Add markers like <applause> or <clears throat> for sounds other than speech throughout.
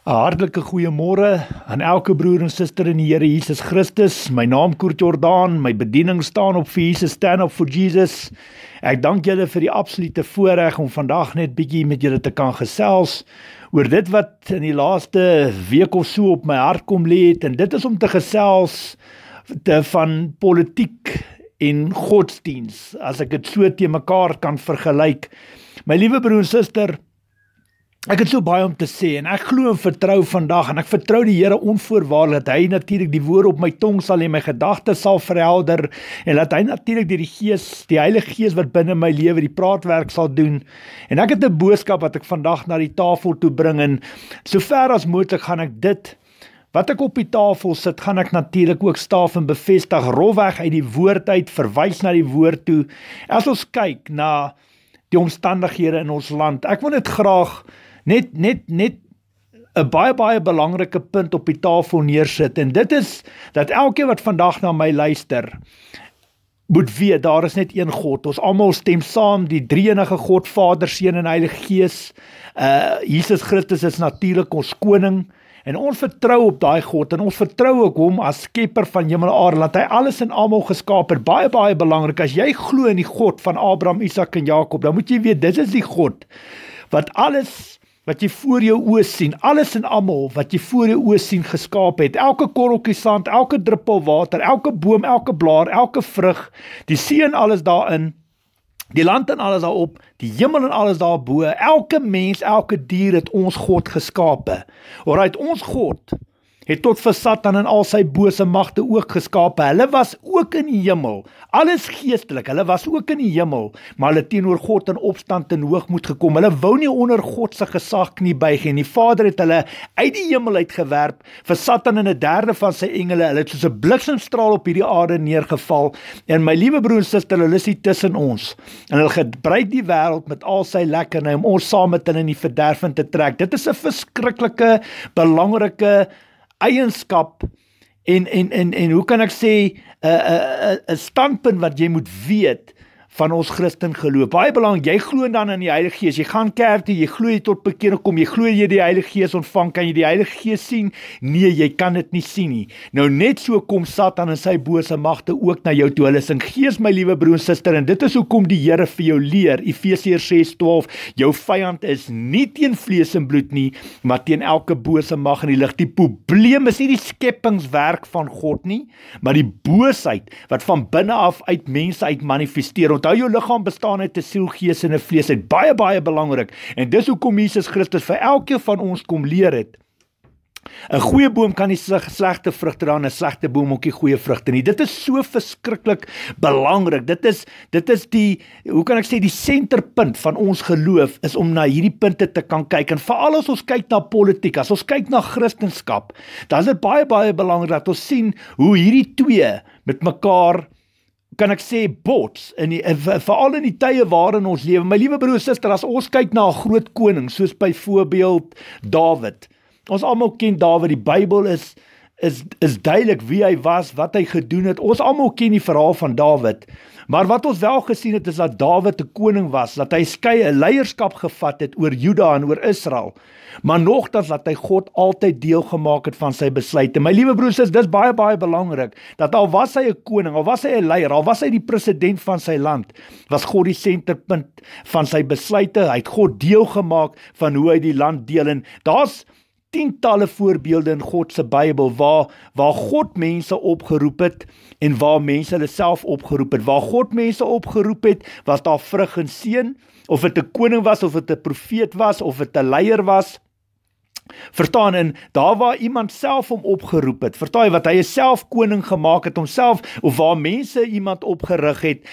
'n Hartlike goeiemôre aan elke broer en suster in die Here Jesus Christus. My naam Koert Jordaan, my bediening staan op vir Jesus stand up for Jesus. Ek dank julle vir die absolute voorreg om vandag net bietjie met julle te kan gesels oor dit wat in die laaste week of so op my hart kom lê het en dit is om te gesels te van politiek en godsdiens as ek dit so te mekaar kan vergelyk. My liewe broer en suster, Ek het so baie om te sê en ek glo en vertrou vandag en ek vertrou die Here onvoorwaardelik dat hy natuurlik die woord op my tong sal en my gedagtes sal verhelder en dat hy natuurlik deur die Gees, die Heilige Gees wat binne my lewe die praatwerk sal doen. En ek het 'n boodskap wat ek vandag na die tafel toe bring en sover as moontlik gaan ek dit Wat ek op die tafel sit, gaan ek natuurlik ook staaf en bevestig rofweg uit die woord uit, verwys na die woord toe. As ons kyk na die omstandighede in ons land, ek wil dit graag net net net 'n baie baie belangrike punt op die tafel neersit en dit is dat elkeen wat vandag na my luister moet weet daar is net een God. Ons almal stem saam die drie-enige God Vader, Seun en Heilige Gees. Uh Jesus Christus is natuurlik ons koning en ons vertrou op daai God en ons vertrou ook hom as skepper van hemel en aarde dat hy alles en almal geskaap het. Baie baie belangrik as jy glo in die God van Abraham, Isak en Jakob, dan moet jy weet dit is die God wat alles wat jy voor jou oë sien, alles en almal wat jy voor jou oë sien geskaap het. Elke korreltjie sand, elke druppel water, elke boom, elke blaar, elke vrug, die see en alles daarin. Die land en alles daarop, die hemel en alles daarbo, elke mens, elke dier het ons God geskape. Alraait ons God het tot vir Satan en al sy bose magte ook geskape. Hulle was ook in die hemel. Alles geestelik, hulle was ook in die hemel, maar hulle teenoor God in opstand en hoog moet gekom. Hulle wou nie onder God se gesag knie buig nie. Die Vader het hulle uit die hemel uitgewerp vir Satan en 'n derde van sy engele. Hulle het soos 'n bliksemstraal op hierdie aarde neergeval. En my liewe broer en suster, hulle is tussen ons. En hulle gebruik die wêreld met al sy lekkernye om ons saam met hulle in die verderf te trek. Dit is 'n verskriklike belangrike eienskap en en en en hoe kan ek sê 'n 'n 'n standpunt wat jy moet weet van ons Christen geloof. Baie belangrik, jy glo dan in die Heilige Gees. Jy gaan kerk toe, jy glo jy tot bekering kom, jy glo jy die Heilige Gees ontvang, kan jy die Heilige Gees sien? Nee, jy kan dit nie sien nie. Nou net so kom Satan en sy bose magte ook na jou toe. Hulle sê: "Gees my liewe broer en suster, en dit is hoekom die Here vir jou leer, Efesiërs 6:12, jou vyand is nie teen vlees en bloed nie, maar teen elke bose mag in die lig. Die probleem is nie die skepingswerk van God nie, maar die boosheid wat van binne af uit mense uit manifesteer." Onthou jou liggaam bestaan uit 'n siel, gees en 'n vlees. Dit baie baie belangrik. En dis hoekom Jesus Christus vir elkeen van ons kom leer het. 'n Goeie boom kan nie slegte vrugte dra en 'n slegte boom ook nie goeie vrugte nie. Dit is so verskriklik belangrik. Dit is dit is die hoe kan ek sê die senterpunt van ons geloof is om na hierdie punte te kan kyk. En veral as ons kyk na politiek, as ons kyk na Christendom, dan is dit baie baie belangrik dat ons sien hoe hierdie twee met mekaar kan ek sê bots in die veral in die tye waarin ons lewe. My liewe broer en suster, as ons kyk na 'n groot koning soos byvoorbeeld Dawid. Ons almal ken Dawid. Die Bybel is is is duidelik wie hy was, wat hy gedoen het. Ons almal ken die verhaal van Dawid. Maar wat ons wel gesien het is dat Dawid 'n koning was, dat hy skeie leierskap gevat het oor Juda en oor Israel. Maar nogtans dat hy God altyd deel gemaak het van sy besluite. My liewe broers, dis baie baie belangrik dat al was hy 'n koning, al was hy 'n leier, al was hy die president van sy land, was God die senterpunt van sy besluite. Hy het God deel gemaak van hoe hy die land deel en daar's tientalle voorbeelde in God se Bybel waar waar God mense opgeroep het en waar mense hulle self opgeroep het. Waar God mense opgeroep het, was daar vrug en seën, of dit 'n koning was of dit 'n profeet was of dit 'n leier was. Verstaan in daar waar iemand self hom opgeroep het, vertaai wat hy self koning gemaak het homself of waar mense iemand opgerig het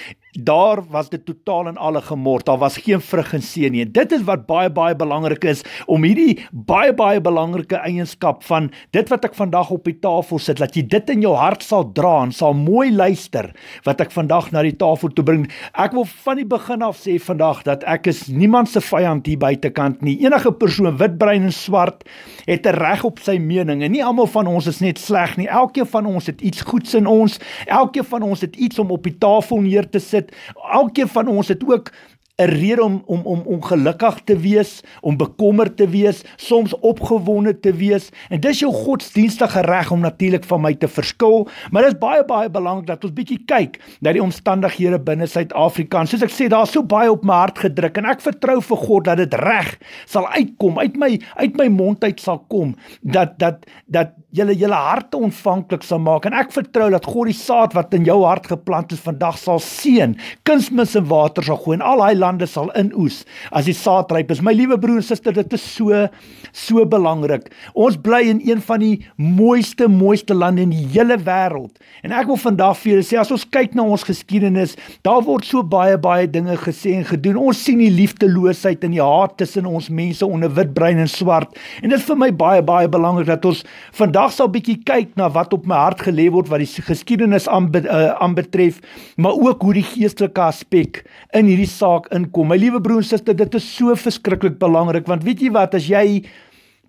Daar was dit totaal en al gemort. Daar was geen vrug en seën nie. Dit is wat baie baie belangrik is om hierdie baie baie belangrike eienskap van dit wat ek vandag op die tafel sit, dat jy dit in jou hart sal dra en sal mooi luister wat ek vandag na die tafel toe bring. Ek wil van die begin af sê vandag dat ek is niemand se vyand hier buitekant nie. Enige persoon, wit, bruin en swart, het 'n reg op sy mening. En nie almal van ons is net sleg nie. Elkeen van ons het iets goeds in ons. Elkeen van ons het iets om op die tafel neer te sit dit elkeen van ons het ook 'n rede om om om ongelukkig te wees, om bekommerd te wees, soms opgewonde te wees. En dis jou godsdienstige reg om natuurlik van my te verskil, maar dit is baie baie belangrik dat ons bietjie kyk na die omstandighede binne Suid-Afrika. Soos ek sê, daar's so baie op my hart gedruk en ek vertrou vir God dat dit reg sal uitkom, uit my uit my mond uit sal kom dat dat dat julle julle harte ontvanklik sal maak en ek vertrou dat God die saad wat in jou hart geplant is vandag sal seën. Kunsmis en water sal groei en al daai lande sal inoes as die saad ryp is. My liewe broer en suster, dit is so so belangrik. Ons bly in een van die mooiste mooiste lande in die hele wêreld. En ek wil vandag vir julle sê as ons kyk na ons geskiedenis, daar word so baie baie dinge gesê en gedoen. Ons sien die liefdeloosheid en die haat tussen ons mense onder wit brein en swart. En dit is vir my baie baie belangrik dat ons vandag graag sal bietjie kyk na wat op my hart gelê word wat die geskiedenis eh, aanbetref, maar ook hoe die geestelike aspek in hierdie saak inkom. My liewe broer en suster, dit is so verskriklik belangrik want weet jy wat, as jy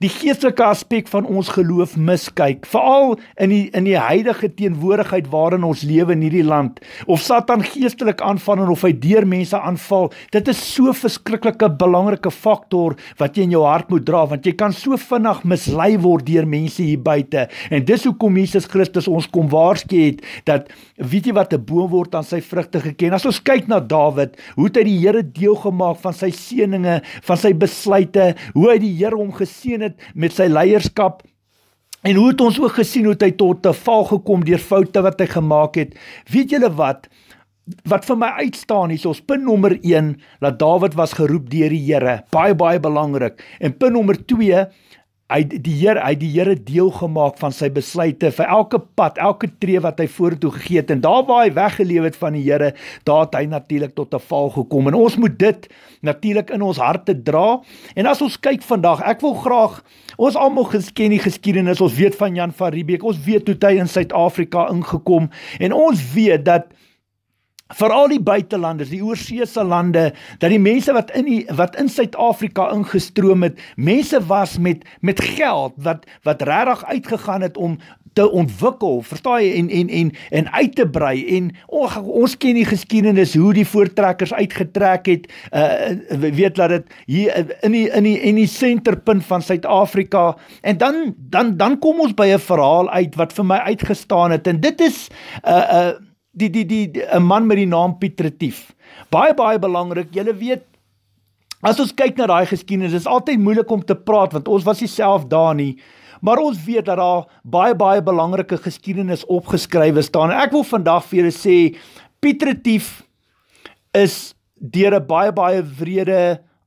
die geestelike aspek van ons geloof miskyk, veral in die in die huidige teenwoordigheid waarin ons lewe in hierdie land, of Satan geestelik aanval en of hy deur mense aanval, dit is so verskriklike belangrike faktor wat jy in jou hart moet dra want jy kan so vinnig mislei word deur mense hier buite. En dis hoekom Jesus Christus ons kom waarsku het dat weet jy wat 'n boom word aan sy vrugte geken. As ons kyk na Dawid, hoe het hy die Here deel gemaak van sy seëninge, van sy besluite, hoe het die Here hom geseën het met sy leierskap en hoe het ons ook gesien hoe hy tot 'n val gekom deur foute wat hy gemaak het. Weet julle wat wat vir my uitstaan hier is ons punt nommer 1 dat Dawid was geroep deur die Here. Baie baie belangrik. En punt nommer 2 hy die Here hy die Here deel gemaak van sy besluite vir elke pad, elke tree wat hy vorentoe gegee het en daar waar hy weggeleef het van die Here, daar het hy natuurlik tot 'n val gekom en ons moet dit natuurlik in ons harte dra. En as ons kyk vandag, ek wil graag ons almal gesken die geskiedenis. Ons weet van Jan van Riebeeck, ons weet hoe hy in Suid-Afrika ingekom en ons weet dat veral die buitelanders, die oorseese lande, dat die mense wat in die, wat in Suid-Afrika ingestroom het, mense was met met geld wat wat regtig uitgegaan het om te ontwikkel, verstaan jy en en en en uit te brei en oh, ons ken die geskiedenis hoe die voortrekkers uitgetrek het. Uh weet laat dit hier eh, in die in die en die senterpunt van Suid-Afrika. En dan dan dan kom ons by 'n verhaal uit wat vir my uitgestaan het en dit is uh uh die die die 'n man met die naam Piet Retief. Baie baie belangrik. Julle weet as ons kyk na daai geskiedenis, is altyd moeilik om te praat want ons was self daar nie. Maar ons weet dat daar baie baie belangrike geskiedenis opgeskrywe staan. Ek wil vandag vir julle sê Piet Retief is deur 'n baie baie wrede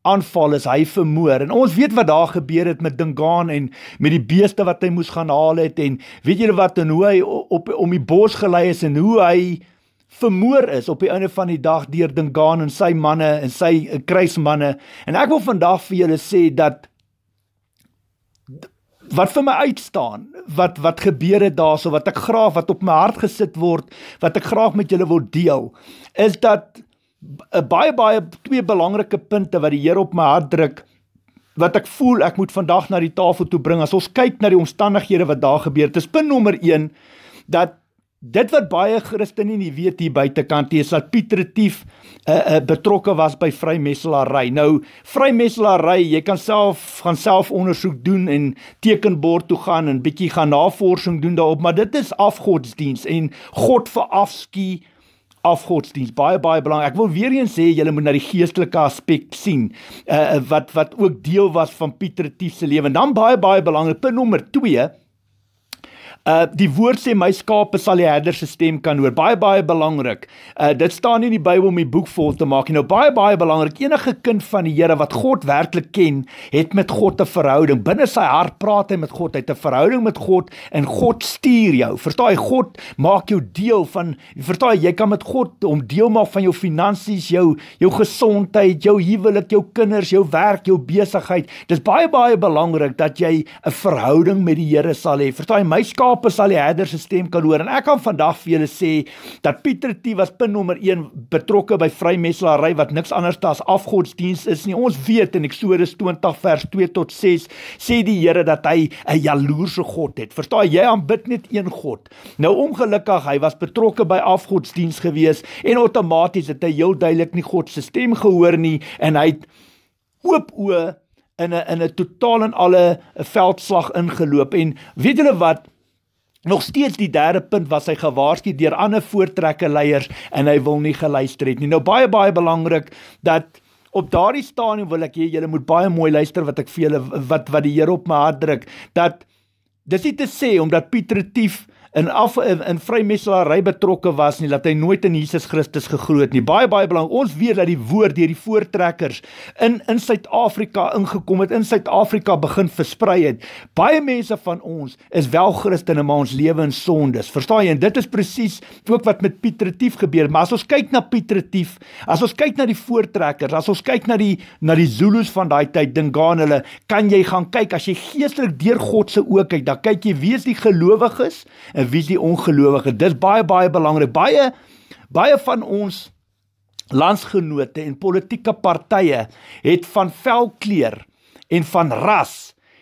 aanval is hy vermoor en ons weet wat daar gebeur het met Dingaan en met die beeste wat hy moes gaan haal het en weet julle wat en hoe hy op, op om die bos gelei is en hoe hy vermoor is op die einde van die dag deur Dingaan en sy manne en sy eh, kruismanne en ek wil vandag vir julle sê dat wat vir my uitstaan wat wat gebeur het daaroor so, wat ek graag wat op my hart gesit word wat ek graag met julle wil deel is dat 'n eh, baie baie twee belangrike punte wat die Here op my hart druk wat ek voel ek moet vandag na die tafel toe bring as ons kyk na die omstandighede wat daar gebeur. Dis punt nommer 1 dat dit wat baie Christene nie weet hier buitekant is dat Piet Retief 'n uh, eh, uh, eh, betrokke was by vrymesselary. Nou vrymesselary, jy kan self gaan self ondersoek doen en tekenbord toe gaan en bietjie gaan navorsing doen daarop, maar dit is afgodsdiens en God verafskie af godsdienst baie baie belangrik. Ek wil weer eens sê julle moet na die geestelike aspek sien uh, wat wat ook deel was van Pieter Tief se lewe. En dan baie baie belangrik punt nommer 2 Uh die woord sê my skape sal die herder se stem kan hoor. Baie baie belangrik. Uh dit staan nie in die Bybel om die boek vol te maak nie. Nou baie baie belangrik. Enige kind van die Here wat God werklik ken, het met God 'n verhouding. Binne sy hart praat hy met God. Hy het 'n verhouding met God en God stuur jou. Vertaai God maak jou deel van vertaai jy kan met God om deel maak van jou finansies, jou jou gesondheid, jou huwelik, jou kinders, jou werk, jou besigheid. Dis baie baie belangrik dat jy 'n verhouding met die Here sal hê. Vertaai my skape skape sal die herder se stem kan hoor. En ek kan vandag vir julle sê dat Pieter T was pin nommer 1 betrokke by vrymeslaery wat niks anders as afgodsdienst is nie. Ons weet in Eksodus 20 vers 2 tot 6 sê die Here dat hy 'n jaloerse God het. Verstaan jy aanbid net een God. Nou ongelukkig hy was betrokke by afgodsdienst gewees en outomaties het hy heel duidelik nie God se stem gehoor nie en hy het oop oë in 'n in 'n totaal en alle 'n veldslag ingeloop en weet julle wat Nog steeds die derde punt was hy gewaarsku deur ander voortrekkerleiers en hy wil nie geluister het nie. Nou baie baie belangrik dat op daardie stadium wil ek hê julle moet baie mooi luister wat ek vir julle wat wat die Here op my hart druk dat dis nie te sê omdat Piet Retief in af in, in vrymesselary betrokke was nie dat hy nooit in Jesus Christus geglo het nie. Baie baie belangrik. Ons weet dat die woord deur die voortrekkers in in Suid-Afrika ingekom het, in Suid-Afrika begin versprei het. Baie mense van ons is wel Christene, maar ons lewe in sondes. Verstaan jy? En dit is presies ook wat met Piet Retief gebeur het. Maar as ons kyk na Piet Retief, as ons kyk na die voortrekkers, as ons kyk na die na die Zulus van daai tyd, dink aan hulle, kan jy gaan kyk as jy geestelik deur God se oë kyk, dan kyk jy wie is die gelowiges? en wie is die ongelowige? Dis baie baie belangrik. Baie baie van ons landsgenote en politieke partye het van velkleur en van ras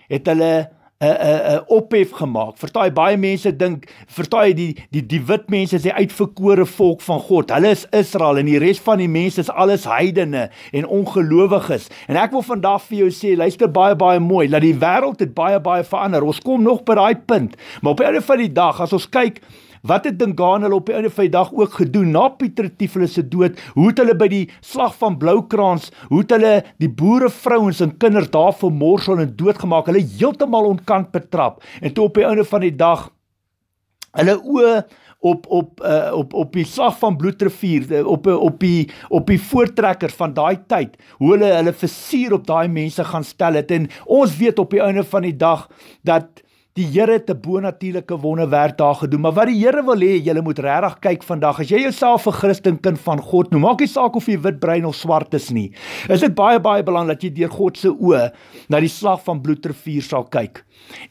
het hulle uh ophef gemaak. Vertaai baie mense dink, vertaai die die die wit mense is die uitverkore volk van God. Hulle is Israel en die res van die mense is alles heidene en ongelowiges. En ek wil vandag vir jou sê, luister baie baie mooi, dat die wêreld het baie baie verander. Ons kom nog by daai punt. Maar op 'n ander van die dag as ons kyk Wat het Dingaan hulle op die einde van die dag ook gedoen na Pieter Tiefel se dood? Hoe het hulle by die slag van Bloukraans, hoe het hulle die boerevrouens en kinders daar vermorsel en doodgemaak? Hulle heeltemal ontkant betrap en toe op die einde van die dag hulle oë op op uh, op op die slag van Bloedrivier eh, op eh, op die op die voortrekker van daai tyd hoe hulle hulle versuur op daai mense gaan stel het en ons weet op die einde van die dag dat die Here te bonatuurlike wonderwerk daar gedoen. Maar wat die Here wil hê, jy moet regtig kyk vandag. As jy jouself 'n Christen kind van God noem, maak nie saak of jy wit brein of swart is nie. Is dit baie baie belangrik dat jy deur God se oë na die slag van bloedtrefuur sal kyk.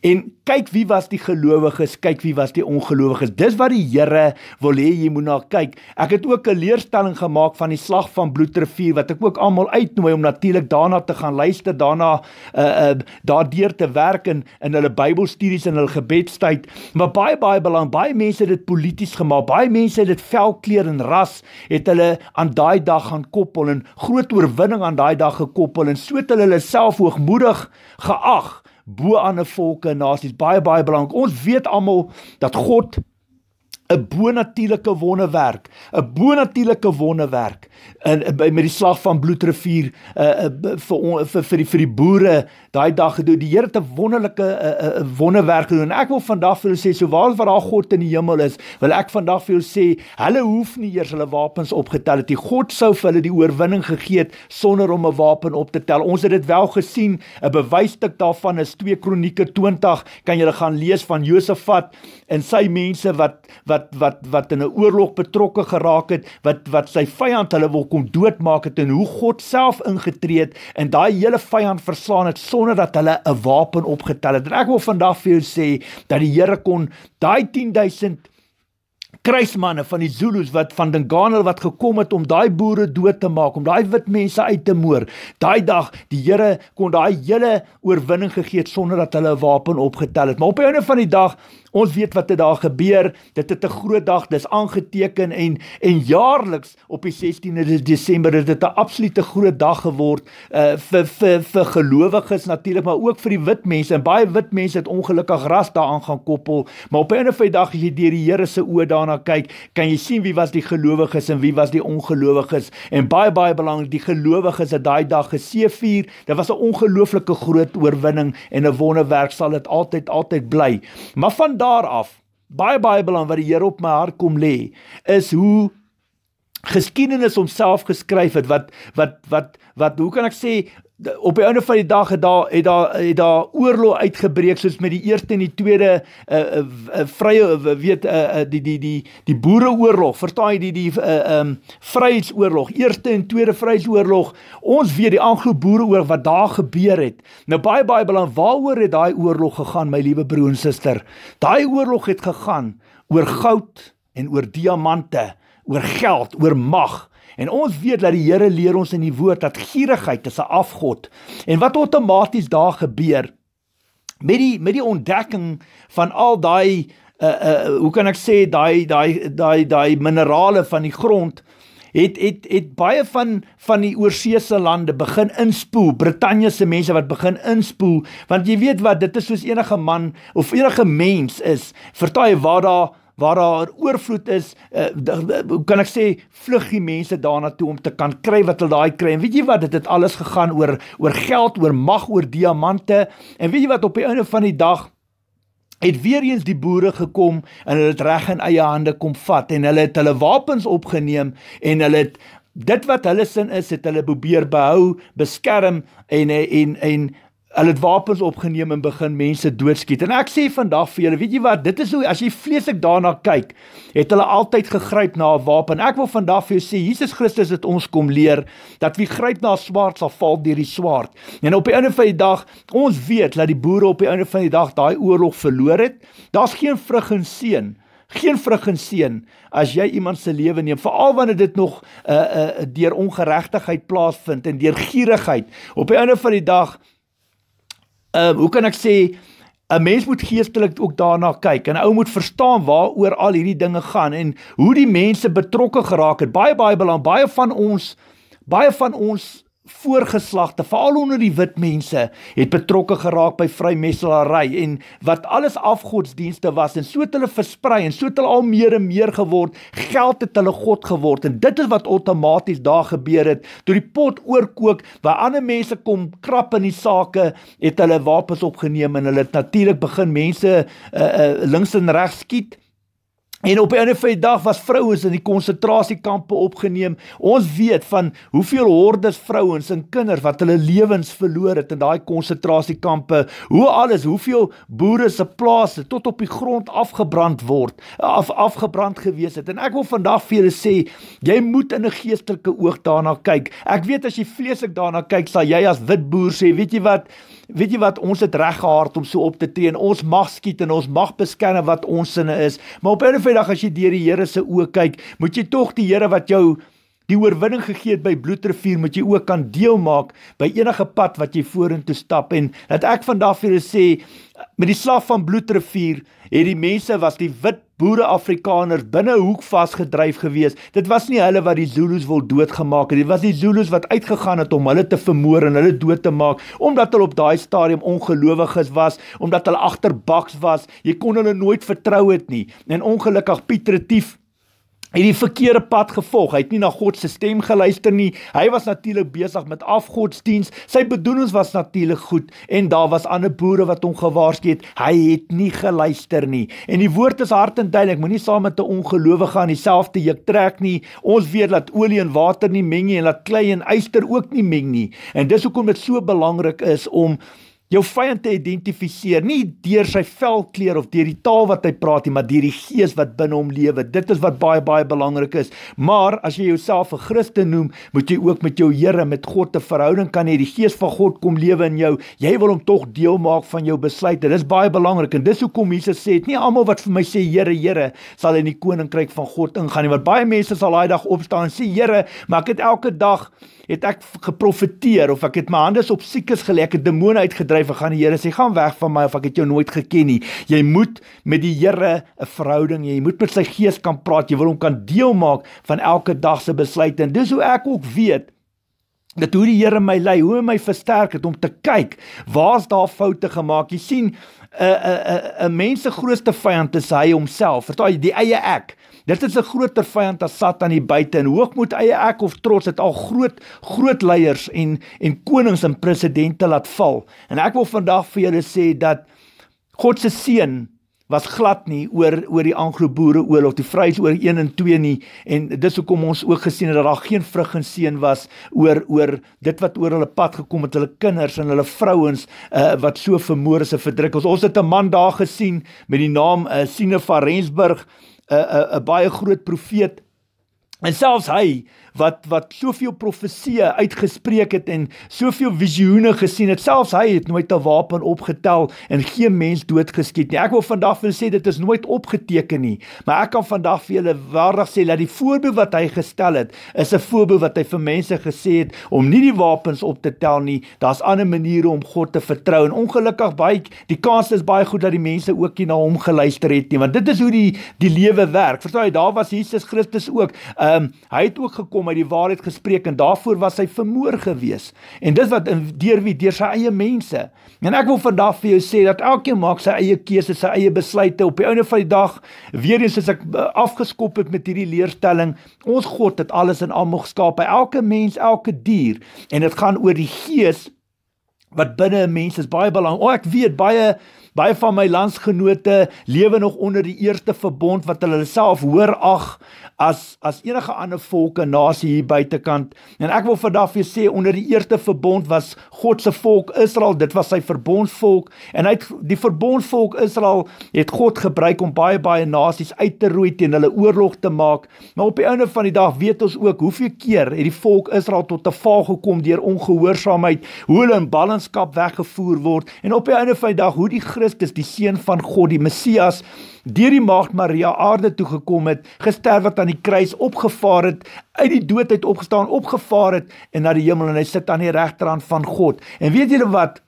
En kyk wie was die gelowiges, kyk wie was die ongelowiges. Dis wat die Here wil hê jy moet na kyk. Ek het ook 'n leerstelling gemaak van die slag van Bloedrivier wat ek ook almal uitnooi om natuurlik daarna te gaan luister, daarna uh uh daardeur te werk in in hulle Bybelstudies en hulle gebedstyd. Maar baie baie belang, baie mense het dit polities gemaak. Baie mense het dit velkleur en ras het hulle aan daai dag gaan koppel en groot oorwinning aan daai dag gekoppel en so het hulle hulle self hoogmoedig geag bo ander volke en nasies. Baie baie belangrik. Ons weet almal dat God 'n bonatuurlike wonderwerk, 'n bonatuurlike wonderwerk en eh, by met die slag van bloedrivier uh, uh, vir vir die vir die boere daai dag gedoen. Die Here het 'n wonderlike uh, uh, wonderwerk gedoen. Ek wil vandag vir julle sê, so waar wat daar God in die hemel is, wil ek vandag vir julle sê, hulle hoef nie eers hulle wapens opgetel het nie. God sou vir hulle die oorwinning gegee het sonder om 'n wapen op te tel. Ons het dit wel gesien. 'n Bewysstuk daarvan is 2 Kronieke 20. Kan julle gaan lees van Josafat en sy mense wat wat wat wat in 'n oorlog betrokke geraak het, wat wat sy vyand hulle wil kom doodmaak het en hoe God self ingetree het en daai hele vyand verslaan het sonder dat hulle 'n wapen opgetel het. En ek wil vandag vir jou sê dat die Here kon daai 10000 kruismanne van die Zulus wat van Dinganel wat gekom het om daai boere dood te maak, om daai wit mense uit te moor. Daai dag, die Here kon daai hele oorwinning gegee het sonder dat hulle 'n wapen opgetel het. Maar op 'n einde van die dag Ons weet wat dit daar gebeur. Dit het 'n groot dag, dis aangeteken en en jaarliks op die 16de Desember het dit 'n absolute groot dag geword uh vir vir vir gelowiges natuurlik, maar ook vir die wit mense. En baie wit mense het ongelukkig ras daaraan gaan koppel. Maar op 'n of ander dag as jy deur die Here se oë daarna kyk, kan jy sien wie was die gelowiges en wie was die ongelowiges. En baie baie belangrik, die gelowiges het daai dag geseëvier. Dit was 'n ongelooflike groot oorwinning en 'n wonderwerk sal dit altyd altyd bly. Maar van daar af baie baie belang wat die Here op my hart kom lê is hoe geskiedenis homself geskryf het wat wat wat wat hoe kan ek sê op die einde van die dag het daar het daar het daar oorlog uitgebreek soos met die eerste en die tweede uh, uh, uh, vrye uh, weet uh, uh, die die die die boereoorlog vertaai die die uh, um vryheidsoorlog eerste en tweede vryheidsoorlog ons weet die anglo-boereoorlog wat daar gebeur het nou baie baie belang waaroor het daai oorlog gegaan my liewe broer en suster daai oorlog het gegaan oor goud en oor diamante oor geld oor mag En ons weet dat die Here leer ons in die woord dat gierigheid is 'n afgod. En wat outomaties daar gebeur met die met die ontdekking van al daai uh uh hoe kan ek sê daai daai daai daai minerale van die grond het het het baie van van die oorseese lande begin inspoel, Brittanje se mense wat begin inspoel, want jy weet wat dit is soos enige man of enige mens is, vertaai waar daar waar daar oorvloed is, hoe eh, kan ek sê, vlug die mense daarna toe om te kan kry wat hulle daai kry. En weet jy wat, dit het alles gegaan oor oor geld, oor mag, oor diamante. En weet jy wat op die einde van die dag het weer eens die boere gekom en hulle het reg in eie hande kom vat en hulle het hulle wapens opgeneem en hulle het dit wat hulle sin is, het hulle probeer behou, beskerm en en en, en Hulle het wapens opgeneem en begin mense doodskiet. En ek sê vandag vir julle, weet jy wat, dit is hoe as jy vleeslik daarna kyk, het hulle altyd gegryp na 'n wapen. Ek wil vandag vir jou sê Jesus Christus het ons kom leer dat wie gryp na 'n swaard sal val deur die swaard. En op die einde van die dag, ons weet dat die boere op die einde van die dag daai oorlog verloor het. Daar's geen vrug en seën. Geen vrug en seën as jy iemand se lewe neem, veral wanneer dit nog 'n uh, eh, uh, eh, deur ongeregtigheid plaasvind en deur gierigheid. Op die einde van die dag ehm um, hoe kan ek sê 'n mens moet geestelik ook daarna kyk en 'n ou moet verstaan waaroor al hierdie dinge gaan en hoe die mense betrokke geraak het. Baie baie belang baie van ons baie van ons voorgeslagte, veral onder die wit mense, het betrokke geraak by vrymesselary en wat alles afgodsdienste was en so het hulle versprei en so het hulle al meer en meer geword, geld het hulle god geword en dit is wat outomaties daar gebeur het. Toe die pot oorkook, waar ander mense kom krap in die sake, het hulle wapens opgeneem en hulle het natuurlik begin mense uh, uh, links en regs skiet. En op 'n ander feit dag was vrouens in die konsentrasiekampe opgeneem. Ons weet van hoeveel hordes vrouens en kinders wat hulle lewens verloor het in daai konsentrasiekampe. Hoe alles, hoeveel boere se plase tot op die grond afgebrand word, af afgebrand gewees het. En ek wil vandag vir julle sê, jy moet in 'n geestelike oog daarna kyk. Ek weet as jy vleeslik daarna kyk, sal jy as wit boer sê, weet jy wat? Weet jy wat ons het reg gehad om so op te tree en ons mag skiet en ons mag beskerm wat ons sinne is. Maar op 'n of ander dag as jy deur die Here se oë kyk, moet jy tog die Here wat jou die oorwinning gegee het by bloedrivier moet jy ook kan deel maak by enige pad wat jy vorentoe stap en dat ek vandag vir julle sê met die slag van bloedrivier het die mense was die wit boere Afrikaners binne hoek vasgedryf gewees. Dit was nie hulle wat die Zulus wil doodgemaak het. Dit was die Zulus wat uitgegaan het om hulle te vermoor en hulle dood te maak omdat hulle op daai stadium ongelowiges was, omdat hulle agterbaks was. Jy kon hulle nooit vertrou het nie. En ongelukkig Piet Retief het die verkeerde pad gevolg. Hy het nie na God se stem geluister nie. Hy was natuurlik besig met afgodsdiens. Sy bedoelings was natuurlik goed en daar was ander boere wat hom gewaarsku het. Hy het nie geluister nie. En die woord is hard en duidelik. Moenie saam met 'n ongelowige aan dieselfde juk trek nie. Ons weet dat olie en water nie meng nie en dat klei en yster ook nie meng nie. En dis hoekom dit so belangrik is om jou vyand te identifiseer, nie deur sy velkleur of deur die taal wat hy praat nie, maar deur die gees wat binne hom lewe. Dit is wat baie baie belangrik is. Maar as jy jouself 'n Christen noem, moet jy ook met jou Here, met God 'n verhouding kan hê. Die gees van God kom lewe in jou. Jy wil hom tog deel maak van jou besluite. Dit is baie belangrik en dis hoekom Jesus sê, "Nie almal wat vir my sê Here, Here, sal in die koninkryk van God ingaan nie." Want baie mense sal daai dag opstaan en sê, "Here, maar ek het elke dag het ek geprofeteer of ek het my hande op siekes gelê, ek het demone uitgedryf." bedryf en gaan die Here sê gaan weg van my of ek het jou nooit geken nie. Jy moet met die Here 'n verhouding, jy moet met sy gees kan praat, jy wil hom kan deel maak van elke dag se besluite. En dis hoe ek ook weet dat hoe die Here my lei, hoe hy my versterk het om te kyk waar's daar foute gemaak. Jy sien 'n 'n 'n mense grootste vyand is hy homself. Vertel jy die eie ek. Dit is 'n groter vyand as Satan hier buite en hoogmoed eie ek of trots het al groot groot leiers en en konings en presidente laat val. En ek wil vandag vir julle sê dat God se seën was glad nie oor oor die Anglo-Boere oorlog, die vryheid oor 1 en 2 nie en dis hoekom ons ook gesien het dat daar geen vrug en seën was oor oor dit wat oor hulle pad gekom het, hulle kinders en hulle vrouens uh, wat so vermoorde se verdruk. Ons het 'n man daar gesien met die naam uh, eh, Sine van Rensburg 'n 'n 'n baie groot profeet. En selfs hy wat wat soveel profeseë uitgespreek het en soveel visioene gesien het. Selfs hy het nooit 'n wapen opgetel en geen mens doodgeskiet nie. Ek wil vandag vir julle sê dit is nooit opgeteken nie, maar ek kan vandag vir julle waardig sê dat die voorbeeld wat hy gestel het, is 'n voorbeeld wat hy vir mense gesê het om nie die wapens op te tel nie. Daar's ander maniere om God te vertrou en ongelukkig baie die kans is baie goed dat die mense ook nie na hom geluister het nie, want dit is hoe die die lewe werk. Verstaan jy, daar was Jesus Christus ook. Ehm um, hy het ook gekom hy die waarheid gespreek en daarvoor was hy vermoor gewees. En dit wat in deur wie deur sy eie mense. En ek wil vandag vir jou sê dat elkeen maak sy eie keuses, sy eie besluite op die einde van die dag. Weer eens as ek eh, afgeskop het met hierdie leerstelling, ons God het alles in almal geskaap, hy elke mens, elke dier en dit gaan oor die gees wat binne 'n mens is baie belangrik. O oh, ek weet baie baie van my landsgenote lewe nog onder die eerste verbond wat hulle self hoor ag as as enige ander volke nasie hier buitekant. En ek wil vandag vir sê onder die eerste verbond was God se volk Israel, dit was sy verbondsvolk en hy die verbondsvolk Israel het God gebruik om baie baie nasies uit te roei teen hulle oorlog te maak. Maar op die einde van die dag weet ons ook hoeveel keer het die volk Israel tot 'n val gekom deur ongehoorsaamheid, hoe hulle in ballingskap weggevoer word en op die einde van die dag hoe die Christus, die seun van God, die Messias deur die maagd Maria aarde toe gekom het, gesterf wat aan die kruis opgevaar het, uit die dood uit opgestaan, opgevaar het en na die hemel en hy sit aan die regterhand van God. En weet julle wat?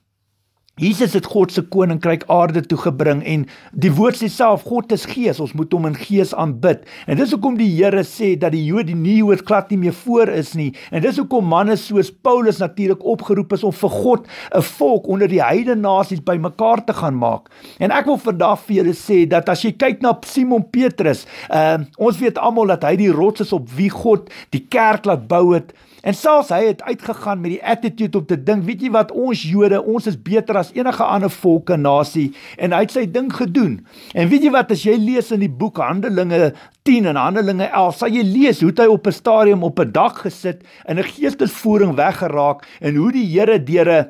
Jesus het God se koninkryk aarde toe gebring en die woord sê self God is gees, ons moet hom in gees aanbid. En dis hoekom die Here sê dat die Jode nie hoor glad nie meer voor is nie. En dis hoekom manne soos Paulus natuurlik opgeroep is om vir God 'n volk onder die heidene nasies bymekaar te gaan maak. En ek wil vandag vir julle sê dat as jy kyk na Simon Petrus, uh, ons weet almal dat hy die rots is op wie God die kerk laat bou het. En selfs hy het uitgegaan met die attitude om te dink, weet jy wat, ons Jode, ons is beter as enige ander volke nasie en hy het sy ding gedoen. En weet jy wat, as jy lees in die boek Handelinge 10 en Handelinge 11, sal jy lees hoe hy op 'n stadium op 'n dak gesit en 'n geestesvoering weggeraak en hoe die Here deur 'n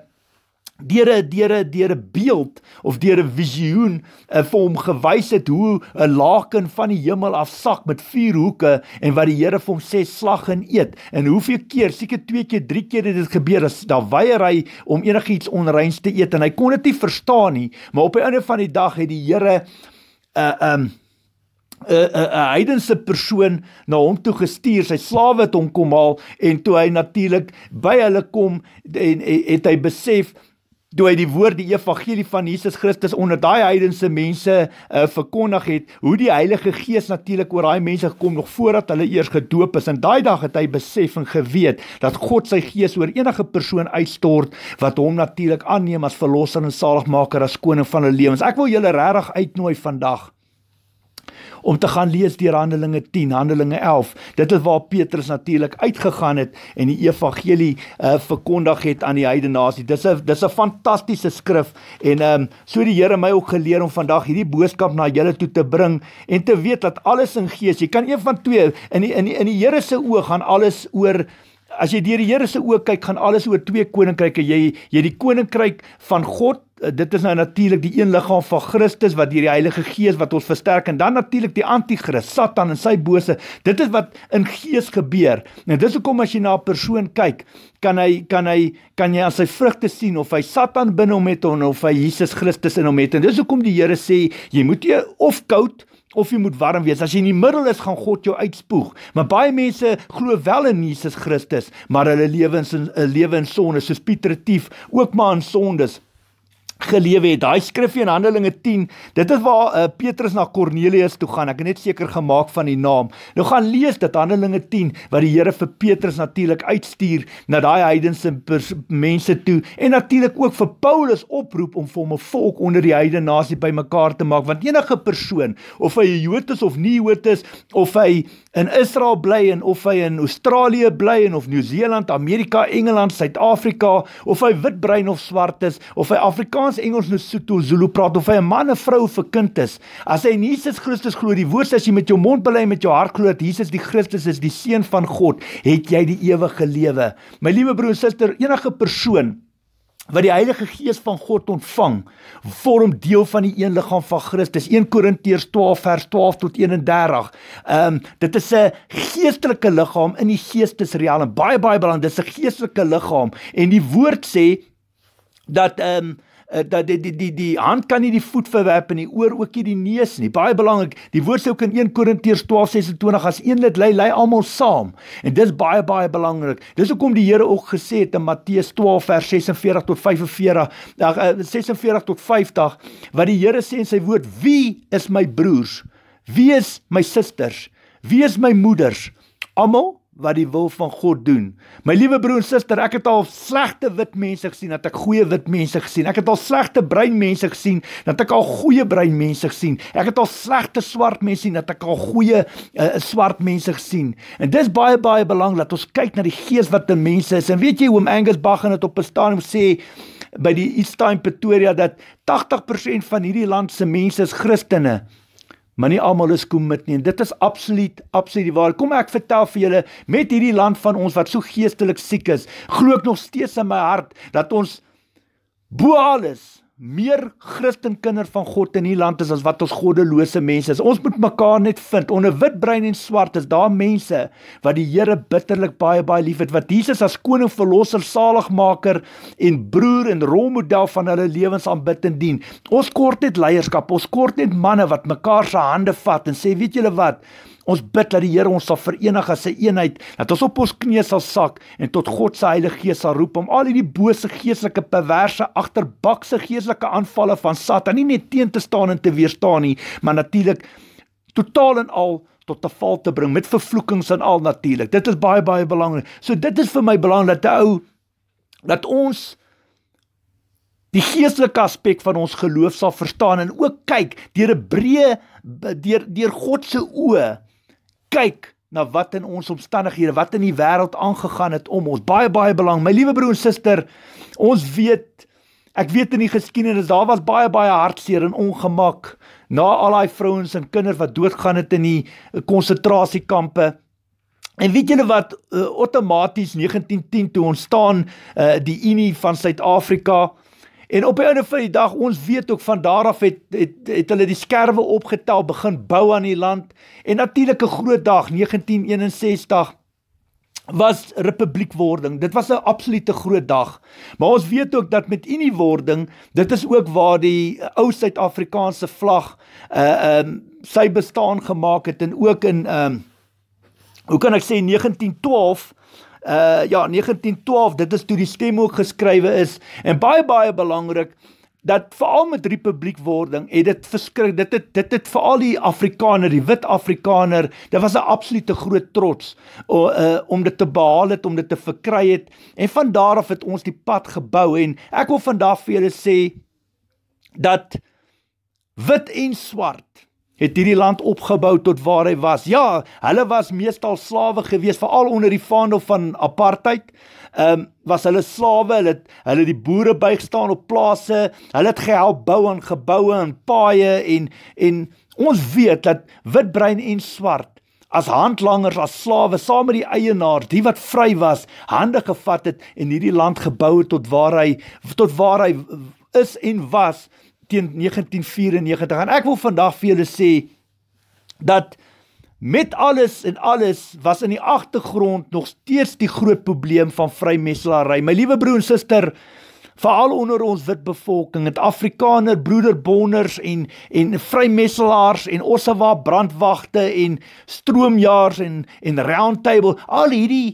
deur 'n deur 'n deur 'n beeld of deur 'n visioen uh, vir hom gewys het hoe 'n laken van die hemel af sak met vier hoeke en wat die Here vir hom sê slag en eet. En hoeveel keer, seker 2 keer, 3 keer het dit gebeur as daar weier hy om enigiets onreins te eet en hy kon dit nie verstaan nie, maar op 'n einde van die dag het die Here eh, ehm, eh, 'n uh, um 'n uh, 'n uh, uh, heidense persoon na hom toe gestuur. Sy slawe het hom kom haal en toe hy natuurlik by hulle kom en, en het hy besef toe hy die woord die evangelie van Jesus Christus onder daai heidense mense uh, verkondig het, hoe die Heilige Gees natuurlik oor daai mense gekom nog voordat hulle eers gedoop is. En daai dag het hy besef en geweet dat God sy Gees oor enige persoon uitstort wat hom natuurlik aanneem as verlosser en saligmaker as koning van hulle lewens. Ek wil julle regtig uitnooi vandag om te gaan lees deur Handelinge 10, Handelinge 11. Dit is waar Petrus natuurlik uitgegaan het en die evangelie uh, verkondig het aan die heidenasie. Dis 'n dis 'n fantastiese skrif en ehm um, so die Here my ook geleer om vandag hierdie boodskap na julle toe te bring en te weet dat alles in Gees. Jy kan een van twee in die, in die, in die Here se oë gaan alles oor as jy deur die Here se oë kyk, gaan alles oor twee koninkryke. Jy jy die koninkryk van God eh, Dit is nou natuurlik die een liggaam van Christus wat deur die Heilige Gees wat ons versterk en dan natuurlik die anti-kris Satan en sy bose. Dit is wat in gees gebeur. Nou dis hoekom as jy na 'n persoon kyk, kan hy kan hy kan jy aan sy vrugte sien of hy Satan binne hom het of hy Jesus Christus in hom het. En dis hoekom die Here sê jy moet jy of koud of jy moet warm wees. As jy in die middel is, gaan God jou uitspoeg. Maar baie mense glo wel in Jesus Christus, maar hulle lewens in 'n lewe in sonde, soos Pieter Tief, ook maar in sondes gelewe het. Daai skrifgie in Handelinge 10, dit is waar uh, Petrus na Kornelius toe gaan. Ek het net seker gemaak van die naam. Nou gaan lees dit Handelinge 10 wat die Here vir Petrus natuurlik uitstuur na daai heidense mense toe en natuurlik ook vir Paulus oproep om vir hom 'n volk onder die heidene nasie bymekaar te maak want enige persoon of hy 'n Jood is of nie Jood is of hy in Israel bly en of hy in Australië bly en of New Zealand, Amerika, Engeland, Suid-Afrika of hy wit, bruin of swart is of hy Afrikaans Afrikaans, Engels, Lesotho, Zulu praat of hy 'n man, 'n vrou of 'n kind is, as hy in Jesus Christus glo, die woord sê as jy met jou mond bely en met jou hart glo dat Jesus die Christus is, die seun van God, het jy die ewige lewe. My liewe broer en suster, enige persoon wat die Heilige Gees van God ontvang, vorm deel van die een liggaam van Christus. 1 Korintiërs 12 vers 12 tot 31. Ehm um, dit is 'n geestelike liggaam in die geestesriem. Baie baie belangrik, dis 'n geestelike liggaam en die woord sê dat ehm um, Eh, dat die die die die hand kan nie die voet verwerp en die oor ook nie die neus nie. Baie belangrik. Die woord sê ook in 1 Korintiërs 12:26 as een lid lei, lei almal saam. En dis baie baie belangrik. Dis hoekom die Here ook gesê het in Matteus 12:46 tot 45, 46 eh, tot 50, wat die Here sê in sy woord, wie is my broers? Wie is my susters? Wie is my moeders? Almal wat die wil van God doen. My liewe broer en suster, ek het al slegte wit mense gesien, dat ek goeie wit mense gesien. Ek het al slegte brein mense gesien, dat ek al goeie brein mense gesien. Ek het al slegte swart mense gesien, dat ek al goeie uh, swart mense gesien. En dis baie baie belangrik dat ons kyk na die gees wat in mense is. En weet jy hoe Angus Bach en dit op 'n stadium sê by die East Time Pretoria dat 80% van hierdie land se mense is Christene maar nie almal is kommit nie en dit is absoluut absoluut waar. Kom ek vertel vir julle met hierdie land van ons wat so geestelik siek is, glo ek nog steeds in my hart dat ons bo alles meer Christenkinders van God in hierdie land is as wat ons goddelose mense is. Ons moet mekaar net vind. Onder wit brein en swart is daar mense wat die Here bitterlik baie baie liefhet wat Jesus as koning, verlosser, saligmaker en broer en rolmodel van hulle lewens aanbid en dien. Ons kort net leierskap. Ons kort net manne wat mekaar se hande vat en sê, "Weet julle wat? Ons bid dat die Here ons sal verenig as 'n eenheid, dat ons op ons knieë sal sak en tot God se Heilige Gees sal roep om al hierdie bose geestelike perverse agterbakse geestelike aanvalle van Satan nie net teen te staan en te weerstaan nie, maar natuurlik totaal en al tot 'n val te bring met vervloekings en al natuurlik. Dit is baie baie belangrik. So dit is vir my belangrik dat ou dat ons die geestelike aspek van ons geloof sal verstaan en ook kyk deur 'n breë deur deur God se oë kyk na wat in ons omstandighede, wat in die wêreld aangegaan het om ons. Baie baie belang. My liewe broer en suster, ons weet ek weet in die geskiedenis daar was baie baie hartseer en ongemak na al daai vrouens en kinders wat doodgaan het in die eh, konsentrasiekampe. En weet julle wat uh, outomaties 1910 toe ontstaan uh, die Unie van Suid-Afrika uh, En op 'n einde van die dag, ons weet ook van daar af het het, het het hulle die skerwe opgetel, begin bou aan die land. En natuurlik 'n groot dag 1961 was republiekwording. Dit was 'n absolute groot dag. Maar ons weet ook dat met Unie wording, dit is ook waar die ou Suid-Afrikaanse vlag uh um sy bestaan gemaak het en ook in um hoe kan ek sê 1912 uh ja 1912 dit is toe die stem ook geskrywe is en baie baie belangrik dat veral met republiekwording het dit verskrik dit het dit het veral die afrikaner die wit afrikaner dit was 'n absolute groot trots o, uh, om dit te behaal het om dit te verkry het en van daar af het ons die pad gebou en ek wil vandag vir julle sê dat wit en swart het hierdie land opgebou tot waar hy was. Ja, hulle was meestal slawe gewees veral onder die vaandel van apartheid. Ehm um, was hulle slawe, hulle het, hulle die boere bygestaan op plase, hulle het gehelp bou aan geboue en paaye en en ons weet dat wit, bruin en swart as handlangers, as slawe saam met die eienaars, die wat vry was, hande gevat het en hierdie land gebou het tot waar hy tot waar hy is en was teen 1994 en ek wil vandag vir julle sê dat met alles en alles was in die agtergrond nog steeds die groot probleem van vrymesselary. My liewe broer en suster, veral onder ons wit bevolking, het Afrikaner broederbonders en en vrymesselaars en Ossawa brandwagte en stroomjaars en en roundtable, al hierdie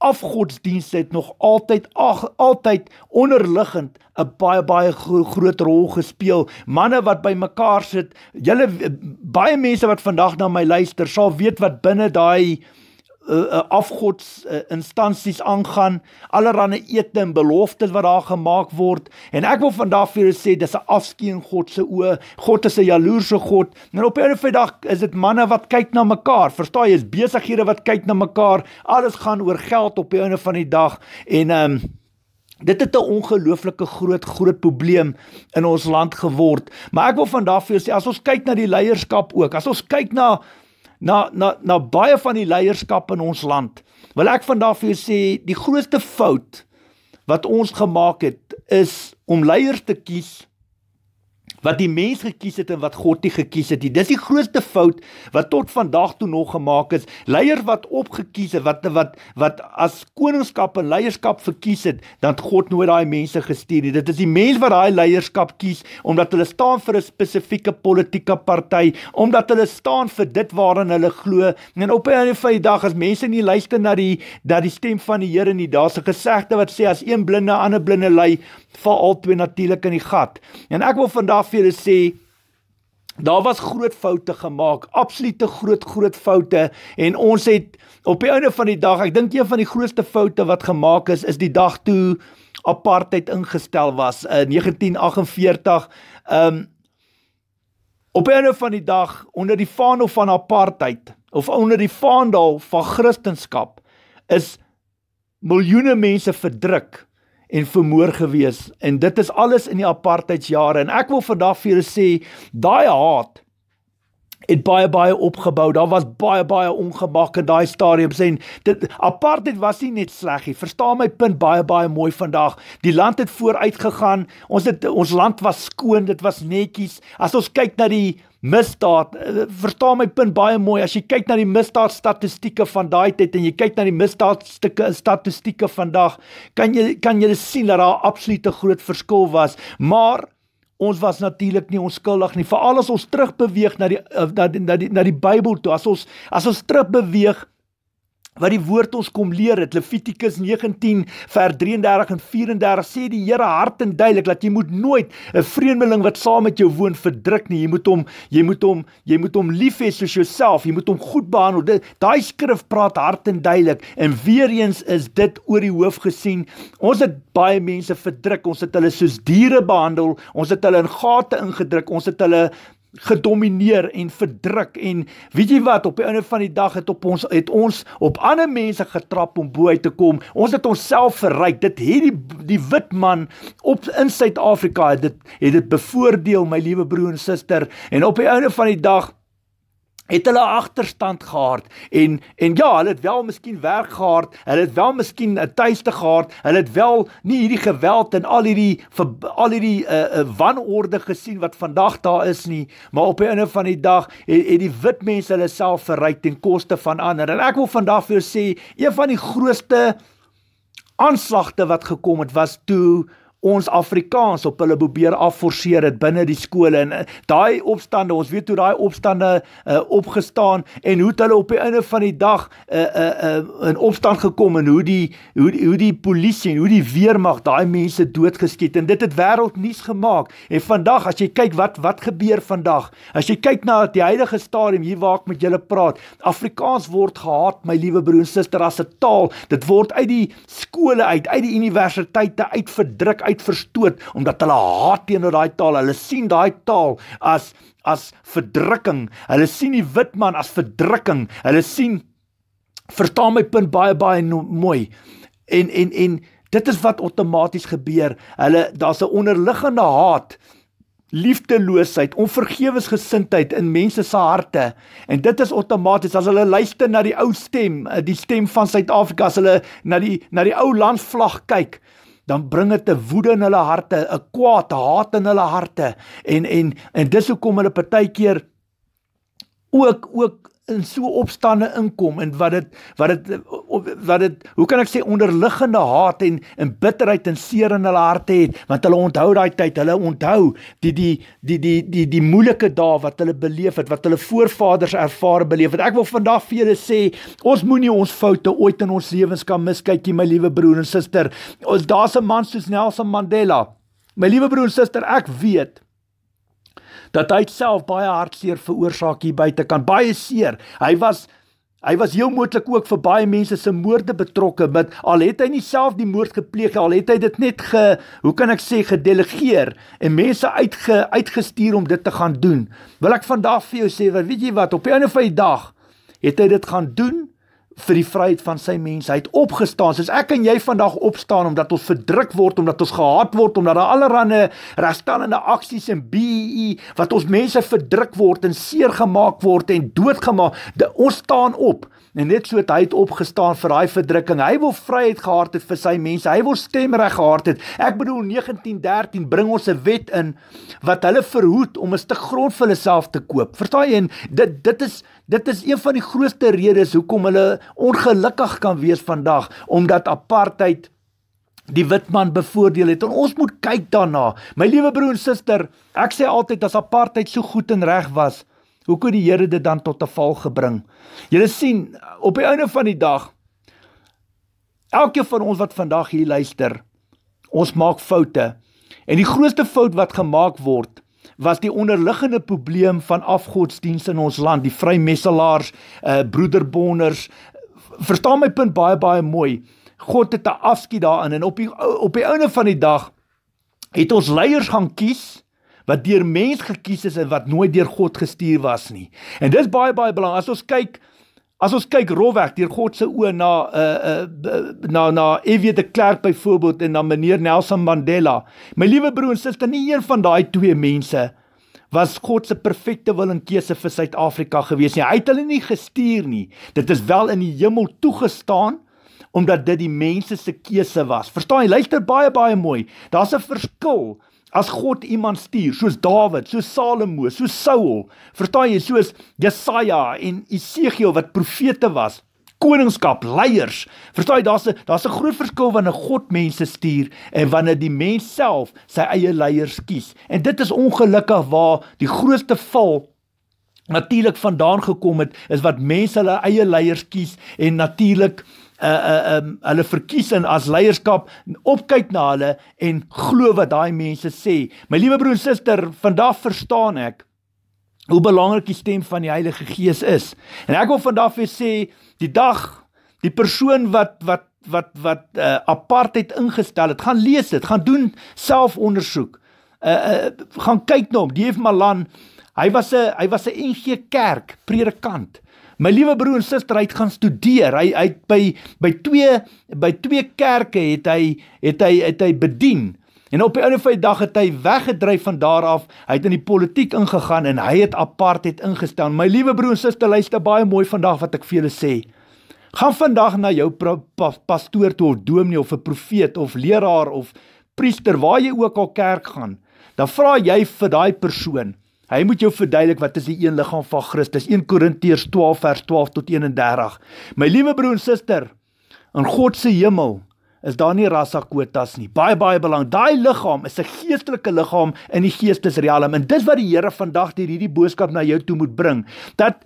afgodsdienste het nog altyd ag altyd onderliggend 'n baie baie groot rol gespeel. Manne wat by mekaar sit, julle eh, baie mense wat vandag na my luister, sal weet wat binne daai uh, eh, eh, afgods uh, instansies aangaan, allerlei ete en beloftes wat daar gemaak word. En ek wil vandag vir julle sê dis 'n afskeie in God se oë. God is 'n jaloerse God. Nou op 'n Vrydag is dit manne wat kyk na mekaar. Verstaan jy, is besighede wat kyk na mekaar. Alles gaan oor geld op die einde van die dag en ehm um, Dit het 'n ongelooflike groot groot probleem in ons land geword. Maar ek wil vandag vir julle sê as ons kyk na die leierskap ook, as ons kyk na na na na baie van die leierskap in ons land. Wil ek vandag vir julle sê die grootste fout wat ons gemaak het is om leiers te kies wat die mens gekies het en wat God nie gekies het nie. Dis die grootste fout wat tot vandag toe nog gemaak is. Leiers wat opgekies het wat wat wat as koningskap en leierskap verkies het, dan God nooit daai mense gestuur nie. Dit is die mens wat daai leierskap kies omdat hulle staan vir 'n spesifieke politieke party, omdat hulle staan vir dit waaraan hulle glo. En op 'n ander vydag as mense nie luister na die dat die stem van die Here nie, daar's 'n gesegde wat sê as een blinde aan 'n blinde lei, val albei natuurlik in die gat. En ek wil vandag vir julle sê daar was groot foute gemaak, absolute groot groot foute en ons het op die einde van die dag, ek dink een van die grootste foute wat gemaak is is die dag toe apartheid ingestel was in 1948. Um op die einde van die dag onder die vaandel van apartheid of onder die vaandel van Christendom is miljoene mense verdruk en vermoor gewees en dit is alles in die apartheidsjare en ek wil vandag vir julle sê daai haat het baie baie opgebou daar was baie baie ongemak in daai stadiums en dit apartheid was nie net sleg nie verstaan my punt baie baie mooi vandag die land het vooruit gegaan ons het ons land was skoon dit was netjies as ons kyk na die misdaad eh, verstaan my punt baie mooi as jy kyk na die misdaadstatistieke van daai tyd en jy kyk na die misdaadstukke statistieke vandag kan jy kan jy sien dat daar 'n absolute groot verskil was maar ons was natuurlik nie onskuldig nie veral as ons terugbeweeg na die eh, na die na die, die Bybel toe as ons as ons terugbeweeg wat die woord ons kom leer het Levitikus 19 vers 33 en 34 sê die Here hart en duidelik dat jy moet nooit 'n vreemdeling wat saam met jou woon verdruk nie jy moet hom jy moet hom jy moet hom lief hê soos jouself jy moet hom goed behandel dit daai skrif praat hart en duidelik en weer eens is dit oor die hoof gesien ons het baie mense verdruk ons het hulle soos diere behandel ons het hulle in gate ingedruk ons het hulle gedomeineer en verdruk en weet jy wat op die einde van die dag het op ons het ons op ander mense getrap om bo uit te kom. Ons het onsself verryk. Dit het die die wit man op in Suid-Afrika het dit het dit bevoordeel my liewe broer en suster en op die einde van die dag het hulle agterstand gehad en en ja, hulle het wel miskien werk gehad, hulle het wel miskien 'n tuiste gehad, hulle het wel nie hierdie geweld en al hierdie vir, al hierdie uh, uh, wanorde gesien wat vandag daar is nie, maar op 'n einde van die dag het, het die wit mense hulle self verryk ten koste van ander. En ek wil vandag vir jou sê, een van die grootste aanslagte wat gekom het was toe ons Afrikaans op hulle probeer afforceer het binne die skole en eh, daai opstande ons weet hoe daai opstande uh, opgestaan en hoe hulle op die einde van die dag 'n uh, 'n uh, uh, 'n opstand gekom en hoe die hoe die, hoe die polisie en hoe die weermag daai mense doodgeskiet en dit het wêreldnuus gemaak en vandag as jy kyk wat wat gebeur vandag as jy kyk na die huidige stadium hier waar ek met julle praat Afrikaans word gehaat my liewe broer en suster as 'n taal dit word uit die skole uit uit die universiteite uit verdruk uitverstoot omdat hulle haat teenoor daai taal. Hulle sien daai taal as as verdrukking. Hulle sien die wit man as verdrukking. Hulle sien verstaan my punt baie baie mooi. En en en dit is wat outomaties gebeur. Hulle daar's 'n onderliggende haat liefdeloosheid, onvergewensgesindheid in mense se harte. En dit is outomaties as hulle luister na die ou stem, eh, die stem van Suid-Afrika, as hulle na die na die ou landvlag kyk, dan bring dit 'n woede in hulle harte, 'n kwaad, 'n haat in hulle harte en en en dis hoekom hulle partykeer ook ook in so opstande inkom en wat dit wat dit wat dit hoe kan ek sê onderliggende haat en en bitterheid en seer in hulle harte het want hulle onthou daai tyd hulle onthou die die die die die die moeilike dae wat hulle beleef het wat hulle voorvaders ervaar beleef het ek wil vandag vir julle sê ons moenie ons foute ooit in ons lewens kan miskyk nie my liewe broer en suster ons daar's 'n man soos Nelson Mandela my liewe broer en suster ek weet dat hy self baie hartseer veroorsaak hier buite kan baie seer. Hy was hy was heel moontlik ook vir baie mense se moorde betrokke, met al het hy nie self die moord gepleeg nie, al het hy dit net ge hoe kan ek sê gedelegeer en mense uitge uitgestuur om dit te gaan doen. Wil ek vandag vir jou sê, weet jy wat, op 'n of ander dag het hy dit gaan doen vir die vryheid van sy mense. Hy het opgestaan. Soos ek en jy vandag opstaan omdat ons verdruk word, omdat ons gehaat word, omdat daar allerlei regstellende aksies en BE e wat ons mense verdruk word en seer gemaak word en doodgemaak. Ons staan op. En net so het hy het opgestaan vir daai verdrukking. Hy wil vryheid gehad het vir sy mense. Hy wil stemreg gehad het. Ek bedoel 1913 bring ons 'n wet in wat hulle verhoed om 'n stuk grond vir hulle self te koop. Verstaan jy? En dit dit is Dit is een van die grootste redes hoekom hulle ongelukkig kan wees vandag omdat apartheid die wit man bevoordeel het en ons moet kyk daarna. My liewe broer en suster, ek sê altyd as apartheid so goed en reg was, hoe kon die Here dit dan tot 'n val gebring? Julle sien, op die einde van die dag elkeen van ons wat vandag hier luister, ons maak foute. En die grootste fout wat gemaak word was die onderliggende probleem van afgodsdienste in ons land, die vrymesselaars, uh broederbonders. Verstaan my punt baie baie mooi. God het 'n afskiet daarin en op die op die ouene van die dag het ons leiers gaan kies wat deur mens gekies is en wat nooit deur God gestuur was nie. En dis baie baie belangrik. As ons kyk As ons kyk rofweg deur God se oë na 'n uh, eh, uh, eh, na na Evie de Klerk byvoorbeeld en na meneer Nelson Mandela. My liewe broer en suster, nie een van daai twee mense was God se perfekte wil en keuse vir Suid-Afrika gewees nie. Hy het hulle nie gestuur nie. Dit is wel in die hemel toegestaan omdat dit die mense se keuse was. Verstaan jy? Luister baie baie mooi. Daar's 'n verskil As God iemand stuur, soos Dawid, soos Salomo, soos Saul, vertaal jy soos Jesaja en Isegio wat profete was, koningskap, leiers. Vertaal jy daar's 'n daar's 'n groot verskil wanneer God mense stuur en wanneer die mens self sy eie leiers kies. En dit is ongelukkig waar die grootste val natuurlik vandaan gekom het, is wat mense hulle eie leiers kies en natuurlik uh um hulle verkies en as leierskap opkyk na hulle en glo wat daai mense sê. My liewe broer en suster, vandag verstaan ek hoe belangrik die stem van die Heilige Gees is. En ek wil vandag vir sê die dag die persoon wat wat wat wat uh apartheid ingestel het, gaan lees dit, gaan doen selfondersoek. Uh uh gaan kyk na nou, hom, Dave Malan. Hy was 'n hy was 'n NG Kerk predikant. My liewe broer en suster, hy het gaan studeer. Hy hy by by twee by twee kerke het hy het hy het hy bedien. En op 'n ander vyf dag het hy weggedryf van daar af. Hy het in die politiek ingegaan en hy het apartheid ingestel. My liewe broer en suster, luister baie mooi vandag wat ek vir julle sê. Gaan vandag na jou pastoor toe of dominee of 'n profeet of leraar of priester waar jy ook al kerk gaan. Dan vra jy vir daai persoon Hy moet jou verduidelik wat is die een liggaam van Christus. 1 Korintiërs 12 vers 12 tot 31. My liewe broer en suster, in God se hemel is daar nie rassakotas nie. Baie baie belangrik. Daai liggaam is 'n geestelike liggaam in die geestesriem en dis wat die Here vandag deur hierdie boodskap na jou toe moet bring. Dat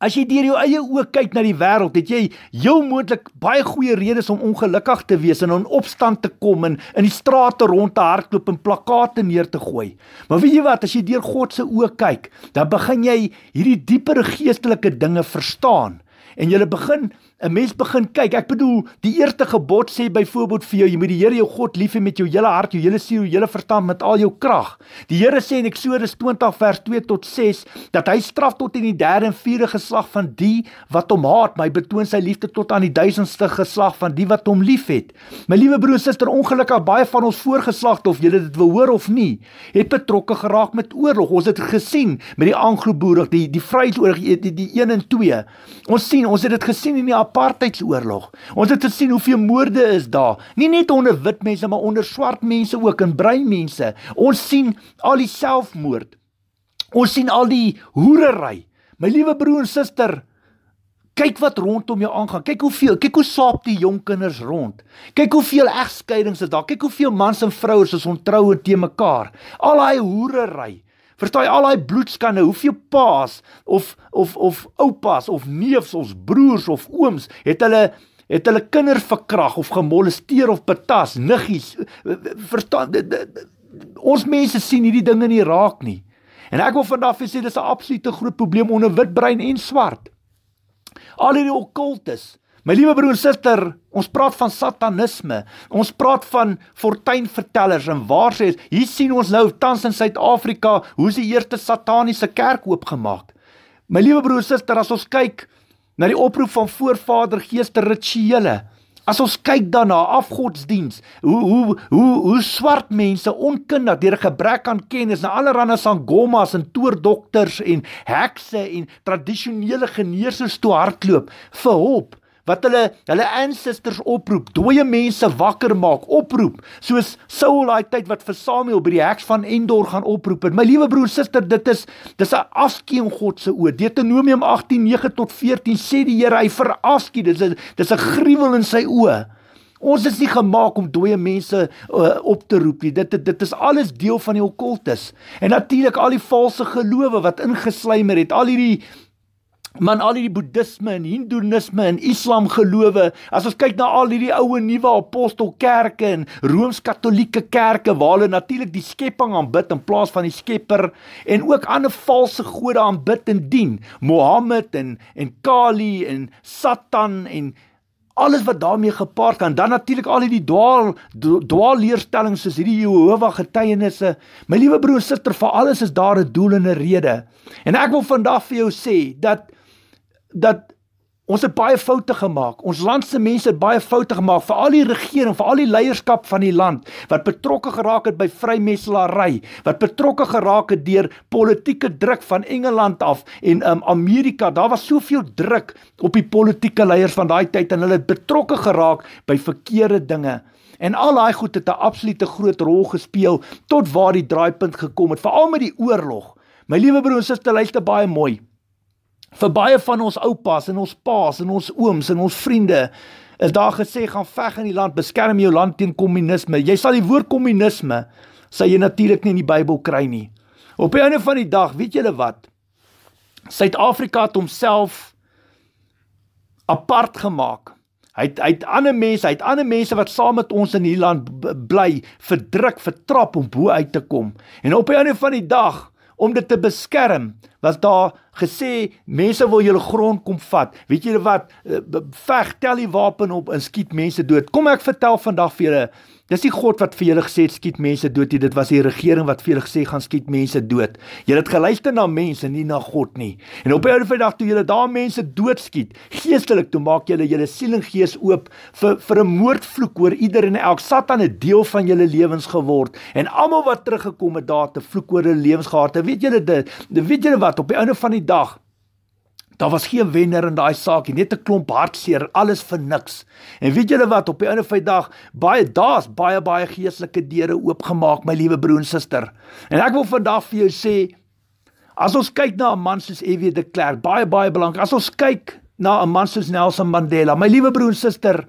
As jy deur jou eie oë kyk na die wêreld, het jy heel moontlik baie goeie redes om ongelukkig te wees en in opstand te kom en in die strate rond te hardloop en plakkate neer te gooi. Maar weet jy wat, as jy deur God se oë kyk, dan begin jy hierdie dieper geestelike dinge verstaan en jy begin 'n Mens begin kyk. Ek bedoel, die eerste gebod sê byvoorbeeld vir jou, jy moet die Here jou God lief hê met jou hele hart, jou hele siel, jou hele verstand met al jou krag. Die Here sê in Eksodus 20 vers 2 tot 6 dat hy straf tot in die derde en vierde geslag van die wat hom haat, maar hy betoon sy liefde tot aan die duisendste geslag van die wat hom liefhet. My liewe broer en suster, ongelukkig baie van ons voorgeslagte of julle dit wil hoor of nie, het betrokke geraak met oorlog. Ons het gesien met die Anglo-Boer, die die Vryheidsoorlog, die die 1 en 2. Ons sien, ons het dit gesien in die apartheidsoorlog. Ons het gesien hoeveel moorde is daar. Nie net onder wit mense, maar onder swart mense ook en brein mense. Ons sien al die selfmoord. Ons sien al die hoerery. My liewe broer en suster, kyk wat rondom jou aangaan. Kyk hoeveel, kyk hoe saap die jong kinders rond. Kyk hoeveel egskeidings is daar. Kyk hoeveel mans en vrouers is ontrou te mekaar. Al daai hoerery. Verstaan jy al daai bloedskande, hoef jou paas of of of oupas of neefs of broers of ooms het hulle het hulle kinders verkrag of gemolesteer of betas, niggies. Verstaan ons mense sien hierdie dinge nie raak nie. En ek wil vandag vir sê dis 'n absolute groot probleem onder wit brein en swart. Al hierdie okkultes My liewe broer en suster, ons praat van satanisme. Ons praat van fortuinvertellers en waar sê hier sien ons nou tans in Suid-Afrika hoe se eerste sataniese kerk oopgemaak. My liewe broer en suster, as ons kyk na die oproep van voorvader geeste rituele, as ons kyk dan na afgodsdiens, hoe hoe hoe hoe swart mense onkundig deur 'n gebrek aan kennis na allerlei sangomas en toordokters en hekse en tradisionele geneesers toe hardloop vir hulp wat hulle hulle ancestors oproep, dooie mense wakker maak, oproep, soos Saul daai tyd wat vir Samuel by die heks van Endor gaan oproep. En my liewe broer, suster, dit is dis 'n afskeen God se oë. Deuteronomium 18:9 tot 14 sê die Here hy verafskie. Dis dis 'n gruwel in sy oë. Ons is nie gemaak om dooie mense eh, op te roep nie. Dit dit is alles deel van die okkultus. En natuurlik al die valse gelowe wat ingeslymer het, al hierdie man al die boeddisme en hindoenisme en islam gelowe as ons kyk na al hierdie ou en nuwe apostelkerke en rooms-katolieke kerke waar hulle natuurlik die skepping aanbid in plaas van die Skepper en ook ander valse gode aanbid en dien Mohammed en en Kali en Satan en alles wat daarmee gepaard gaan dan natuurlik al hierdie dwaal dwaalleerstellings soos hierdie Jehova getuienisse my liewe broer en suster vir alles is daar 'n doel en 'n rede en ek wil vandag vir jou sê dat dat ons het baie foute gemaak. Ons land se mense het baie foute gemaak, veral die regering, veral die leierskap van die land wat betrokke geraak het by vrymeselaarry, wat betrokke geraak het deur politieke druk van Engeland af en um, Amerika. Daar was soveel druk op die politieke leiers van daai tyd en hulle het betrokke geraak by verkeerde dinge. En al daai goed het 'n absolute groot rol gespeel tot waar die draaipunt gekom het, veral met die oorlog. My liewe broer en suster, luister baie mooi. Vir baie van ons oupas en ons paas en ons ooms en ons vriende is daar gesê gaan veg in die land, beskerm jou land teen kommunisme. Jy sal die woord kommunisme sê jy natuurlik nie in die Bybel kry nie. Op die einde van die dag, weet julle wat? Suid-Afrika het homself apart gemaak. Hy het, hy het ander mense, hy het ander mense wat saam met ons in hierdie land bly, verdruk, vertrap om bo uit te kom. En op die einde van die dag om dit te beskerm was daar gesê mense wil julle grond kom vat. Weet julle wat? Eh, veg, tel die wapen op en skiet mense dood. Kom ek vertel vandag vir julle Dis nie God wat vir julle gesê het skiet mense dood nie. Dit was die regering wat vir julle gesê gaan skiet mense dood. Julle het geluister na mense, nie na God nie. En op 'n ouer vandag toe julle daai mense doodskiet, geestelik toe maak julle julle siel en gees oop vir vir 'n moordvloek oor ieder en elk Satan 'n deel van julle lewens geword en almal wat teruggekom het daar te vloek oor hulle lewens gehad. Weet julle dit? Weet julle wat op die einde van die dag Daar was geen wenner in daai saak nie, net 'n klomp hartseer, alles vir niks. En weet julle wat, op die einde van die dag, baie daar's baie baie geestelike deure oopgemaak, my liewe broer en suster. En ek wil vandag vir jou sê as ons kyk na 'n man soos EW de Klerk, baie baie belangrik. As ons kyk na 'n man soos Nelson Mandela, my liewe broer en suster,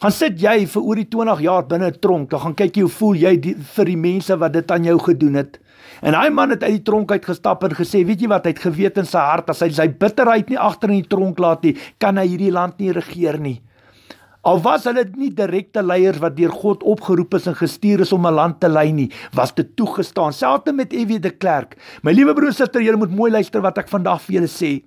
gaan sit jy vir oor die 20 jaar binne 'n tronk, dan gaan kyk jy hoe voel jy die, vir die mense wat dit aan jou gedoen het. En daai man het uit die tronk uit gestap en gesê, weet jy wat, hy het geweet in sy hart as hy sy bitterheid nie agter in die tronk laat nie, kan hy hierdie land nie regeer nie. Al was hulle nie direkte leiers wat deur God opgeroep is en gestuur is om 'n land te lei nie, was dit toegestaan. Selfs met EW de Klerk. My liewe broer suster, julle moet mooi luister wat ek vandag vir julle sê.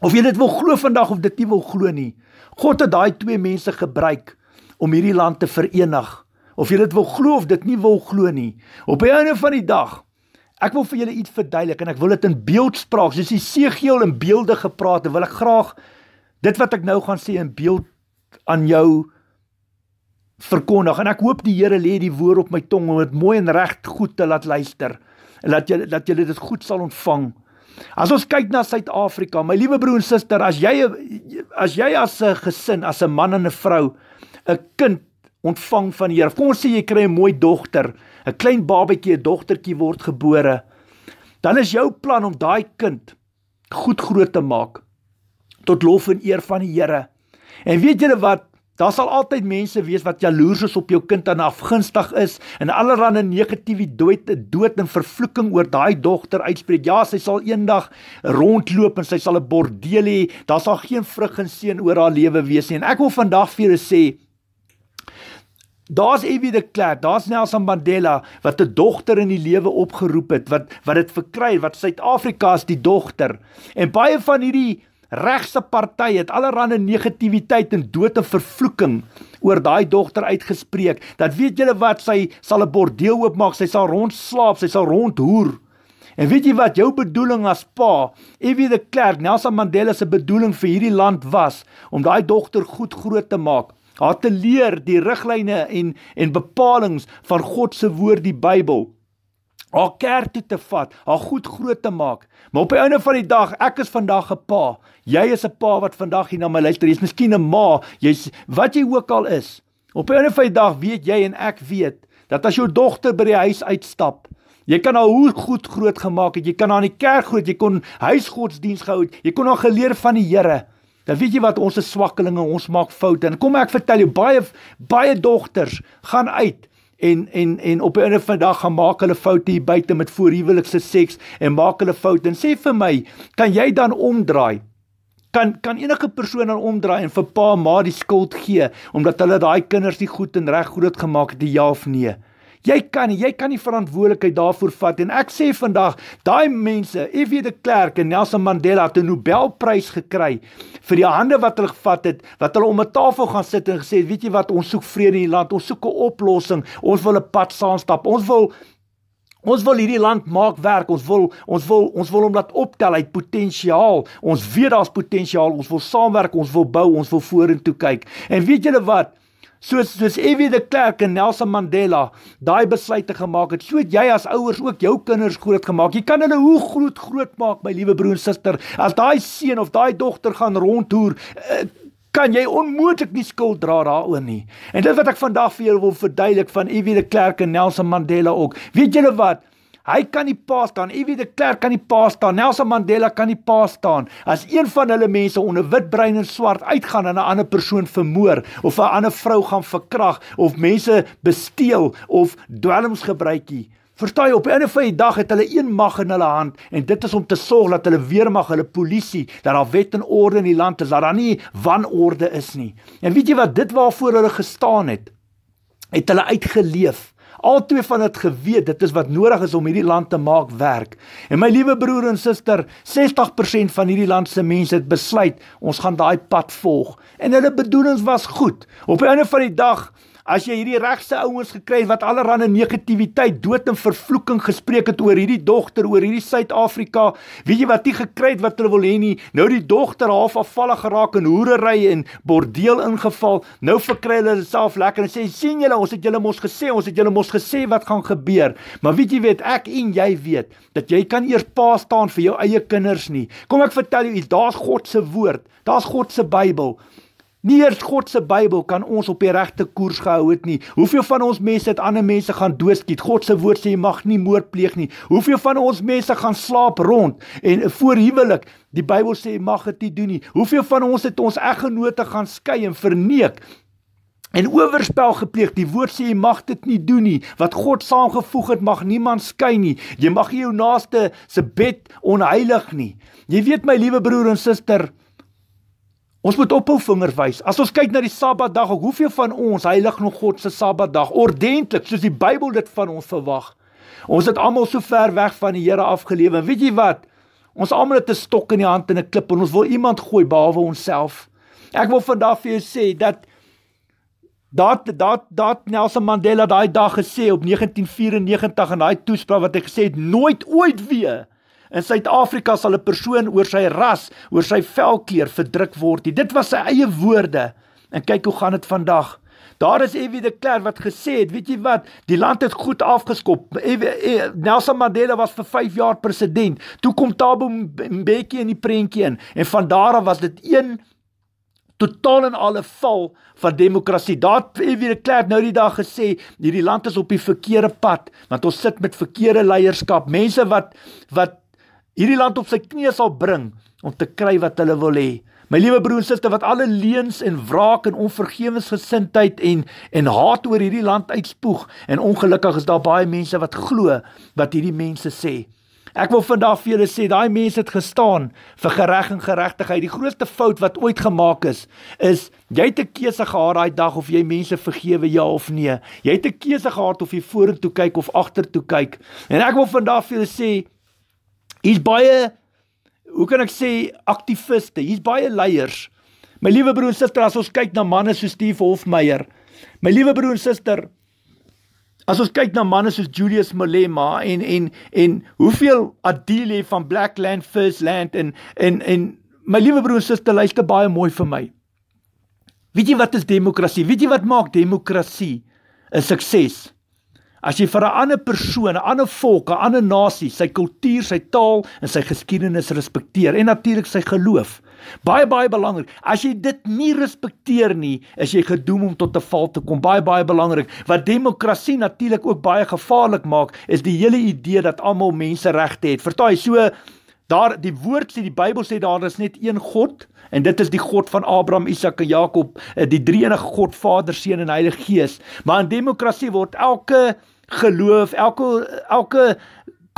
Of jy dit wil glo vandag of dit nie wil glo nie, God het daai twee mense gebruik om hierdie land te verenig. Of jy dit wil glo of dit nie wil glo nie, op die einde van die dag Ek wil vir julle iets verduidelik en ek wil dit in beeldspraak, soos die seegeel in beelde gepraat het, wil ek graag dit wat ek nou gaan sê in beeld aan jou verkondig en ek hoop die Here lê die woord op my tong om dit mooi en reg goed te laat luister en dat julle dat julle dit goed sal ontvang. As ons kyk na Suid-Afrika, my liewe broer en suster, as jy as jy as 'n gesin, as 'n man en 'n vrou 'n kind ontvang van die Here. Kom ons sê jy kry 'n mooi dogter. 'n klein babatjie, 'n dogtertjie word gebore, dan is jou plan om daai kind goed groot te maak tot lof en eer van die Here. En weet julle wat? Daar sal altyd mense wees wat jaloers is op jou kind en afgunstig is en allerlei negatiewe dood, dood en vervloeking oor daai dogter uitspreek. Ja, sy sal eendag rondloop en sy sal 'n bordeel hê. Daar sal geen vrug en seën oor haar lewe wees nie. En ek wil vandag vir julle sê, Daar's Evie de Klerk, daar's Nelson Mandela wat 'n dogter in die lewe opgeroep het wat wat dit verkry het wat Suid-Afrika se die dogter. En baie van hierdie regse partye het allerlei negativiteit en dood en vervloeking oor daai dogter uitgespreek. Dat weet julle wat sy sal 'n bordeel oopmaak, sy sal rondslaap, sy sal rondhoer. En weet jy wat jou bedoeling as pa, Evie de Klerk, Nelson Mandela se bedoeling vir hierdie land was om daai dogter goed groot te maak? haar te leer die riglyne en en bepalinge van God se woord die Bybel haar kerk toe te vat haar goed groot te maak maar op die einde van die dag ek is vandag 'n pa jy is 'n pa wat vandag hier na my luister jy's miskien 'n ma jy's wat jy ook al is op die einde van die dag weet jy en ek weet dat as jou dogter by die huis uitstap Jy kan haar hoe goed groot gemaak het. Jy kan haar in die kerk groot, jy kon huisgodsdiens gehou het. Jy kon haar geleer van die Here. Dan nou, weet jy wat ons is swakkelinge, ons maak foute. En kom ek vertel jou baie baie dogters gaan uit en en en op 'n ander van dag gaan maak hulle foute hier buite met voorhuwelikse seks en maak hulle foute. En sê vir my, kan jy dan omdraai? kan kan enige persoon dan omdraai en vir pa maar die skuld gee omdat hulle daai kinders nie goed en reg groot gemaak het die ja of nee. Jy kan nie, jy kan nie verantwoordelikheid daarvoor vat en ek sê vandag, daai mense, F.W. de Klerk en Nelson Mandela het 'n Nobelprys gekry vir die hande wat hulle gevat het, wat hulle om 'n tafel gaan sit en gesê het, weet jy wat, ons soek vrede in die land, ons soek 'n oplossing, ons wil 'n pad saam stap. Ons wil Ons wil hierdie land maak werk. Ons wil ons wil ons wil hom laat optel uit potensiaal. Ons weet daar's potensiaal. Ons wil saamwerk, ons wil bou, ons wil vorentoe kyk. En weet julle wat? soos soos F.W. de Klerk en Nelson Mandela daai besluite gemaak het, so het jy as ouers ook jou kinders groot gemaak. Jy kan hulle hoe groot groot maak, my liewe broer en suster. As daai seun of daai dogter gaan rondtoer, eh, kan jy onmoontlik nie skuld dra daaroor nie. En dit wat ek vandag vir julle wil verduidelik van F.W. de Klerk en Nelson Mandela ook. Weet julle wat? Hy kan die pa staan. Ivy de Klerk kan die pa staan. Nelson Mandela kan die pa staan. As een van hulle mense onder wit brein en swart uitgaan en 'n ander persoon vermoor of 'n ander vrou gaan verkrag of mense besteel of dwelms gebruik hier. Verstaan jy op 'n of ander dag het hulle een mag in hulle hand en dit is om te sorg dat hulle weermag, hulle polisie, dat daar wet en orde in die land is, dat daar nie wanorde is nie. En weet jy wat dit waarvoor hulle gestaan het? Het hulle uitgeleef. Altwee van dit geweet, dit is wat nodig is om hierdie land te maak werk. En my liewe broer en suster, 60% van hierdie land se mense het besluit ons gaan daai pad volg en hulle bedoelings was goed. Op 'n einde van die dag As jy hierdie regse ouens gekry het wat allerlei negativiteit, dood en vervloeking gespreek het oor hierdie dogter, oor hierdie Suid-Afrika, weet jy wat jy gekry het wat hulle wil hê nie. Nou die dogter half afvallig geraak in hoerery en bordeel ingeval. Nou verkry hulle dit self lekker en sê sien julle, ons het julle mos gesê, ons het julle mos gesê wat gaan gebeur. Maar weet jy weet ek en jy weet dat jy kan eers pa staan vir jou eie kinders nie. Kom ek vertel jou, daar's God se woord. Daar's God se Bybel. Nie eers God se Bybel kan ons op die regte koers gehou het nie. Hoeveel van ons mense het ander mense gaan doodskiet? God se woord sê jy mag nie moord pleeg nie. Hoeveel van ons mense gaan slaap rond en voor huwelik? Die Bybel sê jy mag dit nie doen nie. Hoeveel van ons het ons eggenote gaan skei en verneek? En owerspel gepleeg. Die woord sê jy mag dit nie doen nie. Wat God saamgevoeg het, mag niemand skei nie. Jy mag nie jou naaste se bed onheilig nie. Jy weet my liewe broer en suster, Ons moet ophou vinger wys. As ons kyk na die Sabbatdag, hoeveel van ons heilig nog God se Sabbatdag ordentlik soos die Bybel dit van ons verwag? Ons het almal so ver weg van die Here afgelewe. Weet jy wat? Ons almal het 'n stok in die hand en 'n klip en ons wil iemand gooi behalwe onsself. Ek wil vandag vir jou sê dat dat dat dat Nelson Mandela daai dag gesê op 1994 in daai toespraak wat hy gesê het nooit ooit weer In Suid-Afrika sal 'n persoon oor sy ras, oor sy velkleur verdruk word. Dit was sy eie woorde. En kyk hoe gaan dit vandag. Daar is Evie de Klerk wat gesê het, weet jy wat, die land het goed afgeskop. Eh, Nelson Mandela was vir 5 jaar president. Toe kom Thabo Mbeki in die prentjie in en van daar af was dit een totaal en al 'n val van demokrasie. Daar Evie de Klerk nou die dag gesê, hierdie land is op die verkeerde pad, want ons sit met verkeerde leierskap, mense wat wat hierdie land op sy knieë sal bring om te kry wat hulle wil hê. My liewe broer en suster wat alle leuns en wraak en onvergewensgesindheid en en haat oor hierdie land uitspoeg en ongelukkig is daar baie mense wat glo wat hierdie mense sê. Ek wil vandag vir julle sê daai mense het gestaan vir gereg en geregtigheid. Die grootste fout wat ooit gemaak is, is jy het 'n keuse gehad daai dag of jy mense vergewe ja of nee. Jy het 'n keuse gehad of jy vorentoe kyk of agtertoe kyk. En ek wil vandag vir julle sê Hier's baie hoe kan ek sê aktiviste, hier's baie leiers. My liewe broer en suster, as ons kyk na manne so Steve Hofmeyer. My liewe broer en suster, as ons kyk na manne soos Julius Malema en en en hoeveel Adile van Blackland First Land en en en my liewe broer en suster, luister baie mooi vir my. Weet jy wat is demokrasie? Weet jy wat maak demokrasie 'n sukses? As jy vir 'n ander persoon, 'n ander volk, 'n ander nasie, sy kultuur, sy taal en sy geskiedenis respekteer en natuurlik sy geloof, baie baie belangrik. As jy dit nie respekteer nie, is jy gedoem om tot 'n val te kom. Baie baie belangrik. Wat demokrasie natuurlik ook baie gevaarlik maak, is die hele idee dat almal menseregte het. Vertaai so Daar die woord sê die Bybel sê daar is net een God en dit is die God van Abraham, Isak en Jakob, eh, die drie enige God Vader, Seun en Heilige Gees. Maar in demokrasie word elke geloof, elke elke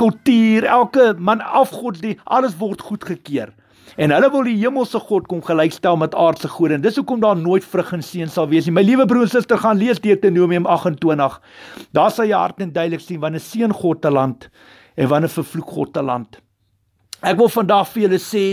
kultuur, elke man afgodlik, alles word goedgekeur. En hulle wil die hemelse God kom gelykstel met aardse gode. En dis hoekom daar nooit vrug en seën sal wees nie. My liewe broer en suster, gaan lees Deuteronomium 28. Daar sal jy hart en duidelik sien wanneer seën God te land en wanneer vervloek God te land. Ek wil vandag vir julle sê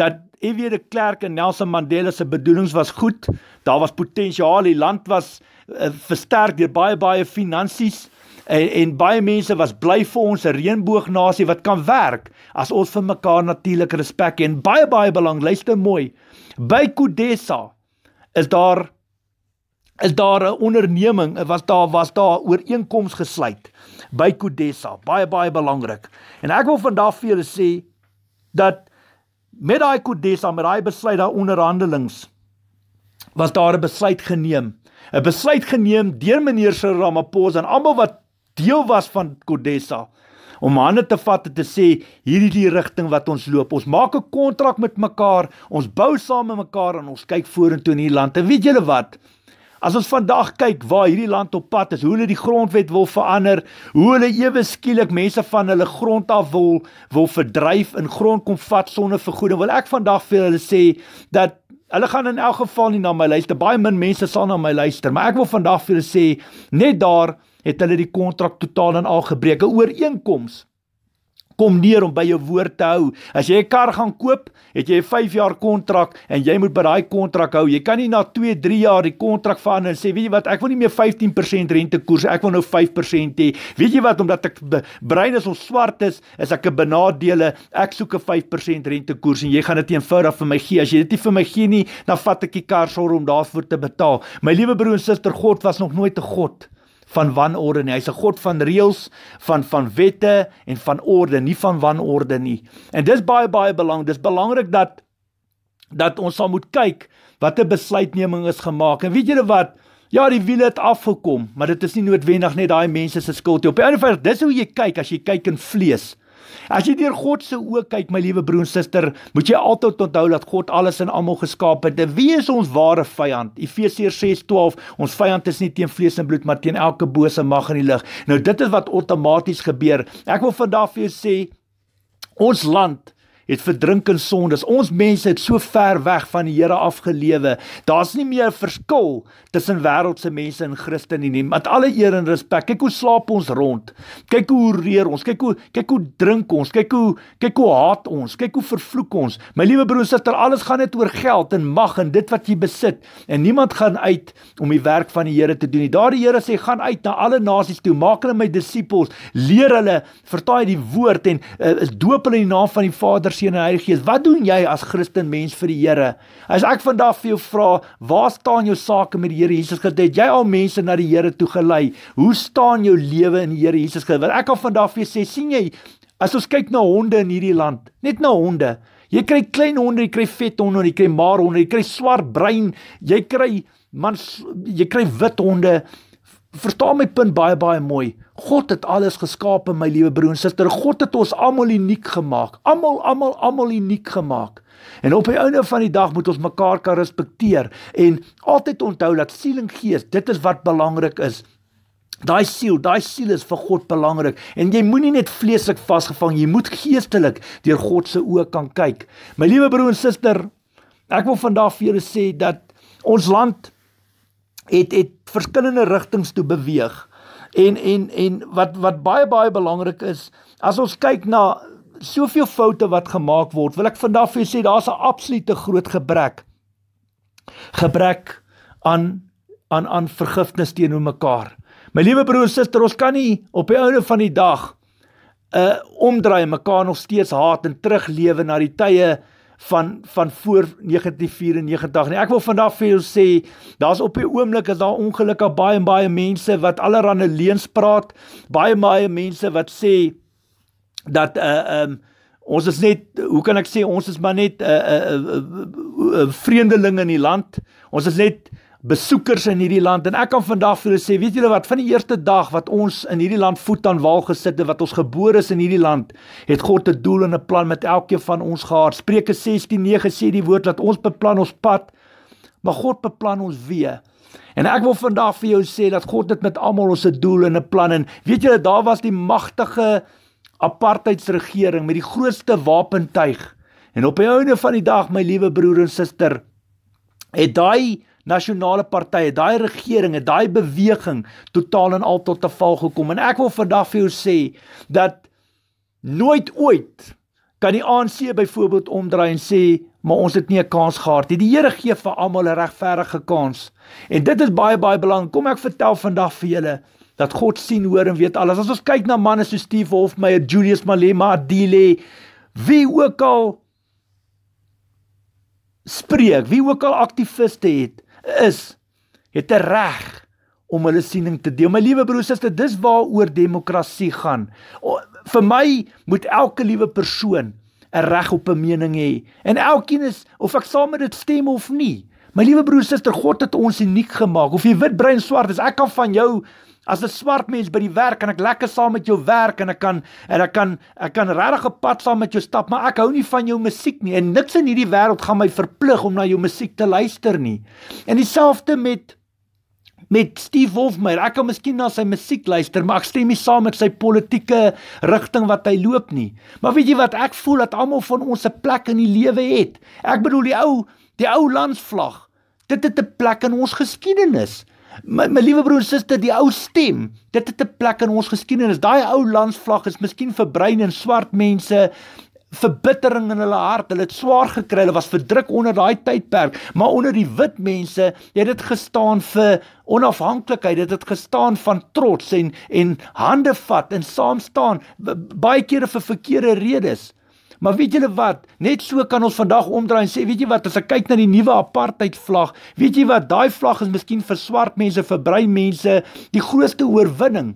dat EW de Klerk en Nelson Mandela se bedoelings was goed. Daar was potensiaal. Die land was uh, versterk deur baie baie finansies en, en baie mense was bly vir ons 'n reënboognasie wat kan werk as ons vir mekaar natuurlik respek en baie baie belang luister mooi by Kudesa is daar is daar 'n onderneming was daar was daar ooreenkomste gesluit by Kudesa baie baie belangrik en ek wil vandag vir julle sê dat met daai Kudesa met daai besluit daai onderhandelinge was daar 'n besluit geneem 'n besluit geneem deur meneer Sir Ramaphosa en almal wat deel was van Godessa om hande te vat en te sê hierdie die rigting wat ons loop. Ons maak 'n kontrak met mekaar, ons bou saam met mekaar en ons kyk vorentoe in hierdie land. En weet julle wat? As ons vandag kyk waar hierdie land op pad is, hoe hulle die grondwet wil verander, hoe hulle ewe skielik mense van hulle grond af wil wil verdryf en grond kom vat sonder vergoeding, wil ek vandag vir hulle sê dat hulle gaan in elk geval nie na my luister. Baie min mense sal na my luister, maar ek wil vandag vir hulle sê net daar het hulle die kontrak totaal en al gebreek. 'n Ooreenkoms kom neer om by jou woord te hou. As jy 'n kar gaan koop, het jy 'n 5 jaar kontrak en jy moet by daai kontrak hou. Jy kan nie na 2, 3 jaar die kontrak verander en sê, "Weet jy wat, ek wil nie meer 15% rentekoers, ek wil nou 5% hê." Weet jy wat, omdat ek brein is ons swart is, is ek 'n benadeele. Ek soek 'n 5% rentekoers en jy gaan dit eenvoudig vir my gee. As jy dit nie vir my gee nie, dan vat ek die kar sonder om daarvoor te betaal. My liewe broer en suster, God was nog nooit 'n god nie van wanorde nie. Hy's 'n God van reëls, van van wette en van orde, nie van wanorde nie. En dis baie baie belangrik. Dis belangrik dat dat ons sal moet kyk wat 'n besluitneming is gemaak. En weet julle wat? Ja, die wiele het afgekom, maar dit is nie noodwendig net daai mense se skuld nie. Op 'n ander wyse, dis hoe jy kyk as jy kyk in vlees. As jy deur God se oë kyk, my liewe broer en suster, moet jy altyd onthou dat God alles en almal geskaap het. Wie is ons ware vyand? Efesiërs 6:12. Ons vyand is nie teen vlees en bloed, maar teen elke bose mag in die lig. Nou dit is wat outomaties gebeur. Ek wil vandag vir jou sê ons land het verdrink in sonde. Ons mense het so ver weg van die Here afgelewe. Daar's nie meer 'n verskil tussen wêreldse mense en Christene nie. Met alle eer en respek, kyk hoe slaap ons rond. Kyk hoe reer ons. Kyk hoe kyk hoe drink ons. Kyk hoe kyk hoe haat ons. Kyk hoe vervloek ons. My liewe broer en suster, alles gaan net oor geld en mag en dit wat jy besit. En niemand gaan uit om die werk van die Here te doen nie. Daardie Here sê gaan uit na alle nasies toe, maak hulle my disippels, leer hulle vertaai die woord en uh, doop hulle in die naam van die Vader Seun en Heilige Gees. Wat doen jy as Christen mens vir die Here? As ek vandag vir jou vra, waar staan jou sake met die Here Jesus Christus? Het jy al mense na die Here toe gelei? Hoe staan jou lewe in die Here Jesus Christus? Want ek kan vandag vir jou sê, sien jy, as ons kyk na honde in hierdie land, net na honde. Jy kry klein honde, jy kry vet honde, jy kry maar honde, jy kry swart brein, jy kry man jy kry wit honde. Verstaan my punt baie baie mooi. God het alles geskaap in my liewe broer en suster. God het ons almal uniek gemaak. Almal, almal, almal uniek gemaak. En op die einde van die dag moet ons mekaar kan respekteer en altyd onthou dat siel en gees, dit is wat belangrik is. Daai siel, daai siel is vir God belangrik en jy moenie net vleeslik vasgevang, jy moet geestelik deur God se oë kan kyk. My liewe broer en suster, ek wil vandag vir julle sê dat ons land het het verskillende rigtings toe beweeg. En en en wat wat baie baie belangrik is, as ons kyk na soveel foute wat gemaak word, wil ek vandag vir julle sê daar's 'n absolute groot gebrek. Gebrek aan aan aan vergifnis teenoor mekaar. My liewe broer en suster, ons kan nie op die oude van die dag uh omdraai mekaar nog steeds haat en teruglewe na die tye van van voor 1994 nie. Ek wil vandag vir julle sê, daar's op die oomblik is daar ongelukkig baie en baie mense wat allerhande leuns praat, baie baie mense wat sê dat uh um ons is net hoe kan ek sê ons is maar net uh uh, uh, uh, uh, uh vreemdelinge in die land. Ons is net besoekers in hierdie land en ek kan vandag vir julle sê, weet julle wat, van die eerste dag wat ons in hierdie land voet aan wal gesit het, wat ons gebore is in hierdie land, het God 'n doel en 'n plan met elkeen van ons gehad. Spreuke 16:9 sê die woord dat ons beplan ons pad, maar God beplan ons weë. En ek wil vandag vir jou sê dat God dit met almal ons 'n doel en 'n plan en weet julle daar was die magtige apartheidsregering met die grootste wapentuig. En op 'n ouene van die dag, my liewe broer en suster, het daai nasionale partye, daai regering, daai beweging totaal en al tot 'n val gekom. En ek wil vandag vir jou sê dat nooit ooit kan die ANC byvoorbeeld omdraai en sê maar ons het nie 'n kans gehad nie. Die Here gee vir almal 'n regverdige kans. En dit is baie baie belangrik. Kom ek vertel vandag vir julle dat God sien, hoor en weet alles. As ons kyk na manne so Steve Hofmeyer, Julius Malema, Adile, wie ook al spreek, wie ook al aktiviste het, is, het 'n reg om hulle siening te deel. My liewe broers en susters, dis waaroor demokrasie gaan. O, vir my moet elke liewe persoon 'n reg op 'n mening hê. En elkeen is of ek saam met dit stem of nie. My liewe broers en susters, God het ons uniek gemaak. Of jy wit, bruin, swart is, ek kan van jou as 'n swart mens by die werk en ek lekker saam met jou werk en ek kan en ek kan ek kan regtig 'n pad saam met jou stap, maar ek hou nie van jou musiek nie en niks in hierdie wêreld gaan my verplig om na jou musiek te luister nie. En dieselfde met met Steve Wolfmeyer. Ek kan miskien na sy musiek luister, maar ek stem nie saam met sy politieke rigting wat hy loop nie. Maar weet jy wat ek voel dat almal van ons 'n plek in die lewe het. Ek bedoel die ou die ou landsvlag. Dit het 'n plek in ons geskiedenis. My my liewe broer en suster, die ou stem, dit het 'n plek in ons geskiedenis. Daai ou landsvlag is miskien vir bruin en swart mense verbittering in hulle hart. Hulle het swaar gekry. Hulle was verdruk onder daai tydperk, maar onder die wit mense het dit gestaan vir onafhanklikheid. Dit het gestaan van trots en en hande vat en saam staan baie kere vir verkeerde redes. Maar weet julle wat? Net so kan ons vandag omdraai en sê, weet jy wat, as ek kyk na die nuwe apartheid vlag, weet jy wat, daai vlag is miskien vir swart mense, vir brei mense die grootste oorwinning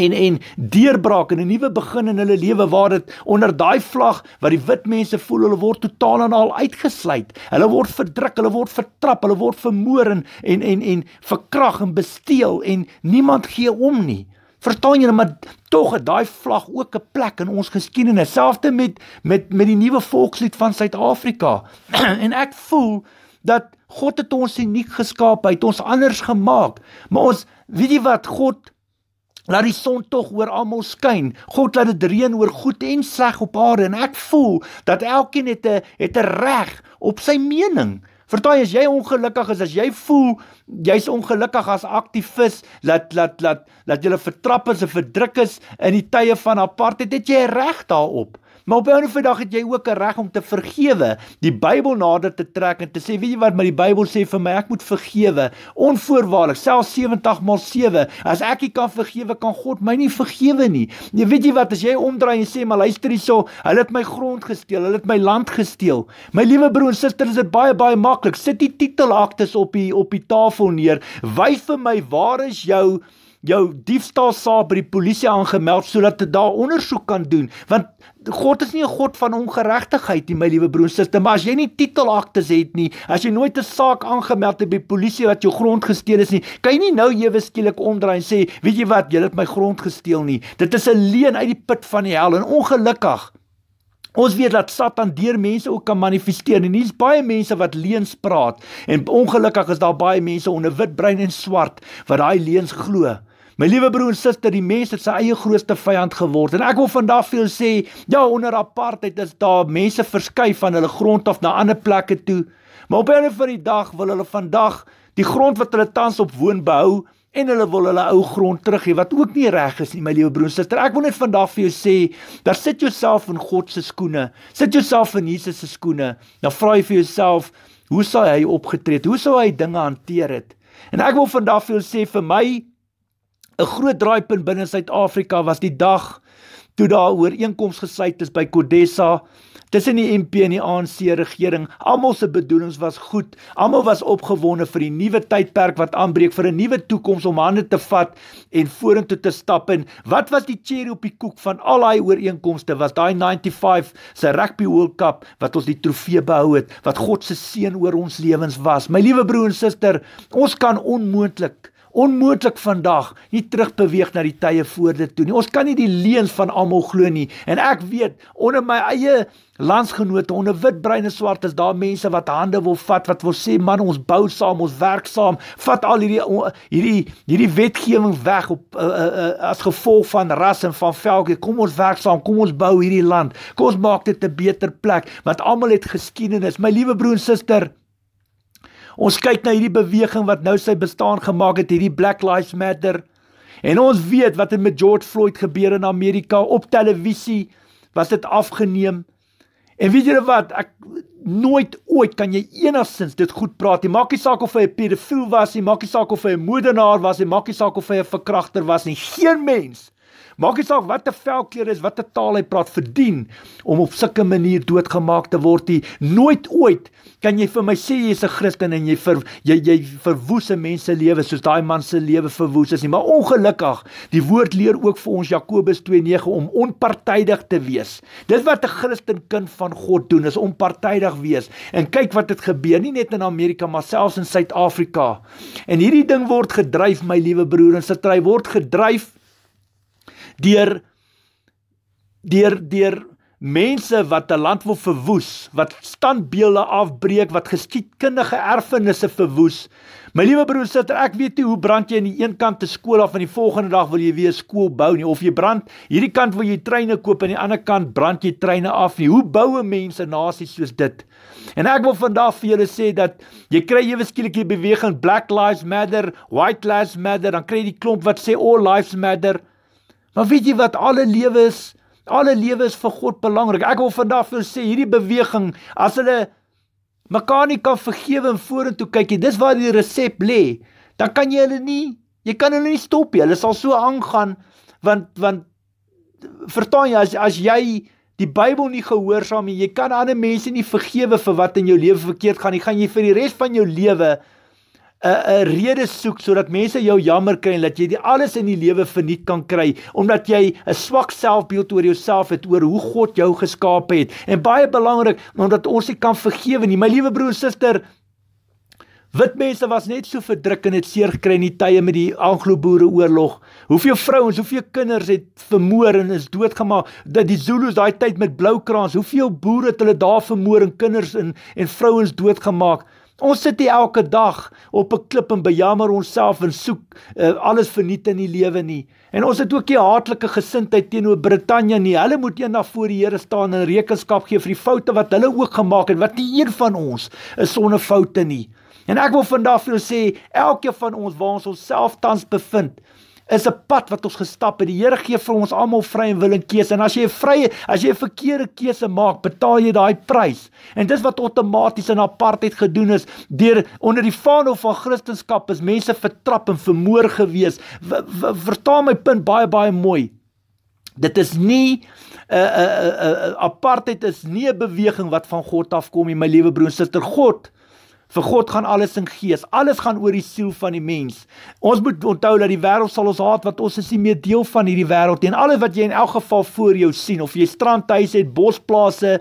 en en deurbraak en 'n nuwe begin in hulle lewe waar dit onder daai vlag wat die wit mense voel hulle word totaal en al uitgesluit. Hulle word verdruk, hulle word vertrap, hulle word vermoor en en en verkrag en gesteel en niemand gee om nie. Verstaan julle maar tog het daai vlag ook 'n plek in ons geskiedenis, selfs met met met die nuwe volkslied van Suid-Afrika. <clears throat> en ek voel dat God het ons uniek geskaap, hy het ons anders gemaak. Maar ons weet nie wat God laat die son tog oor almal skyn. God laat dit reën oor goed en sleg op aarde en ek voel dat elkeen het 'n het 'n reg op sy mening. Verstaan jy as jy ongelukkig is, as jy voel jy's ongelukkig as aktivis, laat laat laat laat julle vertrappers en verdrukkers in die tye van apartheid, het jy reg daarop. Maar op 'n ander vandag het jy ook 'n reg om te vergewe, die Bybel nader te trek en te sê, weet jy wat, maar die Bybel sê vir my ek moet vergewe, onvoorwaardelik, selfs 70 maal 7. As ek nie kan vergewe kan God my nie vergewe nie. Jy nee, weet jy wat, as jy omdraai en sê, maar luister hierso, hulle het my grond gesteel, hulle het my land gesteel. My liewe broer en suster, dit is baie baie maklik. Sit die titelaktes op die op die tafel neer. Wys vir my waar is jou jou diefstal saak by die polisie aangemeld sodat dit daar ondersoek kan doen want God is nie 'n god van ongeregtigheid nie my liewe broer suster maar as jy nie titelaktes het nie as jy nooit 'n saak aangemeld het by die polisie wat jou grond gesteel is nie kan jy nie nou ewe skielik omdraai en sê weet jy wat jy het my grond gesteel nie dit is 'n leuen uit die put van die hel en ongelukkig Ons weet dat Satan deur mense ook kan manifesteer en hier's baie mense wat leuns praat en ongelukkig is daar baie mense onder wit brein en swart wat daai leuns glo. My liewe broer en suster, die mens het sy eie grootste vyand geword. En ek wil vandag vir julle sê, ja, onder apartheid is daar mense verskuif van hulle grond af na ander plekke toe. Maar op 'n of ander dag wil hulle vandag die grond wat hulle tans op woon behou en hulle wil hulle ou grond terug hê wat ook nie reg is nie, my liewe broer en suster. Ek wil net vandag vir jou sê, daar sit jouself in God se skoene. Sit jouself in Jesus se skoene. Dan vra jy vir jouself, hoe sou hy opgetree het? Hoe sou hy dinge hanteer het? En ek wil vandag vir julle sê vir my 'n groot draaipunt binne Suid-Afrika was die dag toe daar ooreenkoms gesluit is by Kodessa tussen die MP en die ANC regering. Almal se bedoelings was goed. Almal was opgewonde vir die nuwe tydperk wat aanbreek vir 'n nuwe toekoms om hande te vat en vorentoe te stap. En wat was die cherry op die koek van al daai ooreenkomste was daai 95 se Rugby World Cup wat ons die trofee behou het, wat God se seën oor ons lewens was. My liewe broer en suster, ons kan onmoontlik onmoontlik vandag nie terugbeweeg na die tye voor dit toe nie. Ons kan nie die leuns van almal glo nie. En ek weet onder my eie landsgenote, onder wit breine swart is daar mense wat hande wil vat wat wil sê man ons bou saam, ons werk saam, vat al hierdie hierdie hierdie wetgewing weg op uh, uh, uh, as gevolg van ras en van velke. Kom ons werk saam, kom ons bou hierdie land. Kom ons maak dit 'n beter plek want almal het geskiedenis. My liewe broer en suster, Ons kyk na hierdie beweging wat nou sy bestaan gemaak het, hierdie Black Lives Matter. En ons weet wat het er met George Floyd gebeur in Amerika op televisie was dit afgeneem. En weet julle wat, ek nooit ooit kan jy enigsins dit goed praat. Dit maak nie saak of hy 'n pedofiel was, dit maak nie saak of hy 'n moordenaar was, dit maak nie saak of hy 'n verkragter was nie. Geen mens Maak nie saak wat 'n velkleur is, wat 'n taal hy praat, verdien om op sulke manier doodgemaak te word. Jy nooit ooit kan jy vir my sê jy's 'n Christen en jy ver, jy jy verwoes mense lewe soos daai man se lewe verwoes is nie. Maar ongelukkig, die woord leer ook vir ons Jakobus 2:9 om onpartydig te wees. Dit wat 'n Christen kind van God doen is om partydig wees. En kyk wat het gebeur, nie net in Amerika maar selfs in Suid-Afrika. En hierdie ding word gedryf my liewe broer en sister, hy word gedryf deur deur deur mense wat 'n land wil verwoes, wat standbeelde afbreek, wat geskiedkundige erfenisse verwoes. My liewe broer en suster, ek weet nie hoe brand jy aan die een kant 'n skool af en die volgende dag wil jy weer skool bou nie of jy brand hierdie kant wil jy treine koop en aan die ander kant brand jy treine af nie. Hoe boue mense nasies soos dit? En ek wil vandag vir julle sê dat jy kry ewe skielik hier beweging Black Lives Matter, White Lives Matter, dan kry jy die klomp wat sê All Lives Matter. Maar weet jy wat alle lewe is? Alle lewe is vir God belangrik. Ek wil vandag vir sê hierdie beweging as hulle mekaar nie kan vergewe en vorentoe kyk nie, dis waar die resep lê. Dan kan jy hulle nie, jy kan hulle nie stop nie. Hulle sal so aangaan want want verstaan jy as as jy die Bybel nie gehoorsaam nie, jy kan ander mense nie vergewe vir wat in jou lewe verkeerd gaan nie. Gaan jy vir die res van jou lewe 'n 'n rede soek sodat mense jou jammer kry en dat jy die alles in die lewe verniet kan kry omdat jy 'n swak selfbeeld oor jouself het oor hoe God jou geskaap het en baie belangrik omdat ons nie kan vergewe nie my liewe broer en suster Wit mense was net so verdruk en het seer gekry in die tye met die Anglo-Boereoorlog. Hoeveel vrouens, hoeveel kinders het vermoor en is doodgemaak dat die Zulu's daai tyd met blou kraans, hoeveel boere het hulle daar vermoor en kinders en en vrouens doodgemaak? Ons sit hier elke dag op 'n klip en bejammer onsself en soek uh, alles verniet in die lewe nie. En ons het ook die haatlike gesindheid teenoor Brittanje nie. Hulle moet eendag voor die Here staan en rekenskap gee vir die foute wat hulle ook gemaak het, wat nie een van ons is sonder foute nie. En ek wil vandag vir jou sê, elkeen van ons waar ons onsself tans bevind, is 'n pad wat ons gestap het. Die Here gee vir ons almal vrye wil en keuse. En as jy 'n vrye, as jy 'n verkeerde keuse maak, betaal jy daai prys. En dis wat outomaties in apartheid gedoen is deur onder die vaandel van Christendom is mense vertrap en vermoor gewees. W -w Vertaal my punt baie baie mooi. Dit is nie 'n uh, uh, uh, apartheid is nie 'n beweging wat van God afkom nie, my liewe broer en suster. God Vir God gaan alles in gees. Alles gaan oor die siel van die mens. Ons moet onthou dat die wêreld sal ons haat want ons is nie meer deel van hierdie wêreld nie. En alles wat jy in elk geval voor jou sien of jy strandhuise het, bosplase,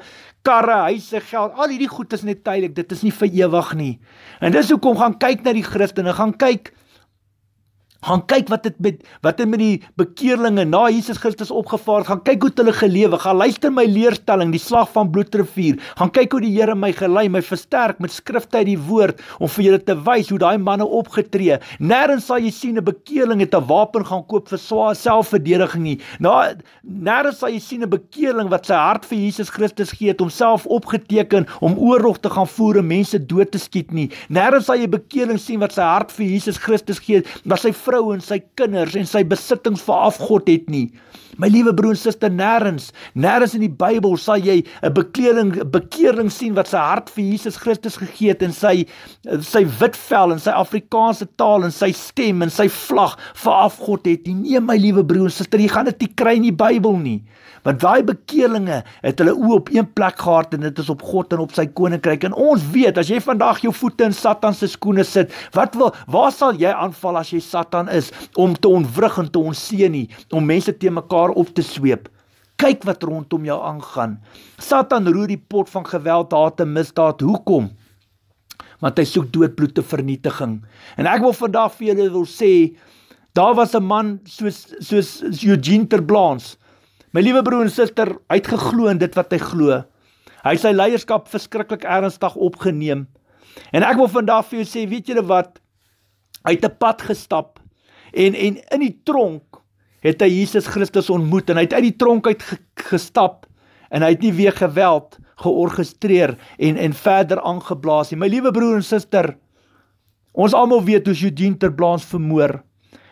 karre, huise, geld, al hierdie goed is net tydelik. Dit is nie vir ewig nie. En dis hoekom gaan kyk na die Christene, gaan kyk Gaan kyk wat dit met wat het met die bekeerlinge na Jesus Christus opgevaar, gaan kyk hoe hulle gelewe, gaan luister my leerstelling, die slag van bloedrivier, gaan kyk hoe die Here my gelei, my versterk met skrifte uit die woord om vir julle te wys hoe daai manne opgetree. Nêrens sal jy sien 'n bekeerling het 'n wapen gaan koop vir swaar selfverdediging nie. Na nêrens sal jy sien 'n bekeerling wat sy hart vir Jesus Christus gee het om self opgeteken om oorlog te gaan voer en mense dood te skiet nie. Nêrens sal jy bekeerling sien wat sy hart vir Jesus Christus gee het, wat sy vrou en sy kinders en sy besittings vir afgod het nie. My liewe broer en suster, nêrens, nêrens in die Bybel sal jy 'n bekleding bekering sien wat sy hart vir Jesus Christus gegee het en sy sy wit vel en sy Afrikaanse taal en sy stem en sy vlag vir afgod het nie. Nee, my liewe broer en suster, jy gaan dit nie kry in die Bybel nie. Want daai bekeerlinge het hulle oë op een plek gehard en dit is op God en op sy koninkryk. En ons weet as jy vandag jou voete in Satan se skoene sit, wat wil waar sal jy aanval as jy Satan is om te ontwrig en te onseën nie, om mense te mekaar op te sweep? Kyk wat rondom jou aangaan. Satan roer die pot van geweld, haat en misdaad. Hoekom? Want hy soek doodbloed te vernietiging. En ek wil vandag vir julle wil sê, daar was 'n man soos soos Eugene Terblanche My liewe broer en suster, hy het geglo in dit wat hy glo. Hy het sy leierskap verskriklik ernstig opgeneem. En ek wil vandag vir jou sê, weet julle wat? Hy het 'n pad gestap en en in die tronk het hy Jesus Christus ontmoet en hy het uit die tronk uit gestap en hy het nie weer geweld georkestreer en en verder aangeblaas nie. My liewe broer en suster, ons almal weet hoe Judien ter Blaans vermoor.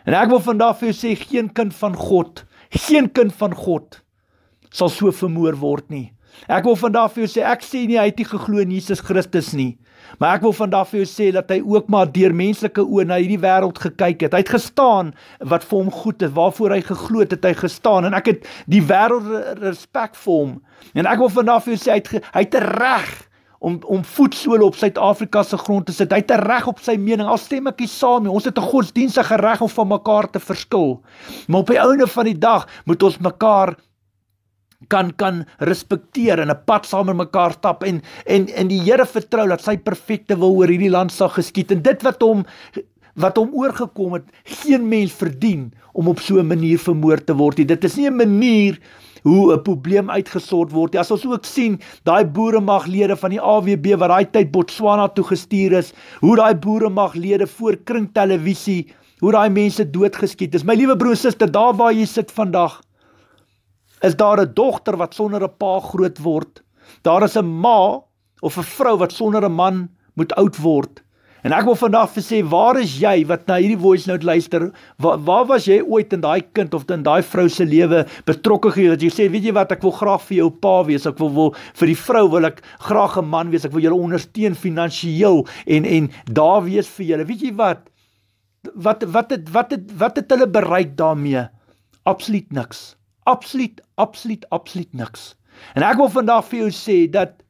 En ek wil vandag vir jou sê geen kind van God geen kind van God sal so vermoor word nie. Ek wil vandag vir jou sê ek sê nie hy het nie geglo in Jesus Christus nie. Maar ek wil vandag vir jou sê dat hy ook maar deur menslike oë na hierdie wêreld gekyk het. Hy het gestaan wat vir hom goed is, waarvoor hy geglo het, het hy gestaan en ek het die wêreld respek vir hom. En ek wil vandag vir jou sê hy het hy het reg om om voetsole op Suid-Afrika se grond te sit. Hy het 'n reg op sy mening. Al stem ek nie saam nie. Ons het 'n godsdienstige reg om van mekaar te verskil. Maar op die ouene van die dag moet ons mekaar kan kan respekteer en 'n pad saam met mekaar stap en en en die Here vertrou dat sy perfekte wil oor hierdie land sal geskied en dit wat hom wat hom oorgekom het, geen mens verdien om op so 'n manier vermoor te word nie. Dit is nie 'n manier hoe 'n probleem uitgesort word. As ja, ons ook sien daai boeremaglede van die AWB wat daai tyd Botswana toe gestuur is, hoe daai boeremaglede voor kringtelevisie, hoe daai mense doodgeskiet is. My liewe broer en suster, daar waar jy sit vandag, is daar 'n dogter wat sonder 'n pa groot word. Daar is 'n ma of 'n vrou wat sonder 'n man moet oud word. En ek wil vandag vir sê, waar is jy wat na hierdie voice note luister? Waar, waar was jy ooit in daai kind of in daai vrou se lewe betrokke gehou dat jy sê, weet jy wat, ek wil graag vir jou pa wees. Ek wil wil vir die vrou wil ek graag 'n man wees. Ek wil julle ondersteun finansiëel en en daar wees vir julle. Weet jy wat? Wat wat het wat het wat het hulle bereik daarmee? Absoluut niks. Absoluut absoluut absoluut niks. En ek wil vandag vir jou sê dat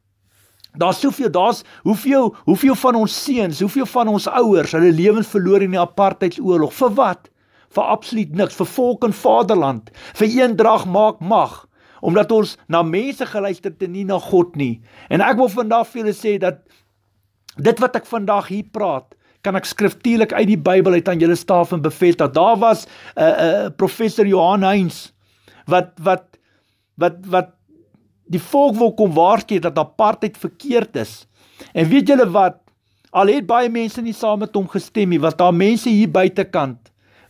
Daar's soveel daar's hoeveel hoeveel van ons seuns, hoeveel van ons ouers, hulle lewens verloor in die apartheidsoorlog. Vir wat? Vir absoluut niks, vir volk en vaderland, vir eendrag maak mag, omdat ons na mense geluister het en nie na God nie. En ek wil vandag vir julle sê dat dit wat ek vandag hier praat kan ek skriftelik uit die Bybel uit aan julle staaf en bevestig dat daar was 'n uh, eh, uh, eh, professor Johan Heinz wat wat wat wat die volk wil kom waarsku dat apartheid verkeerd is. En weet julle wat? Al het baie mense nie saam met hom gestem nie, want daar mense hier buitekant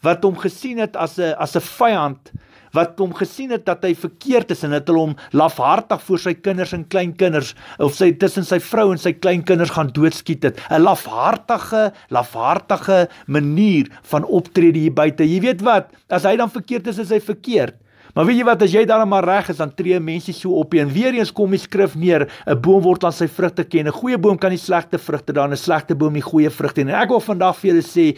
wat hom gesien het as 'n as 'n vyand wat hom gesien het dat hy verkeerd is en dat hulle hom lafhartig voor sy kinders en kleinkinders of sy tussen sy vrou en sy kleinkinders gaan doodskiet het 'n lafhartige lafhartige manier van optrede hier buite jy weet wat as hy dan verkeerd is is hy verkeerd Maar weet jy wat as jy dan maar reg is dan tree mense so op en weer eens kom die skrif neer 'n boom word aan sy vrugte ken 'n goeie boom kan nie slegte vrugte dan 'n slegte boom nie goeie vrugte en ek wil vandag vir julle sê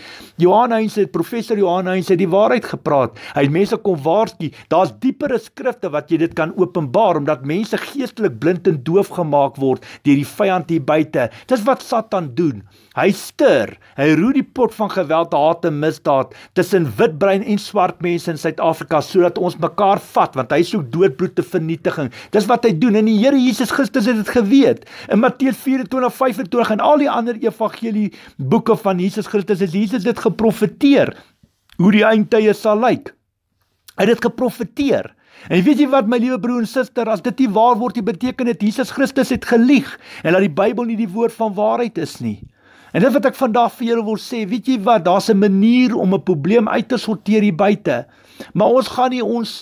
Johan Heinse het professor Johan Heinse die waarheid gepraat hy het mense kom waarsku daar's diepere skrifte wat jy dit kan openbaar omdat mense geestelik blind en doof gemaak word deur die vyand hier buite dis wat Satan doen Hy stir, hy roer die pot van geweld, haat en misdaad tussen wit brein en swart mense in Suid-Afrika sodat ons mekaar vat want hy soek doodbloed te vernietiging. Dis wat hy doen en die Here Jesus Christus het dit geweet. In Matteus 24:25 en al die ander evangelie boeke van Jesus Christus het Jesus dit geprofeteer hoe die eindtye sal lyk. Hy het dit geprofeteer. En weet jy wat my liewe broer en suster, as dit nie waar word, dit beteken dit Jesus Christus het gelieg en dat die Bybel nie die woord van waarheid is nie. En dit wat ek vandag vir julle wil sê, weet jy wat, daar's 'n manier om 'n probleem uit te sorteer hier buite. Maar ons gaan nie ons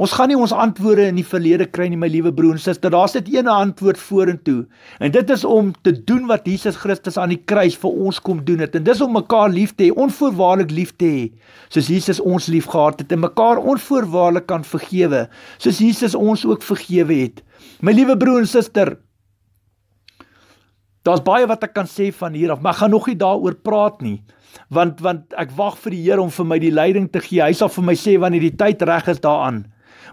ons gaan nie ons antwoorde in die verlede kry nie, my liewe broer en suster. Daar's net een antwoord vorentoe. En dit is om te doen wat Jesus Christus aan die kruis vir ons kom doen het. En dis om mekaar lief te hê, onvoorwaardelik lief te hê, soos Jesus ons liefgehad het en mekaar onvoorwaardelik kan vergewe, soos Jesus ons ook vergewe het. My liewe broer en suster, Daar's baie wat ek kan sê van hier af, maar ek gaan nog nie daaroor praat nie. Want want ek wag vir die Here om vir my die leiding te gee. Hy sal vir my sê wanneer die tyd reg is daaraan.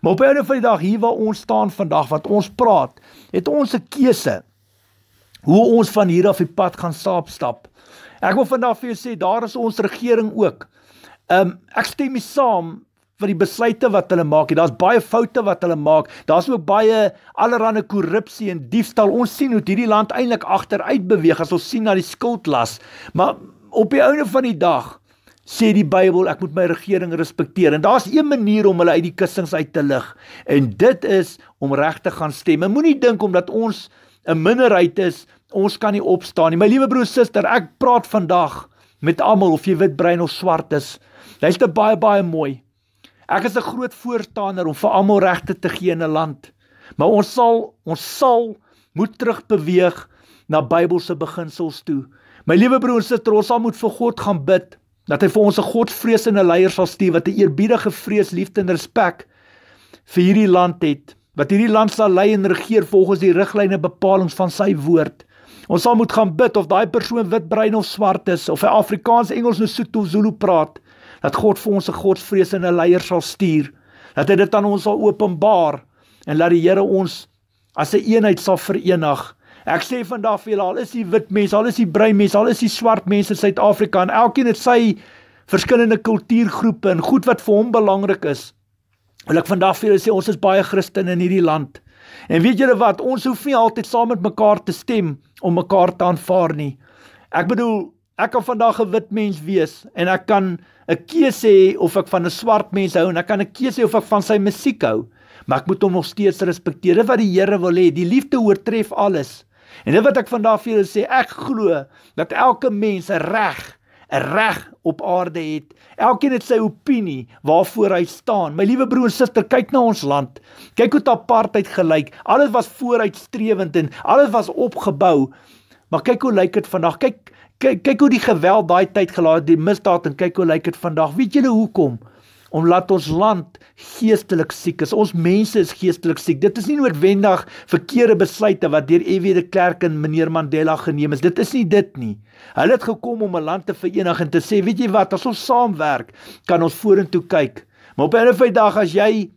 Maar op 'n ander van die dag hier waar ons staan vandag wat ons praat, het ons 'n keuse hoe ons van hier af die pad gaan saap stap. Ek wil vandag vir jou sê daar is ons regering ook. Ehm um, ek stem mee saam wat die besluite wat hulle maak, daar's baie foute wat hulle maak. Daar's ook baie allerlei korrupsie en diefstal. Ons sien hoe hierdie land eintlik agteruit beweeg as ons sien na die skuldlas. Maar op die einde van die dag sê die Bybel ek moet my regering respekteer en daar's een manier om hulle uit die kussings uit te lig en dit is om reg te gaan stem. Moenie dink omdat ons 'n minderheid is, ons kan nie opstaan nie. My liewe broer suster, ek praat vandag met almal of jy wit brein of swart is. Jy's te baie baie mooi. Ek is 'n groot voortaaner om vir almal regte te gee in 'n land. Maar ons sal ons sal moet terugbeweeg na Bybelse beginsels toe. My liewe broer en suster, ons sal moet vir God gaan bid dat hy vir ons 'n godvreesende leier sal stuur wat 'n eerbiedige vrees, liefde en respek vir hierdie land het, wat hierdie land sal lei en regeer volgens die riglyne bepalings van sy woord. Ons sal moet gaan bid of daai persoon wit brein of swart is of hy Afrikaans, Engels of Sotho Zulu praat dat God vir ons 'n godsvreesende leier sal stuur, dat hy dit aan ons sal openbaar en laat die Here ons as 'n eenheid sal verenig. Ek sê vandag vir julle al is die wit mense, al is die brein mense, al is die swart mense in Suid-Afrika en elkeen het sy verskillende kultuurgroepe en goed wat vir hom belangrik is. Wil ek vandag vir julle sê ons is baie Christene in hierdie land. En weet julle wat, ons hoef nie altyd saam met mekaar te stem om mekaar te aanvaar nie. Ek bedoel, ek kan vandag 'n wit mens wees en ek kan 'n keuse hê of ek van 'n swart mens hou en ek kan 'n keuse hê of ek van sy musiek hou, maar ek moet hom nog steeds respekteer. Dit wat die Here wil hê, die liefde oortref alles. En dit wat ek vandag vir julle sê, ek glo dat elke mens 'n reg, 'n reg op aarde het. Elkeen het sy opinie waarvoor hy staan. My liewe broer en suster, kyk na ons land. Kyk hoe dit apartheid gelyk. Alles was vooruitstrewend en alles was opgebou. Maar kyk hoe lyk dit vandag. Kyk, kyk kyk hoe die geweld daai tyd gelaat die misdaad en kyk hoe lyk dit vandag. Weet julle hoekom? Omdat ons land geestelik siek is. Ons mense is geestelik siek. Dit is nie noodwendig verkeerde besluite wat deur EW de Klerk en meneer Mandela geneem is. Dit is nie dit nie. Hulle het gekom om 'n land te verenig en te sê, weet jy wat, as ons saamwerk, kan ons vorentoe kyk. Maar op 'n of ander dag as jy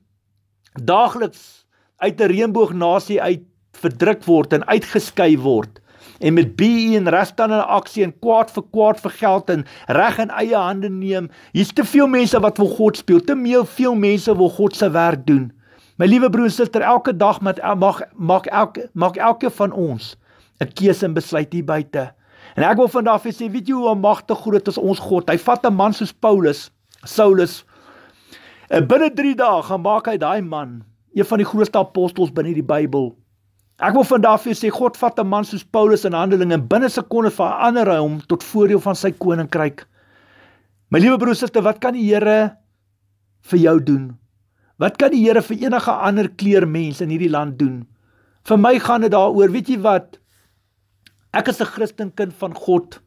daagliks uit 'n reënboognasie uit verdruk word en uitgesky word, en met B en regdan in aksie en kwaad vir kwaad vir geld en reg in eie hande neem. Hier's te veel mense wat vir God speel. Te meer veel mense wil God se werk doen. My liewe broer en suster, elke dag met mag mag elke mag elke van ons 'n keuse en besluit hier buite. En ek wil vandag vir sê, weet jy hoe magtig groot is ons God? Hy vat 'n man soos Paulus, Saulus. En binne 3 dae gaan maak hy daai man een van die grootste apostels binne die Bybel. Ek wil vandag vir sê God vat 'n man soos Paulus in Handelinge en binne sekondes verander hy hom tot voordeel van sy koninkryk. My liewe broers en susters, wat kan die Here vir jou doen? Wat kan die Here vir enige ander kleur mense in hierdie land doen? Vir my gaan dit daaroor, weet jy wat? Ek is 'n Christenkind van God.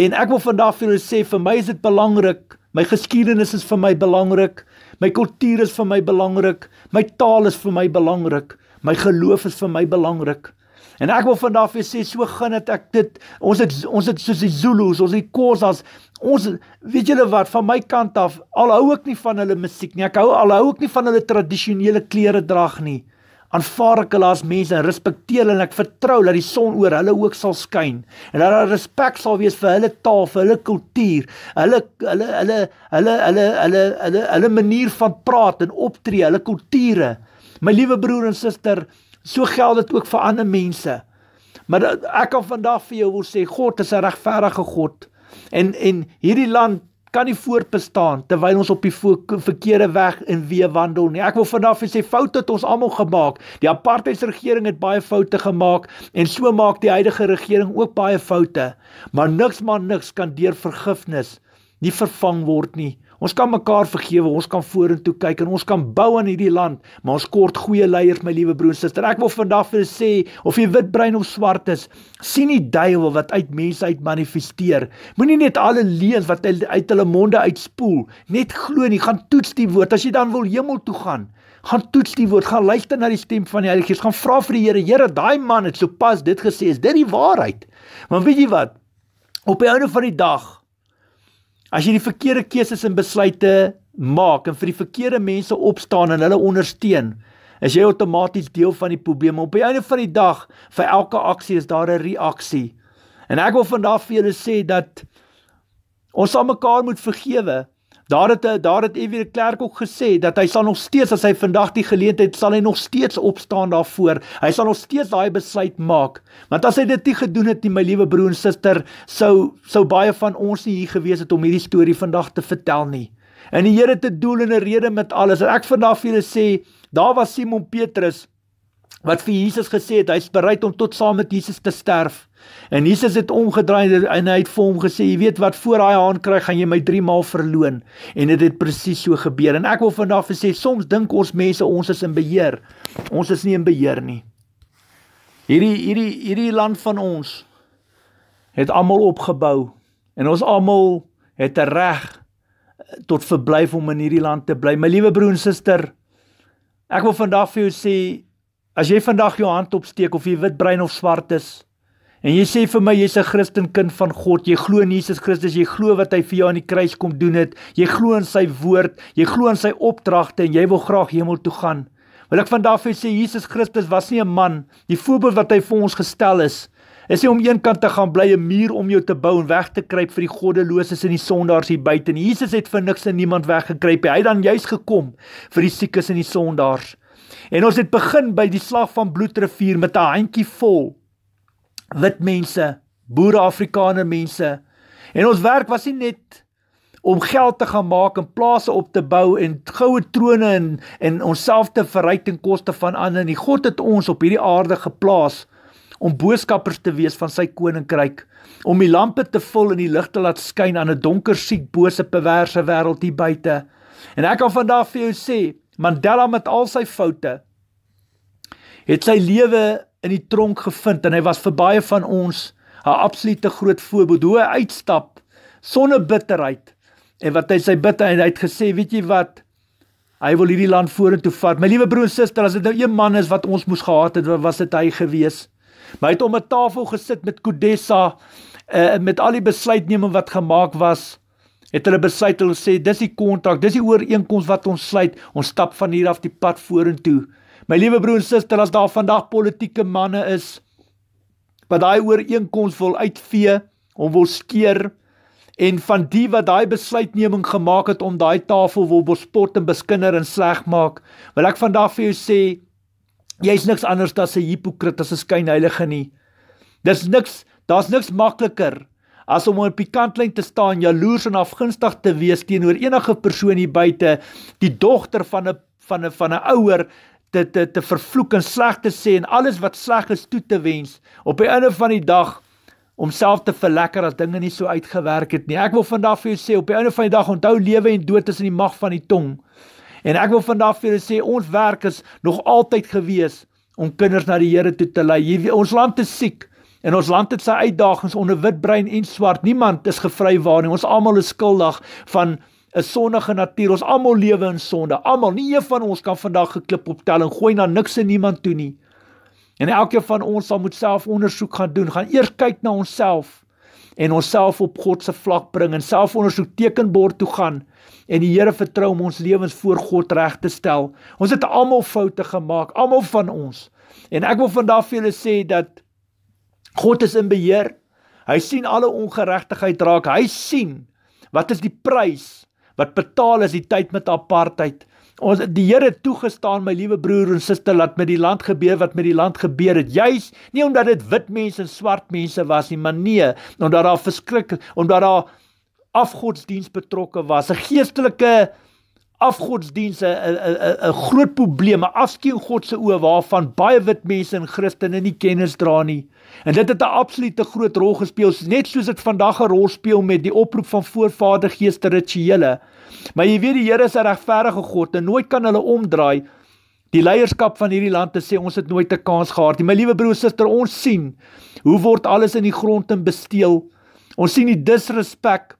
En ek wil vandag vir julle sê vir my is dit belangrik. My geskiedenis is vir my belangrik. My kultuur is vir my belangrik. My taal is vir my belangrik. My geloof is vir my belangrik. En ek wil vandag vir sê so gaan dit ek dit ons het ons het soos die Zulu's, ons die Khoisas, ons weet julle wat van my kant af al hou ek nie van hulle musiek nie. Ek hou al hou ek nie van hulle tradisionele klere drag nie. Aanvaar ek hulle as mense en respekteer hulle en ek vertrou dat die son oor hulle ook sal skyn en dat daar respek sal wees vir hulle taal, vir hulle kultuur, hulle hulle hulle hulle hulle hulle hulle hulle manier van praat en optree, hulle kulture. My liewe broer en suster, so geld dit ook vir ander mense. Maar ek kan vandag vir jou wil sê God is 'n regverdige God. En en hierdie land kan nie voortbestaan terwyl ons op die verkeerde weg en weer wandel nie. Ek wil vandag vir sê foute het ons almal gemaak. Die apartheid regering het baie foute gemaak en so maak die huidige regering ook baie foute. Maar niks maar niks kan deur vergifnis nie vervang word nie. Ons kan mekaar vergewe, ons kan vorentoe kyk en ons kan bou aan hierdie land, maar ons kort goeie leiers, my liewe broer en suster. Ek wil vandag vir julle sê of jy wit brein of swart is, sien die duiwel wat uit mense uit manifesteer. Moenie net alle leuns wat hy uit hulle monde uitspoel, net glo nie, gaan toets die woord as jy dan wil hemel toe gaan. Gaan toets die woord, gaan luister na die stem van die Heilige Gees, gaan vra vir die Here, Here, daai man het sopas dit gesê, is dit die waarheid? Want weet jy wat? Op die einde van die dag As jy die verkeerde keuses en besluite maak en vir die verkeerde mense opstaan en hulle ondersteun, is jy outomaties deel van die probleem. Op die einde van die dag, vir elke aksie is daar 'n reaksie. En ek wil vandag vir julle sê dat ons aan mekaar moet vergewe Daar het eh, daar het Ewie Klerk ook gesê dat hy sal nog steeds as hy vandag die geleentheid sal hy nog steeds opstaan daarvoor. Hy sal nog steeds daai besluit maak. Want as hy dit nie gedoen het nie, my liewe broer en suster, sou sou baie van ons nie hier gewees het om hierdie storie vandag te vertel nie. En die Here te doel en 'n rede met alles. Ek vandag vir julle sê, daar was Simon Petrus wat vir Jesus gesê het hy's bereid om tot saam met Jesus te sterf. En Jesus het omgedraai en hy het vir hom gesê, "Jy weet wat voor daai haan kry, gaan jy my 3 maal verloon." En dit het, het presies so gebeur. En ek wil vandag vir sê, soms dink ons mense ons is in beheer. Ons is nie in beheer nie. Hierdie hierdie hierdie land van ons het almal opgebou en ons almal het 'n reg tot verblyf om in hierdie land te bly. My liewe broer en suster, ek wil vandag vir jou sê, as jy vandag jou hand opsteek of jy wit, bruin of swart is, En jy sê vir my jy's 'n Christen kind van God. Jy glo in Jesus Christus. Jy glo wat hy vir jou aan die kruis kom doen het. Jy glo in sy woord. Jy glo in sy opdragte en jy wil graag hemel toe gaan. Wil ek van daardie sê Jesus Christus was nie 'n man. Die voorbeeld wat hy vir ons gestel is, is nie om een kant te gaan bly 'n muur om jou te bou en weg te kruip vir die goddeloses en die sondaars hier buite. Jesus het vir niks en niemand weggekruip nie. Hy het dan juis gekom vir die siekes en die sondaars. En ons het begin by die slag van Bloedrivier met 'n handjie vol wit mense, boer-Afrikaner mense. En ons werk was nie net om geld te gaan maak en plase op te bou en goue trone en en onsself te verryk ten koste van ander nie. God het ons op hierdie aarde geplaas om boodskappers te wees van sy koninkryk, om die lampe te vul en die lig te laat skyn aan 'n donker, siek, bose, perverse wêreld hier buite. En ek kan vandag vir jou sê, Mandela met al sy foute het sy lewe in die tronk gevind en hy was vir baie van ons 'n absolute groot voorbeeld hoe hy uitstap sonder bitterheid en wat hy sy bitterheid het gesê weet jy wat hy wil hierdie land vorentoe vat my liewe broer en suster as dit nou een man is wat ons moes gehad het was dit hy gewees maar hy het om 'n tafel gesit met Kodessa uh, met al die besluitneming wat gemaak was het hulle besluit hulle sê dis die kontrak dis die ooreenkoms wat ons sluit ons stap van hier af die pad vorentoe My liewe broer en suster, as daar vandag politieke manne is wat daai ooreenkoms wil uitvee, hom wil skeer en van die wat daai besluitneming gemaak het om daai tafel wil bespot en beskinder en sleg maak, wil ek vandag vir jou sê jy's niks anders as 'n hipokrit as 'n skynheilige nie. Dis niks, daar's niks makliker as om op die kantlyn te staan jaloers en afgunstig te wees teenoor enige persoon hier buite, die dogter van 'n van 'n van 'n ouer te te te vervloek en sleg te sê en alles wat sleg is toe te wens op die einde van die dag homself te verlekker as dinge nie so uitgewerk het nie. Ek wil vandag vir jou sê op die einde van die dag onthou lewe en dood is in die mag van die tong. En ek wil vandag vir julle sê ons werk is nog altyd gewees om kinders na die Here toe te lei. Hier ons land is siek en ons land het sy uitdagings onder wit brein en swart. Niemand is gevry waar nie. Ons almal is skuldig van 'n sondige natuur. Ons almal lewe in sonde. Almal, nie een van ons kan vandag geklip optel en gooi na niks en niemand toe nie. En elkeen van ons sal moet self ondersoek gaan doen, gaan eers kyk na onsself en onsself op God se vlak bring en self ondersoek tekenbord toe gaan en die Here vertrou om ons lewens voor God reg te stel. Ons het almal foute gemaak, almal van ons. En ek wil vandag vir julle sê dat God is in beheer. Hy sien alle ongeregtigheid raak. Hy sien wat is die prys wat betaal is die tyd met apartheid. Ons die Here toegestaan my liewe broer en suster laat met die land gebeur wat met die land gebeur het. Juis nie omdat dit wit mense en swart mense was nie, maar nee, omdat daar verskrik omdat daar afgodsdiens betrokke was. 'n Geestelike afgodsdiens 'n groot probleem, 'n afskeen God se oë waarvan baie wit mense en Christene nie kennis dra nie. En dit het 'n absolute groot rol gespeel, net soos dit vandag 'n rol speel met die oproep van voorvadergeeste rituele. Maar jy weet die Here is 'n regverdige God en nooit kan hulle omdraai. Die leierskap van hierdie land te sê ons het nooit 'n kans gehad nie. My liewe broer suster, ons sien hoe word alles in die grond in besteel. Ons sien die disrespek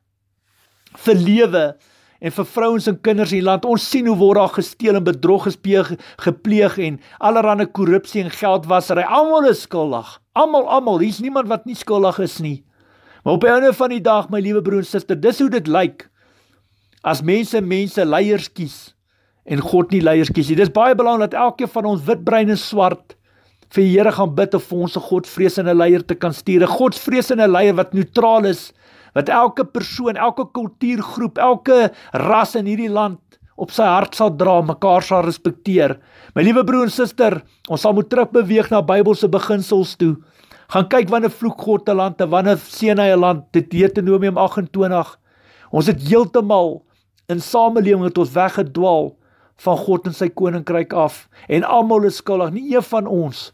vir lewe en vir vrouens en kinders in die land. Ons sien hoe word daar gesteel en bedrog gespeeg, gepleeg en allerlei korrupsie en geldwasery. Almal is skuldig. Almal almal, hier's niemand wat nie skuldig is nie. Maar op 'n ander van die dag, my liewe broer en suster, dis hoe dit lyk. As mense mense leiers kies en God nie leiers kies nie. Dis baie belangrik dat elkeen van ons wit brein en swart vir die Here gaan bid of ons se God vreesende leier te kan stuur. God vreesende leier wat neutraal is, wat elke persoon, elke kultuurgroep, elke ras in hierdie land op sy hart sal dra, mekaar sal respekteer. My liewe broer en suster, ons sal moet terugbeweeg na Bybelse beginsels toe gaan kyk wanneer vloek God 'n land, wanneer seën hy 'n land. Dit Deuteronomium 28. Ons het heeltemal in samelewing het ons weggedwaal van God en sy koninkryk af en almal is skuldig, nie een van ons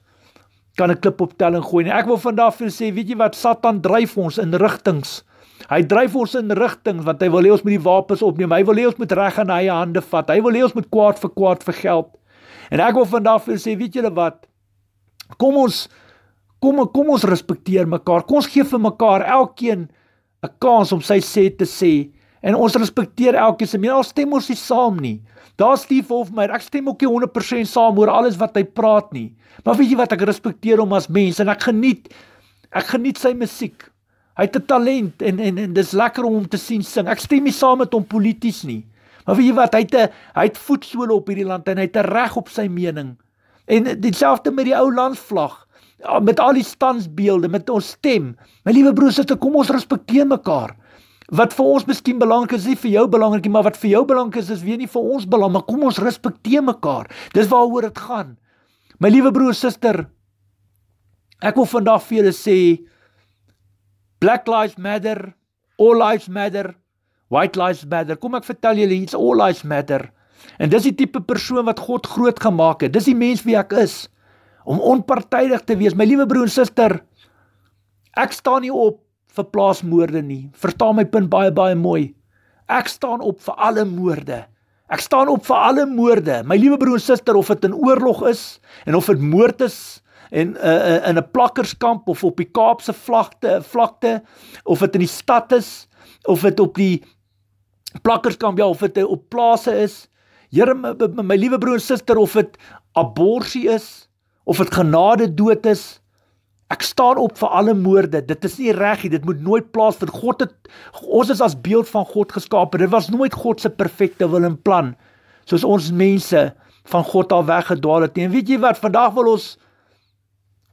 kan 'n klip op telling gooi nie. Ek wil vandag vir julle sê, weet jy wat Satan dryf ons in rigtings. Hy dryf ons in rigtings want hy wil hê ons moet die wapens opneem. Hy wil hê ons moet reg in hy hande vat. Hy wil hê ons moet kwaad vir kwaad vir geld. En ek wil vandag vir julle sê, weet julle wat? Kom ons Kom kom ons respekteer mekaar. Kom ons gee vir mekaar elkeen 'n kans om sy sê te sê en ons respekteer elkeen se mening. Ons stem ons nie saam nie. Daar's Steve Hofmeyr. Ek stem ook nie 100% saam oor alles wat hy praat nie. Maar weet jy wat? Ek respekteer hom as mens en ek geniet ek geniet sy musiek. Hy het 'n talent en en en dis lekker om hom te sien sing. Ek stem nie saam met hom polities nie. Maar weet jy wat? Hy het 'n hy het voetsole op hierdie land en hy het 'n reg op sy mening. En dieselfde met die ou landvlag. Ah, met al die standsbeelde, met ons stem. My liewe broers, dit kom ons respekteer mekaar. Wat vir ons miskien belangrik is, is nie vir jou belangrik nie, maar wat vir jou belangrik is, is weer nie vir ons belangrik, maar kom ons respekteer mekaar. Dis waaroor dit gaan. My liewe broer, suster, ek wil vandag vir julle sê Black Lives Matter, All Lives Matter, White Lives Matter. Kom ek vertel julle iets, All Lives Matter. En dis die tipe persoon wat God groot gemaak het. Dis die mens wie ek is om onpartydig te wees. My liewe broer en suster, ek staan nie op vir plaasmoorde nie. Verstaan my punt baie baie mooi. Ek staan op vir alle moorde. Ek staan op vir alle moorde. My liewe broer en suster, of dit in oorlog is en of dit moord is en uh, uh, in 'n plakkerskamp of op die Kaapse vlakte, vlakte of dit in die stad is of dit op die plakkerskamp ja of dit op plase is. Here my, my, my liewe broer en suster, of dit abortus is of dit genade dood is. Ek staan op vir alle moorde. Dit is nie reg nie. Dit moet nooit plaasvind. God het ons is as beeld van God geskaap. Dit was nooit God se perfekte wil en plan soos ons mense van God al weggedwaal het. En weet jy wat? Vandag wil ons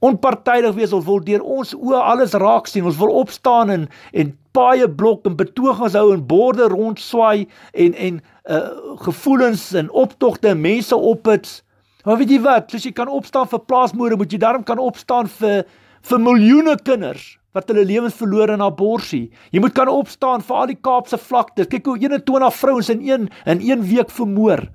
onpartydig wees. Ons wil deur ons oë alles raak sien. Ons wil opstaan en en paaie blok en betogings hou en borde rondswaai en en uh gevoelens en optogte en mense ophits. Maar weet jy wat, as jy kan opstaan vir plaasmoeders, moet jy daarom kan opstaan vir vir miljoene kinders wat hulle lewens verloor in abortsie. Jy moet kan opstaan vir al die Kaapse vlaktes. Kyk hoe 21 vrouens in een in een week vermoor.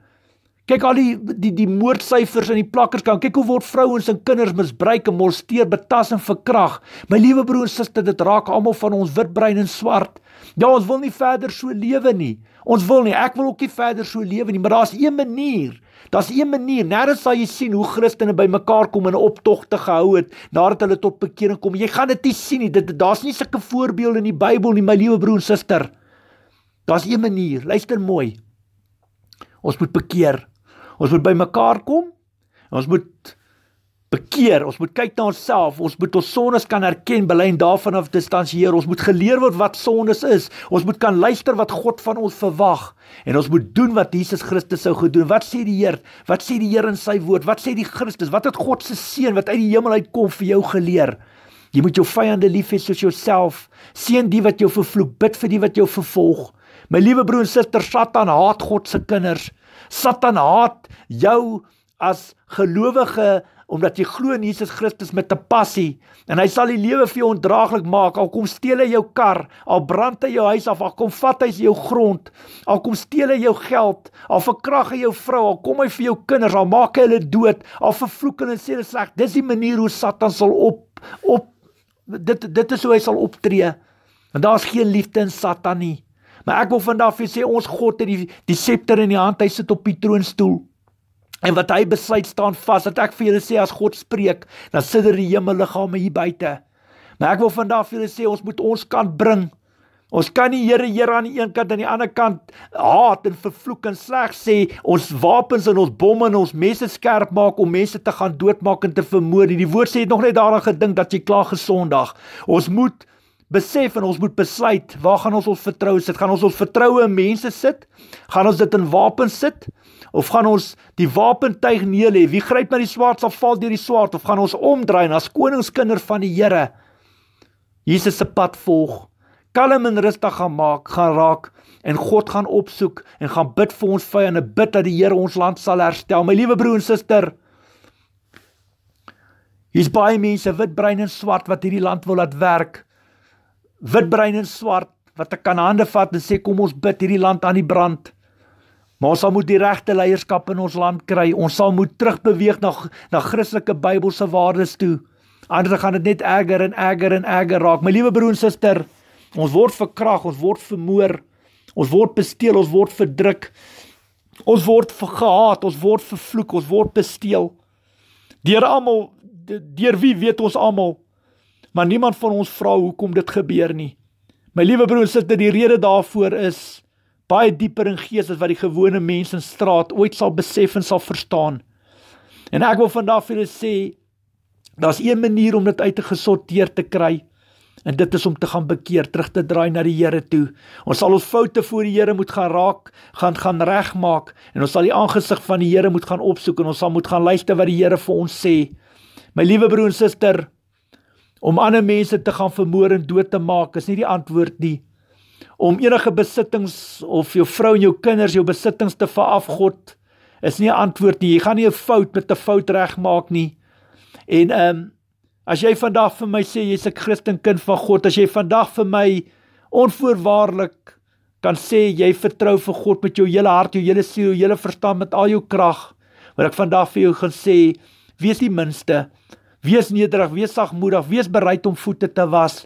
Kyk al die die die moordsyfers in die plakkers kan. Kyk hoe word vrouens en kinders misbruik en molesteer, betas en verkrag. My liewe broer en suster, dit raak almal van ons witbrein en swart. Ja, ons wil nie verder so lewe nie. Ons wil nie. Ek wil ook nie verder so lewe nie, maar daar's een manier. Daar's een manier, nêrens sal jy sien hoe Christene bymekaar kom en optogte gehou het nadat hulle tot bekering kom. Jy gaan dit nie sien nie. Dit daar's nie sulke voorbeelde in die Bybel nie, my liewe broer en suster. Daar's een manier. Luister mooi. Ons moet bekeer. Ons moet bymekaar kom. Ons moet bekeer. Ons moet kyk na onsself. Ons moet ons sondes kan erken, bely en daarvan af distansieer. Ons moet geleer word wat sondes is. Ons moet kan luister wat God van ons verwag en ons moet doen wat Jesus Christus sou gedoen. Wat sê die Heer? Wat sê die Heer in sy woord? Wat sê die Christus? Wat het God se seun wat uit die hemel uitkom vir jou geleer? Jy moet jou vyande lief hê soos jouself. Seën die wat jou vervloek, bid vir die wat jou vervolg. My liewe broer en suster, Satan haat God se kinders. Satan haat jou as gelowige omdat jy glo in Jesus Christus met 'n passie en hy sal die lewe vir jou ondraaglik maak. Al kom steel hy jou kar, al brand hy jou huis af, al kom vat hy jou grond, al kom steel hy jou geld, al verkrag hy jou vrou, al kom hy vir jou kinders, al maak hy hulle dood, al vervloek hulle en sê hulle sleg. Dis die manier hoe Satan sal op op dit dit is hoe hy sal optree. Want daar's geen liefde in Satan nie. Maar ek wil vandag vir jou sê ons God het die die scepter in die hand, hy sit op die troonstoel. En wat hy besluit staan vas dat ek vir julle sê as God spreek, dan sit daar er die hemelliggame hier buite. Maar ek wil vandag vir julle sê ons moet ons kant bring. Ons kan die Here Here aan die een kant en aan die ander kant haat en vervloek en sleg sê, ons wapens en ons bomme en ons messe skerp maak om mense te gaan doodmaak en te vermoor. Die woord sê het nog net daaraan gedink dat jy klaar gesondag. Ons moet besef en ons moet besluit waar gaan ons ons vertroue sit? Gaan ons ons vertroue in mense sit? Gaan ons dit in wapens sit? Of gaan ons die wapentuig neer lê? Wie gryp met nou die swaard sal val deur die swaard of gaan ons omdraai en as koningskinders van die Here Jesus se pad volg? kalm en rustig gaan maak, gaan raak en God gaan opsoek en gaan bid vir ons vyande, bid dat die Here ons land sal herstel. My liewe broer en suster, hier's baie mense, wit brein en swart wat hierdie land wil laat werk wit brein en swart wat ek kan hande vat en sê kom ons bid hierdie land aan die brand. Maar ons sal moet die regte leierskap in ons land kry. Ons sal moet terugbeweeg na na Christelike Bybelse waardes toe. Anders gaan dit net erger en erger en erger raak. My liewe broer en suster, ons word verkrag, ons word vermoor, ons word besteel, ons word verdruk. Ons word gehaat, ons word vervloek, ons word besteel. Deur almal deur wie weet ons almal Maar niemand van ons vra hoekom dit gebeur nie. My liewe broers, sit dit die rede daarvoor is baie dieper in gees as wat die gewone mens in straat ooit sal besef en sal verstaan. En ek wil vandag vir julle sê daar's een manier om dit uit te gesorteer te kry en dit is om te gaan bekeer, terug te draai na die Here toe. Ons sal ons foute voor die Here moet gaan raak, gaan gaan regmaak en ons sal die aangesig van die Here moet gaan opsoek en ons sal moet gaan luister wat die Here vir ons sê. My liewe broer en suster, om ander mense te gaan vermoor en dood te maak is nie die antwoord nie. Om enige besittings of jou vrou en jou kinders jou besittings te veraf God is nie 'n antwoord nie. Jy gaan nie 'n fout met 'n fout regmaak nie. En ehm um, as jy vandag vir my sê jy's 'n Christenkind van God, as jy vandag vir my onvoorwaardelik kan sê jy vertrou vir God met jou hele hart, jou hele siel, jou hele verstand met al jou krag, wat ek vandag vir jou gaan sê, wees die minste Wees nederig, wees sagmoedig, wees bereid om voete te was.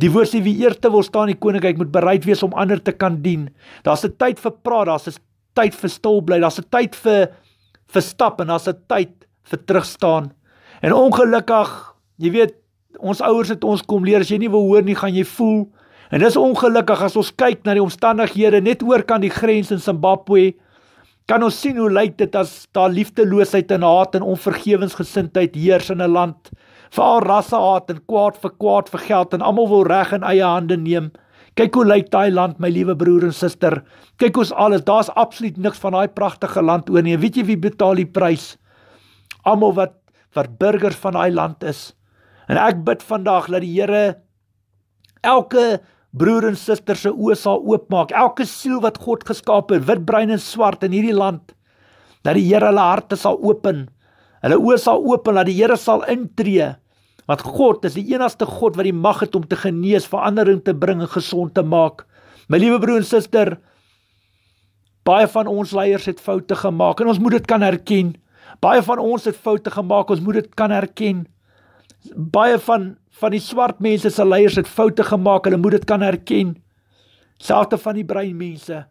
Die woord sê wie eer te wil staan in die koninkryk moet bereid wees om ander te kan dien. Daar's 'n tyd vir praat, daar's 'n tyd vir stil bly, daar's 'n tyd vir vir stap en daar's 'n tyd vir terugstaan. En ongelukkig, jy weet, ons ouers het ons kom leer as jy nie wil hoor nie, gaan jy voel. En dis ongelukkig as ons kyk na die omstandighede net oor kan die grens in Zimbabwe, Kan ons sien hoe lyk dit as daar liefdeloosheid en haat en onvergewensgesindheid heers in 'n land? Veral rassehaat en kwaad vir kwaad vir geld en almal wil reg in eie hande neem. Kyk hoe lyk daai land, my liewe broer en suster. Kyk hoe's alles. Daar's absoluut niks van daai pragtige land oor nie. Weet jy wie betaal die prys? Almal wat wat burgers van daai land is. En ek bid vandag dat die Here elke broer en suster se oë sal oopmaak. Elke siel wat God geskaap het, wit, bruin en swart in hierdie land, dat die Here hulle harte sal open. Hulle oë sal oop en dat die Here sal intree. Want God is die enigste God wat die mag het om te genees, verandering te bring en gesond te maak. My liewe broer en suster, baie van ons leiers het foute gemaak en ons moet dit kan erken. Baie van ons het foute gemaak, ons moet dit kan erken. Baie van van die swart mense se leiers het foute gemaak. Hulle moet dit kan erken. Selfs van die brein mense.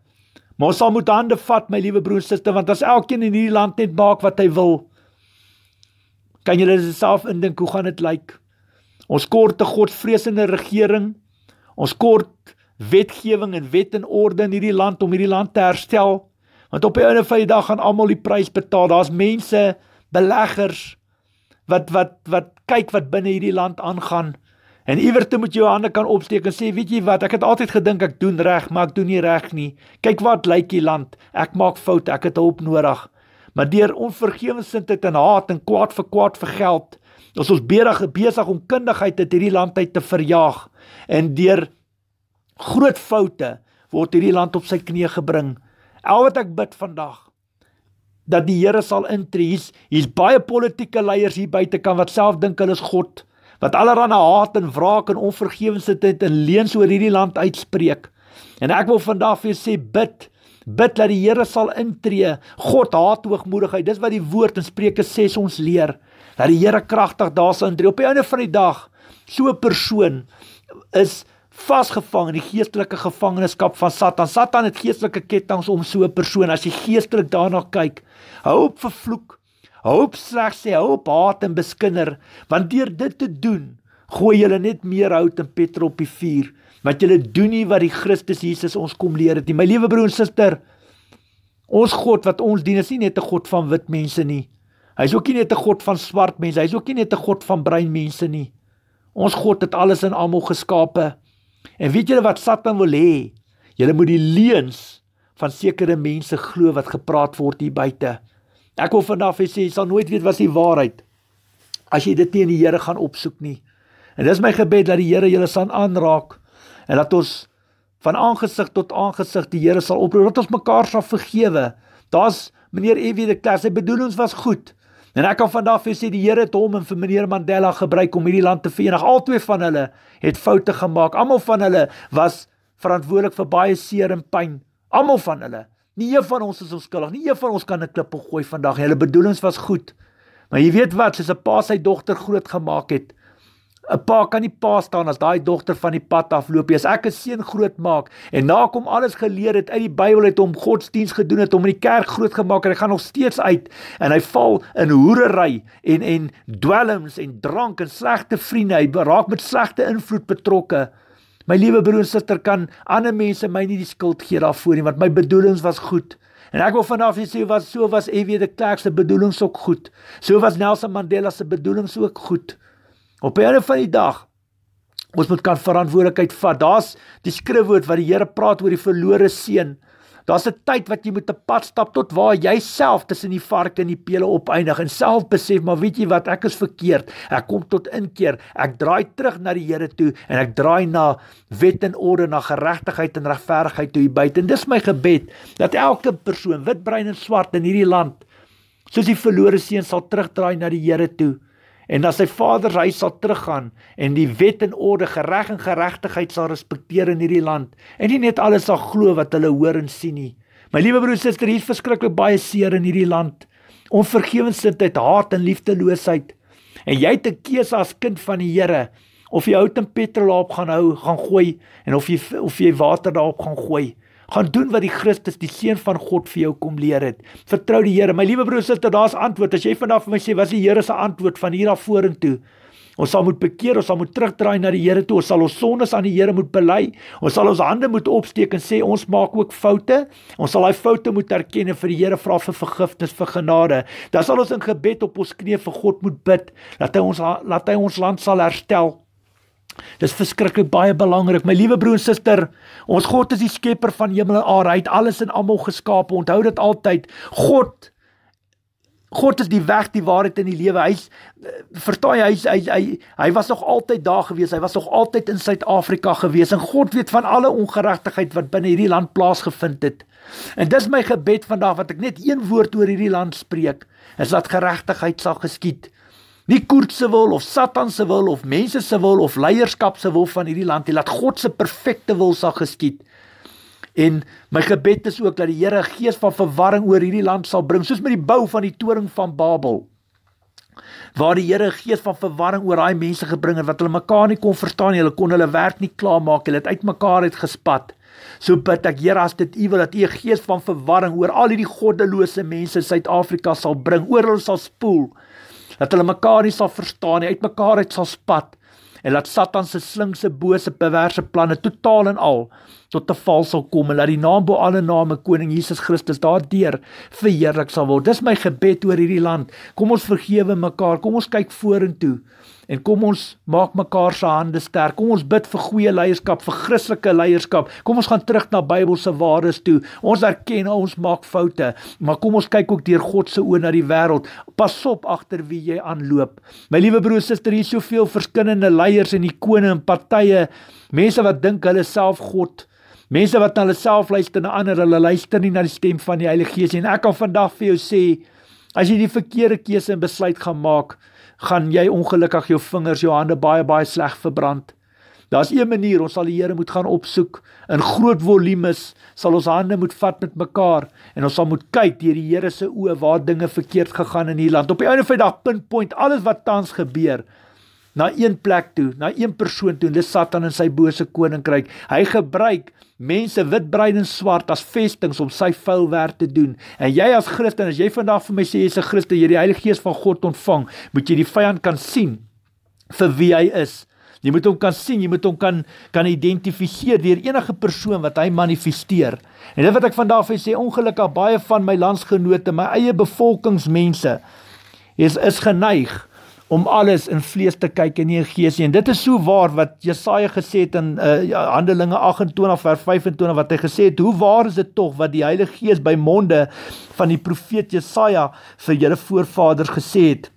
Maar ons sal moet hande vat, my liewe broer en suster, want as elkeen in hierdie land net maak wat hy wil, kan julle self indink hoe gaan dit lyk? Ons kort 'n godvreesende regering. Ons kort wetgewing en wet en orde in hierdie land om hierdie land te herstel. Want op die einde van die dag gaan almal die prys betaal. Daar's mense, beleggers wat wat wat kyk wat binne hierdie land aangaan en iewers te moet jou hande kan opsteek en sê weet jy wat ek het altyd gedink ek doen reg maar ek doen nie reg nie kyk wat lyk hier land ek maak foute ek het hulp nodig maar deur onvergewensindheid en haat en kwaad vir kwaad vir geld ons ons bedrag besig om kundigheid uit hierdie land uit te verjaag en deur groot foute word hierdie land op sy knieë gebring al wat ek bid vandag dat die Here sal intree. Hier's hier baie politieke leiers hier buite kan wat self dink hulle is God, wat allerlei haat en wraak en onvergewensheid en leuns oor hierdie land uitspreek. En ek wil vandag vir julle sê bid bid dat die Here sal intree. God haat hoogmoedigheid. Dis wat die woord in Spreuke 6 ons leer. Dat die Here kragtig daar sal intree. Op die einde van die dag, so 'n persoon is vasgevang in die geestelike gevangenskap van Satan. Satan het geestelike ketTINGS om so 'n persoon as jy geestelik daarna kyk, hoop vervloek. Hoop slegs sê hoop haat en beskinder, want deur dit te doen, gooi julle net meer hout en petrol op die vuur, want julle doen nie wat die Christus Jesus ons kom leer het nie. My liewe broer en suster, ons God wat ons dien is nie net 'n God van wit mense nie. Hy's ook nie net 'n God van swart mense, hy's ook nie net 'n God van bruin mense nie. Ons God het alles en almal geskape. En weet julle wat Satan wil hê? Julle moet die leuns van sekere mense glo wat gepraat word hier buite. Ek wil vandag vir sê jy sal nooit weet wat die waarheid as jy dit nie in die Here gaan opsoek nie. En dis my gebed dat die Here julle sal aanraak en dat ons van aangesig tot aangesig die Here sal oproep dat ons mekaar sal vergewe. Daar's meneer EW de Klerk, sy bedoelings was goed. En ek kan vandag vir sê die Here het hom en vir meneer Mandela gebruik om hierdie land te verenig. Albei van hulle het foute gemaak. Almal van hulle was verantwoordelik vir baie seer en pyn. Almal van hulle. Nie een van ons is onskuldig. Nie een van ons kan 'n klip gooi vandag. Hulle bedoelings was goed. Maar jy weet wat, soos 'n pa sy dogter grootgemaak het, 'n pa kan nie pa staan as daai dogter van die pad afloop nie. As ek 'n seun grootmaak en nakom alles geleer het uit die Bybel het hom godsdiens gedoen het, hom in die kerk grootgemaak en hy gaan nog steeds uit en hy val in hoerery en en dwelms en drank en slegte vriende. Hy raak met slegte invloed betrokke. My liewe broer en suster kan ander mense my nie die skuld gee daarvoor nie want my bedoelings was goed. En ek wil vanaf hier sê wat so was EW de Klerk se bedoelings ook goed. So was Nelson Mandela se bedoelings ook goed. Op enige van die dag ons moet kan verantwoordelikheid vat. Daar's die skrifwoord wat die Here praat oor die verlore seun. Daar's 'n tyd wat jy moet 'n pad stap tot waar jy self tussen die varke en die pele opeindig en self besef, maar weet jy wat, ek is verkeerd. Ek kom tot inkeer. Ek draai terug na die Here toe en ek draai na wet en orde, na geregtigheid en regverdigheid toe hier buite. En dis my gebed dat elke persoon, wit, bruin en swart in hierdie land soos die verlore seun sal terugdraai na die Here toe en dat sy vader hy sal teruggaan en die wet en orde, gereg en geregtigheid sal respekteer in hierdie land en nie net alles sal glo wat hulle hoor en sien nie. My liewe broer en suster, hier is verskriklik baie seer in hierdie land. Onvergewensindheid, haat en liefdeloosheid. En jy het 'n keuse as kind van die Here of jy hout en petrol op gaan hou, gaan gooi en of jy of jy water daarop gaan gooi. Gaan doen wat die Christus, die seun van God vir jou kom leer het. Vertrou die Here. My liewe broer sê dat daar's antwoord. As jy vandag vir my sê wat is die Here se antwoord van hier af vorentoe? Ons sal moet bekeer, ons sal moet terugdraai na die Here toe, ons sal ons sondes aan die Here moet bely. Ons sal ons hande moet opsteek en sê ons maak ook foute. Ons sal daai foute moet erken en vir die Here vra vir vergifnis, vir genade. Dan sal ons in gebed op ons knieë vir God moet bid dat hy ons laat hy ons land sal herstel. Dis verskriklik baie belangrik. My liewe broer en suster, ons God is die skepper van hemel en aarde. Hy het alles en almal geskape. Onthou dit altyd. God God is die weg, die waarheid en die lewe. Hy eh, vertaai hy hy hy hy was nog altyd daar gewees. Hy was nog altyd in Suid-Afrika gewees. En God weet van alle ongeregtigheid wat binne hierdie land plaasgevind het. En dis my gebed vandag wat ek net een woord oor hierdie land spreek, is dat geregtigheid sal geskied. Nie koort se wil of Satan se wil of mense se wil of leierskap se wil van hierdie land nie. Laat God se perfekte wil sal geskied. En my gebed is ook dat die Here gees van verwarring oor hierdie land sal bring, soos met die bou van die toring van Babel. Waar die Here gees van verwarring oor daai mense gebring het wat hulle mekaar nie kon verstaan nie. Hulle kon hulle werk nie klaarmaak nie. Hulle het uitmekaar uit gespat. So bid ek Here as dit U wil dat U 'n gees van verwarring oor al hierdie goddelose mense in Suid-Afrika sal bring, oor hulle sal spoel dat hulle mekaar nie sal verstaan nie, uit mekaar uit sal spat en laat Satan se slinkse bose perverse planne totaal en al tot 'n val sal kom en laat die naam bo alle name koning Jesus Christus daardeur verheerlik sal word. Dis my gebed oor hierdie land. Kom ons vergewe mekaar. Kom ons kyk vorentoe en kom ons maak mekaar se hande sterk. Kom ons bid vir goeie leierskap, vir Christelike leierskap. Kom ons gaan terug na Bybelse waardes toe. Ons erken ons maak foute, maar kom ons kyk ook deur God se oë na die wêreld. Pas op agter wie jy aanloop. My liewe broer en suster, hier is soveel verskillende leiers en ikone en partye, mense wat dink hulle self God Mense wat na hulle self luister en ander hulle luister nie na die stem van die Heilige Gees nie. En ek kan vandag vir jou sê, as jy die verkeerde keuse en besluit gaan maak, gaan jy ongelukkig jou vingers, jou hande baie baie sleg verbrand. Daar's een manier ons sal die Here moet gaan opsoek in groot volumes, sal ons hande moet vat met mekaar en ons sal moet kyk deur die Here se oë waar dinge verkeerd gegaan in hierdie land. Op die einde van die dag pinpoint alles wat tans gebeur na een plek toe, na een persoon toe, dis Satan en sy bose koninkryk. Hy gebruik mense wit, bruin en swart as vestinge om sy vuil werk te doen. En jy as Christen, as jy vandag vir my sê jy's 'n Christen, jy die Heilige Gees van God ontvang, moet jy die vyand kan sien vir wie hy is. Jy moet hom kan sien, jy moet hom kan kan identifiseer deur enige persoon wat hy manifesteer. En dit wat ek vandag vir sê, ongelukkig baie van my landsgenote, my eie bevolkingsmense is is geneig om alles in vlees te kyk en nie in gees nie. En dit is so waar wat Jesaja gesê het in uh, Handelinge 28 vers 25 wat hy gesê het, hoe waar is dit tog wat die Heilige Gees by monde van die profeet Jesaja vir julle voorvaders gesê het?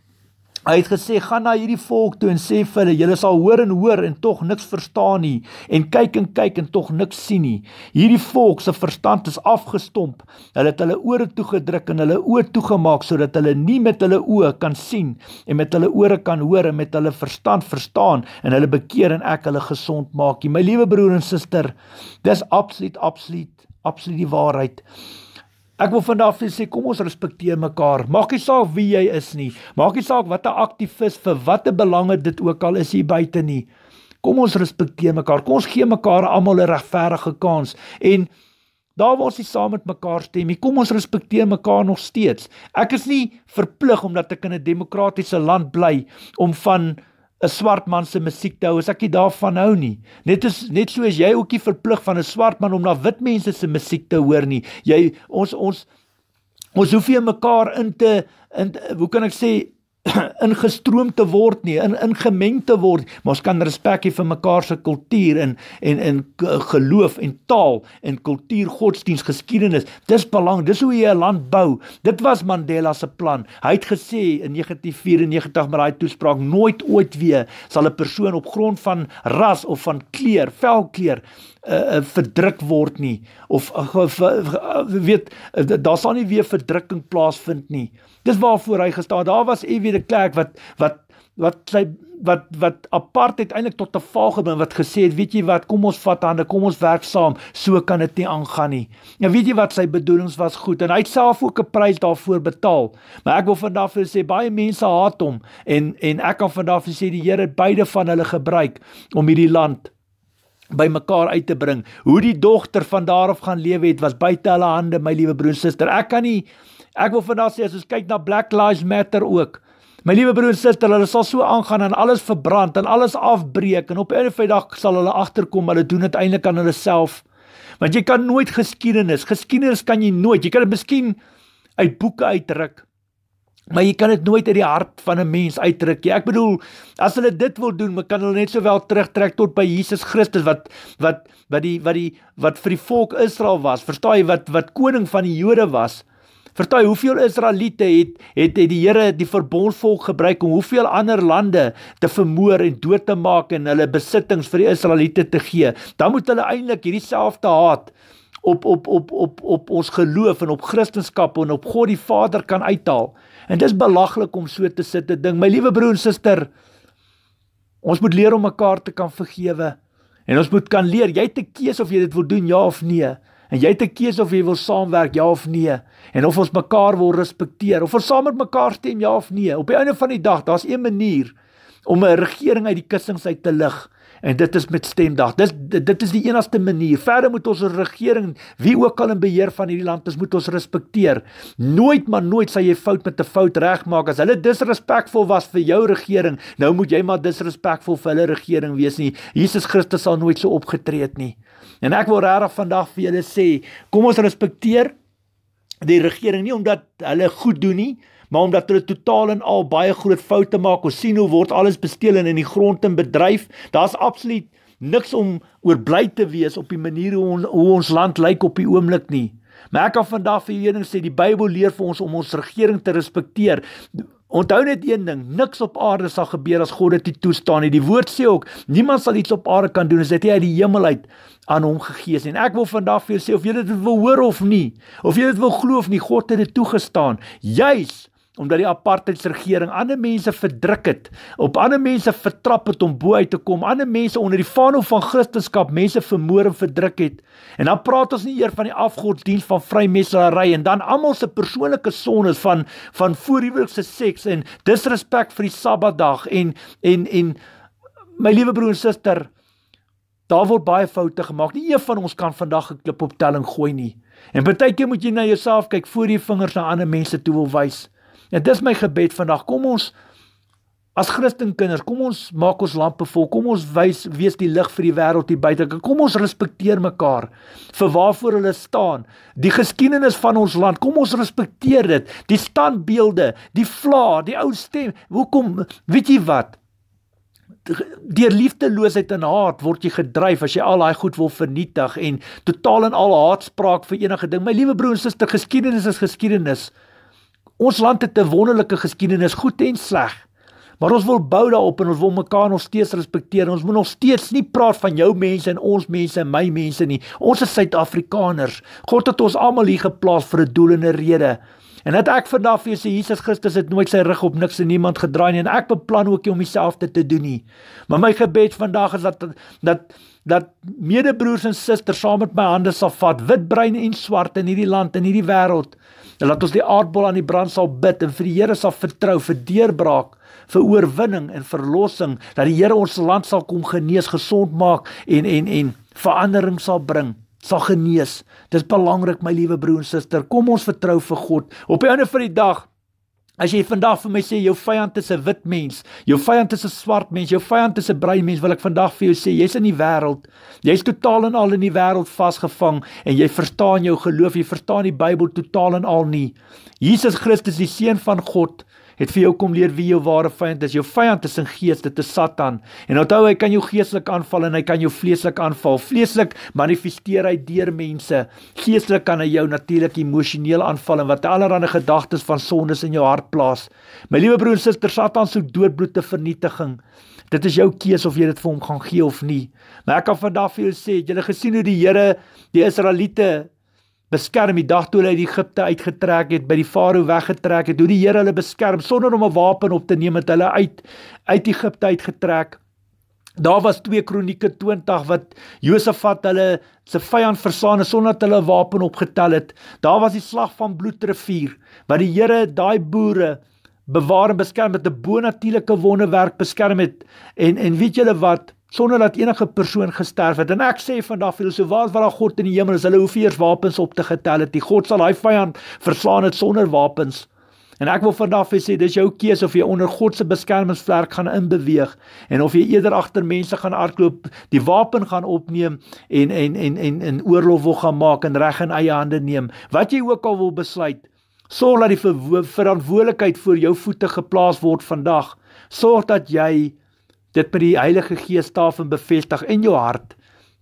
Hy het gesê gaan na hierdie volk toe en sê vir hulle julle sal hoor en hoor en tog niks verstaan nie en kyk en kyk en tog niks sien nie. Hierdie volk se verstand is afgestomp. Hulle het hulle ore toegedruk en hulle oë toegemaak sodat hulle nie met hulle oë kan sien en met hulle ore kan hoor en met hulle verstand verstaan en hulle bekeer en ek hulle gesond maak. My liewe broer en suster, dis absoluut absoluut absoluut die waarheid. Ek wil vandag vir sê kom ons respekteer mekaar. Maak nie saak wie jy is nie. Maak nie saak watter aktivis vir watter belange dit ook al is hier buite nie. Kom ons respekteer mekaar. Kom ons gee mekaar almal 'n regverdige kans en daar waar ons nie saam met mekaar stem nie, kom ons respekteer mekaar nog steeds. Ek is nie verplig omdat ek in 'n demokratiese land bly om van 'n swart man se musiek te hou as ek nie daarvan hou nie. Net is net so as jy ook nie verplig van 'n swart man om na wit mense se musiek te hoor nie. Jy ons ons ons hoef nie mekaar in te in hoe kan ek sê <coughs> ingestroom te word nie, in ingemeng te word. Maar ons kan respek hê vir mekaar se kultuur en en in geloof en taal en kultuur, godsdiens, geskiedenis. Dis belang, dis hoe jy 'n land bou. Dit was Mandela se plan. Hy het gesê in 1994 met daai toespraak nooit ooit weer sal 'n persoon op grond van ras of van kleur, velkleur eh, eh, verdruk word nie of eh, weet daar sal nie weer verdrukking plaasvind nie. Dis waarvoor hy gestaan. Daar was ewige de Klerk wat wat wat sy wat wat apartheid eintlik tot 'n val gebring wat gesê het weet jy wat kom ons vat hande kom ons werk saam so kan dit nie aangaan nie nou weet jy wat sy bedoelings was goed en hy het self ook 'n prys daarvoor betaal maar ek wil vandag vir sê baie mense haat hom en en ek kan vandag vir sê die Here het beide van hulle gebruik om hierdie land by mekaar uit te bring hoe die dogter van daarof gaan lewe het was buite hulle hande my liewe broer en suster ek kan nie ek wil vandag sê as ons kyk na Black Lives Matter ook My liewe broer en suster, hulle sal so aangaan en alles verbrand en alles afbreek en op 'n Vrydag sal hulle agterkom, hulle doen dit eintlik aan hulle self. Want jy kan nooit geskiedenis, geskiedenis kan jy nooit. Jy kan dit miskien uit boeke uitdruk. Maar jy kan dit nooit uit die hart van 'n mens uitdruk nie. Ek bedoel, as hulle dit wil doen, me kan hulle net sowel terugtrek tot by Jesus Christus wat wat wat die wat die wat vir die volk Israel was. Verstaan jy wat wat koning van die Jode was? Vertel hoeveel Israeliete het het het die Here die verbondvolk gebruik om hoeveel ander lande te vermoor en dood te maak en hulle besittings vir die Israeliete te gee. Dan moet hulle eintlik hierdie selfde haat op op op op op ons geloof en op Christendom en op God die Vader kan uithaal. En dis belaglik om so te sit te ding. My liewe broer en suster, ons moet leer om mekaar te kan vergewe. En ons moet kan leer jy het 'n keuse of jy dit wil doen ja of nee en jy het 'n keuse of jy wil saamwerk ja of nee en of ons mekaar wil respekteer of ons saam met mekaar stem ja of nee op die einde van die dag daar's een manier om 'n regering uit die kussings uit te lig en dit is met stemdag dis dit, dit is die enigste manier verder moet ons 'n regering wie ook al in beheer van hierdie land is moet ons respekteer nooit maar nooit sal jy fout met 'n fout regmaak as hulle disrespekvol was vir jou regering nou moet jy maar disrespekvol vir hulle regering wees nie Jesus Christus sal nooit so opgetree het nie En ek wil regtig vandag vir julle sê, kom ons respekteer die regering nie omdat hulle goed doen nie, maar omdat hulle totaal en al baie groot foute maak. Ons sien hoe word alles besteel en in die grond en bedryf. Daar's absoluut niks om oor bly te wees op die manier hoe ons, hoe ons land lyk op die oomblik nie. Maar ek kan vandag vir julle sê die Bybel leer vir ons om ons regering te respekteer. Onthou net een ding, niks op aarde sal gebeur as God dit toestaan nie. Die woord sê ook, niemand sal iets op aarde kan doen as dit nie uit die hemel uit aan hom gegee is en ek wil vandag vir jou sê of jy dit wil hoor of nie of jy dit wil glo of nie God het dit toegestaan juis omdat die apartheidsregering ander mense verdruk het op ander mense vertrap het om bo uit te kom ander mense onder die vaandel van Christendom mense vermoor en verdruk het en dan praat ons nie eer van die afgodsdienst van vrymeselary en dan almal se persoonlike sondes van van voorhuwelikse seks en disrespek vir die Sabbatdag en en en my liewe broer en suster Daar word baie foute gemaak. Nie een van ons kan vandag 'n klip op telling gooi nie. En partykeer moet jy na jouself kyk voor jy vingers na ander mense toe wil wys. En dis my gebed vandag. Kom ons as Christenkinders, kom ons maak ons lampe vol. Kom ons wys wees die lig vir die wêreld hier buite. Kom ons respekteer mekaar vir waarvoor hulle staan. Die geskiedenis van ons land, kom ons respekteer dit. Die standbeelde, die vla, die ou stem. Hoekom weet jy wat? deur liefdeloosheid en haat word jy gedryf as jy al daai goed wil vernietig en totaal en al haatspraak vir enige ding. My liewe broer en suster, geskiedenis is geskiedenis. Ons land het 'n wonderlike geskiedenis, goed en sleg. Maar ons wil bou daarop en ons wil mekaar nog steeds respekteer. Ons moet nog steeds nie praat van jou mense en ons mense en my mense nie. Ons is Suid-Afrikaners. God het ons almal hier geplaas vir 'n doel en 'n rede. En dat ek vandag vir sê Jesus Christus het nooit sy rug op niks en niemand gedraai nie en ek beplan ook nie om dieselfde te doen nie. Maar my gebed vandag is dat dat dat medebroers en susters saam met my hande sal vat, wit, bruin en swart in hierdie land en hierdie wêreld. En laat ons die aardbol aan die brand sal bid en vir die Here sal vertrou vir deurbraak, vir oorwinning en verlossing, dat die Here ons land sal kom genees, gesond maak en en en verandering sal bring sal genees. Dis belangrik my liewe broer en suster, kom ons vertrou vir God. Op die einde van die dag As jy vandag vir my sê jou vyand is 'n wit mens, jou vyand is 'n swart mens, jou vyand is 'n bruin mens, wil ek vandag vir jou sê jy's in die wêreld. Jy's totaal en al in die wêreld vasgevang en jy verstaan jou geloof, jy verstaan die Bybel totaal en al nie. Jesus Christus, die seun van God, het vir jou kom leer wie jou ware vyand is. Jou vyand is 'n gees, dit is Satan. En onthou, hy kan jou geestelik aanval en hy kan jou vleeslik aanval. Vleeslik manifesteer hy deur mense. Geestelik kan hy jou natuurlik emosioneel aanval en wat allerlei gedagtes van sondes in jou hart plaas. My liewe broer en suster, Satan soek doodbloed te vernietiging. Dit is jou keus of jy dit vir hom gaan gee of nie. Maar ek kan vandag vir jou sê, jy het gesien hoe die Here die Israeliete beskerm die dag toe hulle uit Egipte uitgetrek het, by die farao weggetrek het, hoe die Here hulle beskerm sonder om 'n wapen op te neem het hulle uit uit Egipte uitgetrek. Daar was 2 Kronieke 20 wat Josafat hulle se vyand versaan het sonder dat hulle 'n wapen opgetel het. Daar was die slag van Bloedrivier wat die Here daai boere bewaar en beskerm met 'n bonatuurlike wonderwerk beskerm het. En en weet julle wat? sonder dat enige persoon gesterf het. En ek sê vandag vir julle, so waar wat daar God in die hemel is, hulle hoef eers wapens op te getel het. Die God sal daai vyand verslaan het sonder wapens. En ek wil vandag vir sê, dis jou keuse of jy onder God se beskermingsvlerk gaan inbeweeg en of jy eerder agter mense gaan hardloop, die wapen gaan opneem en en en en in oorlog wil gaan maak en reg in eie hande neem. Wat jy ook al wil besluit, sorg dat die verantwoordelikheid voor jou voete geplaas word vandag. Sorg dat jy dit by die Heilige Gees tafel bevestig in jou hart.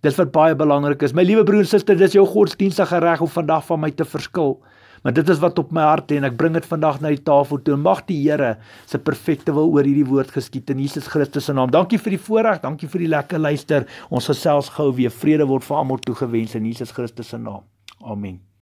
Dis wat baie belangrik is. My liewe broer en suster, dis jou godsdienstige reg om vandag van my te verskil. Maar dit is wat op my hart lê en ek bring dit vandag na die tafel toe. Mag die Here se perfekte wil oor hierdie woord geskied in Jesus Christus se naam. Dankie vir die voorreg, dankie vir die lekker luister. Ons gesels gou weer. Vrede word vir almal toegewens in Jesus Christus se naam. Amen.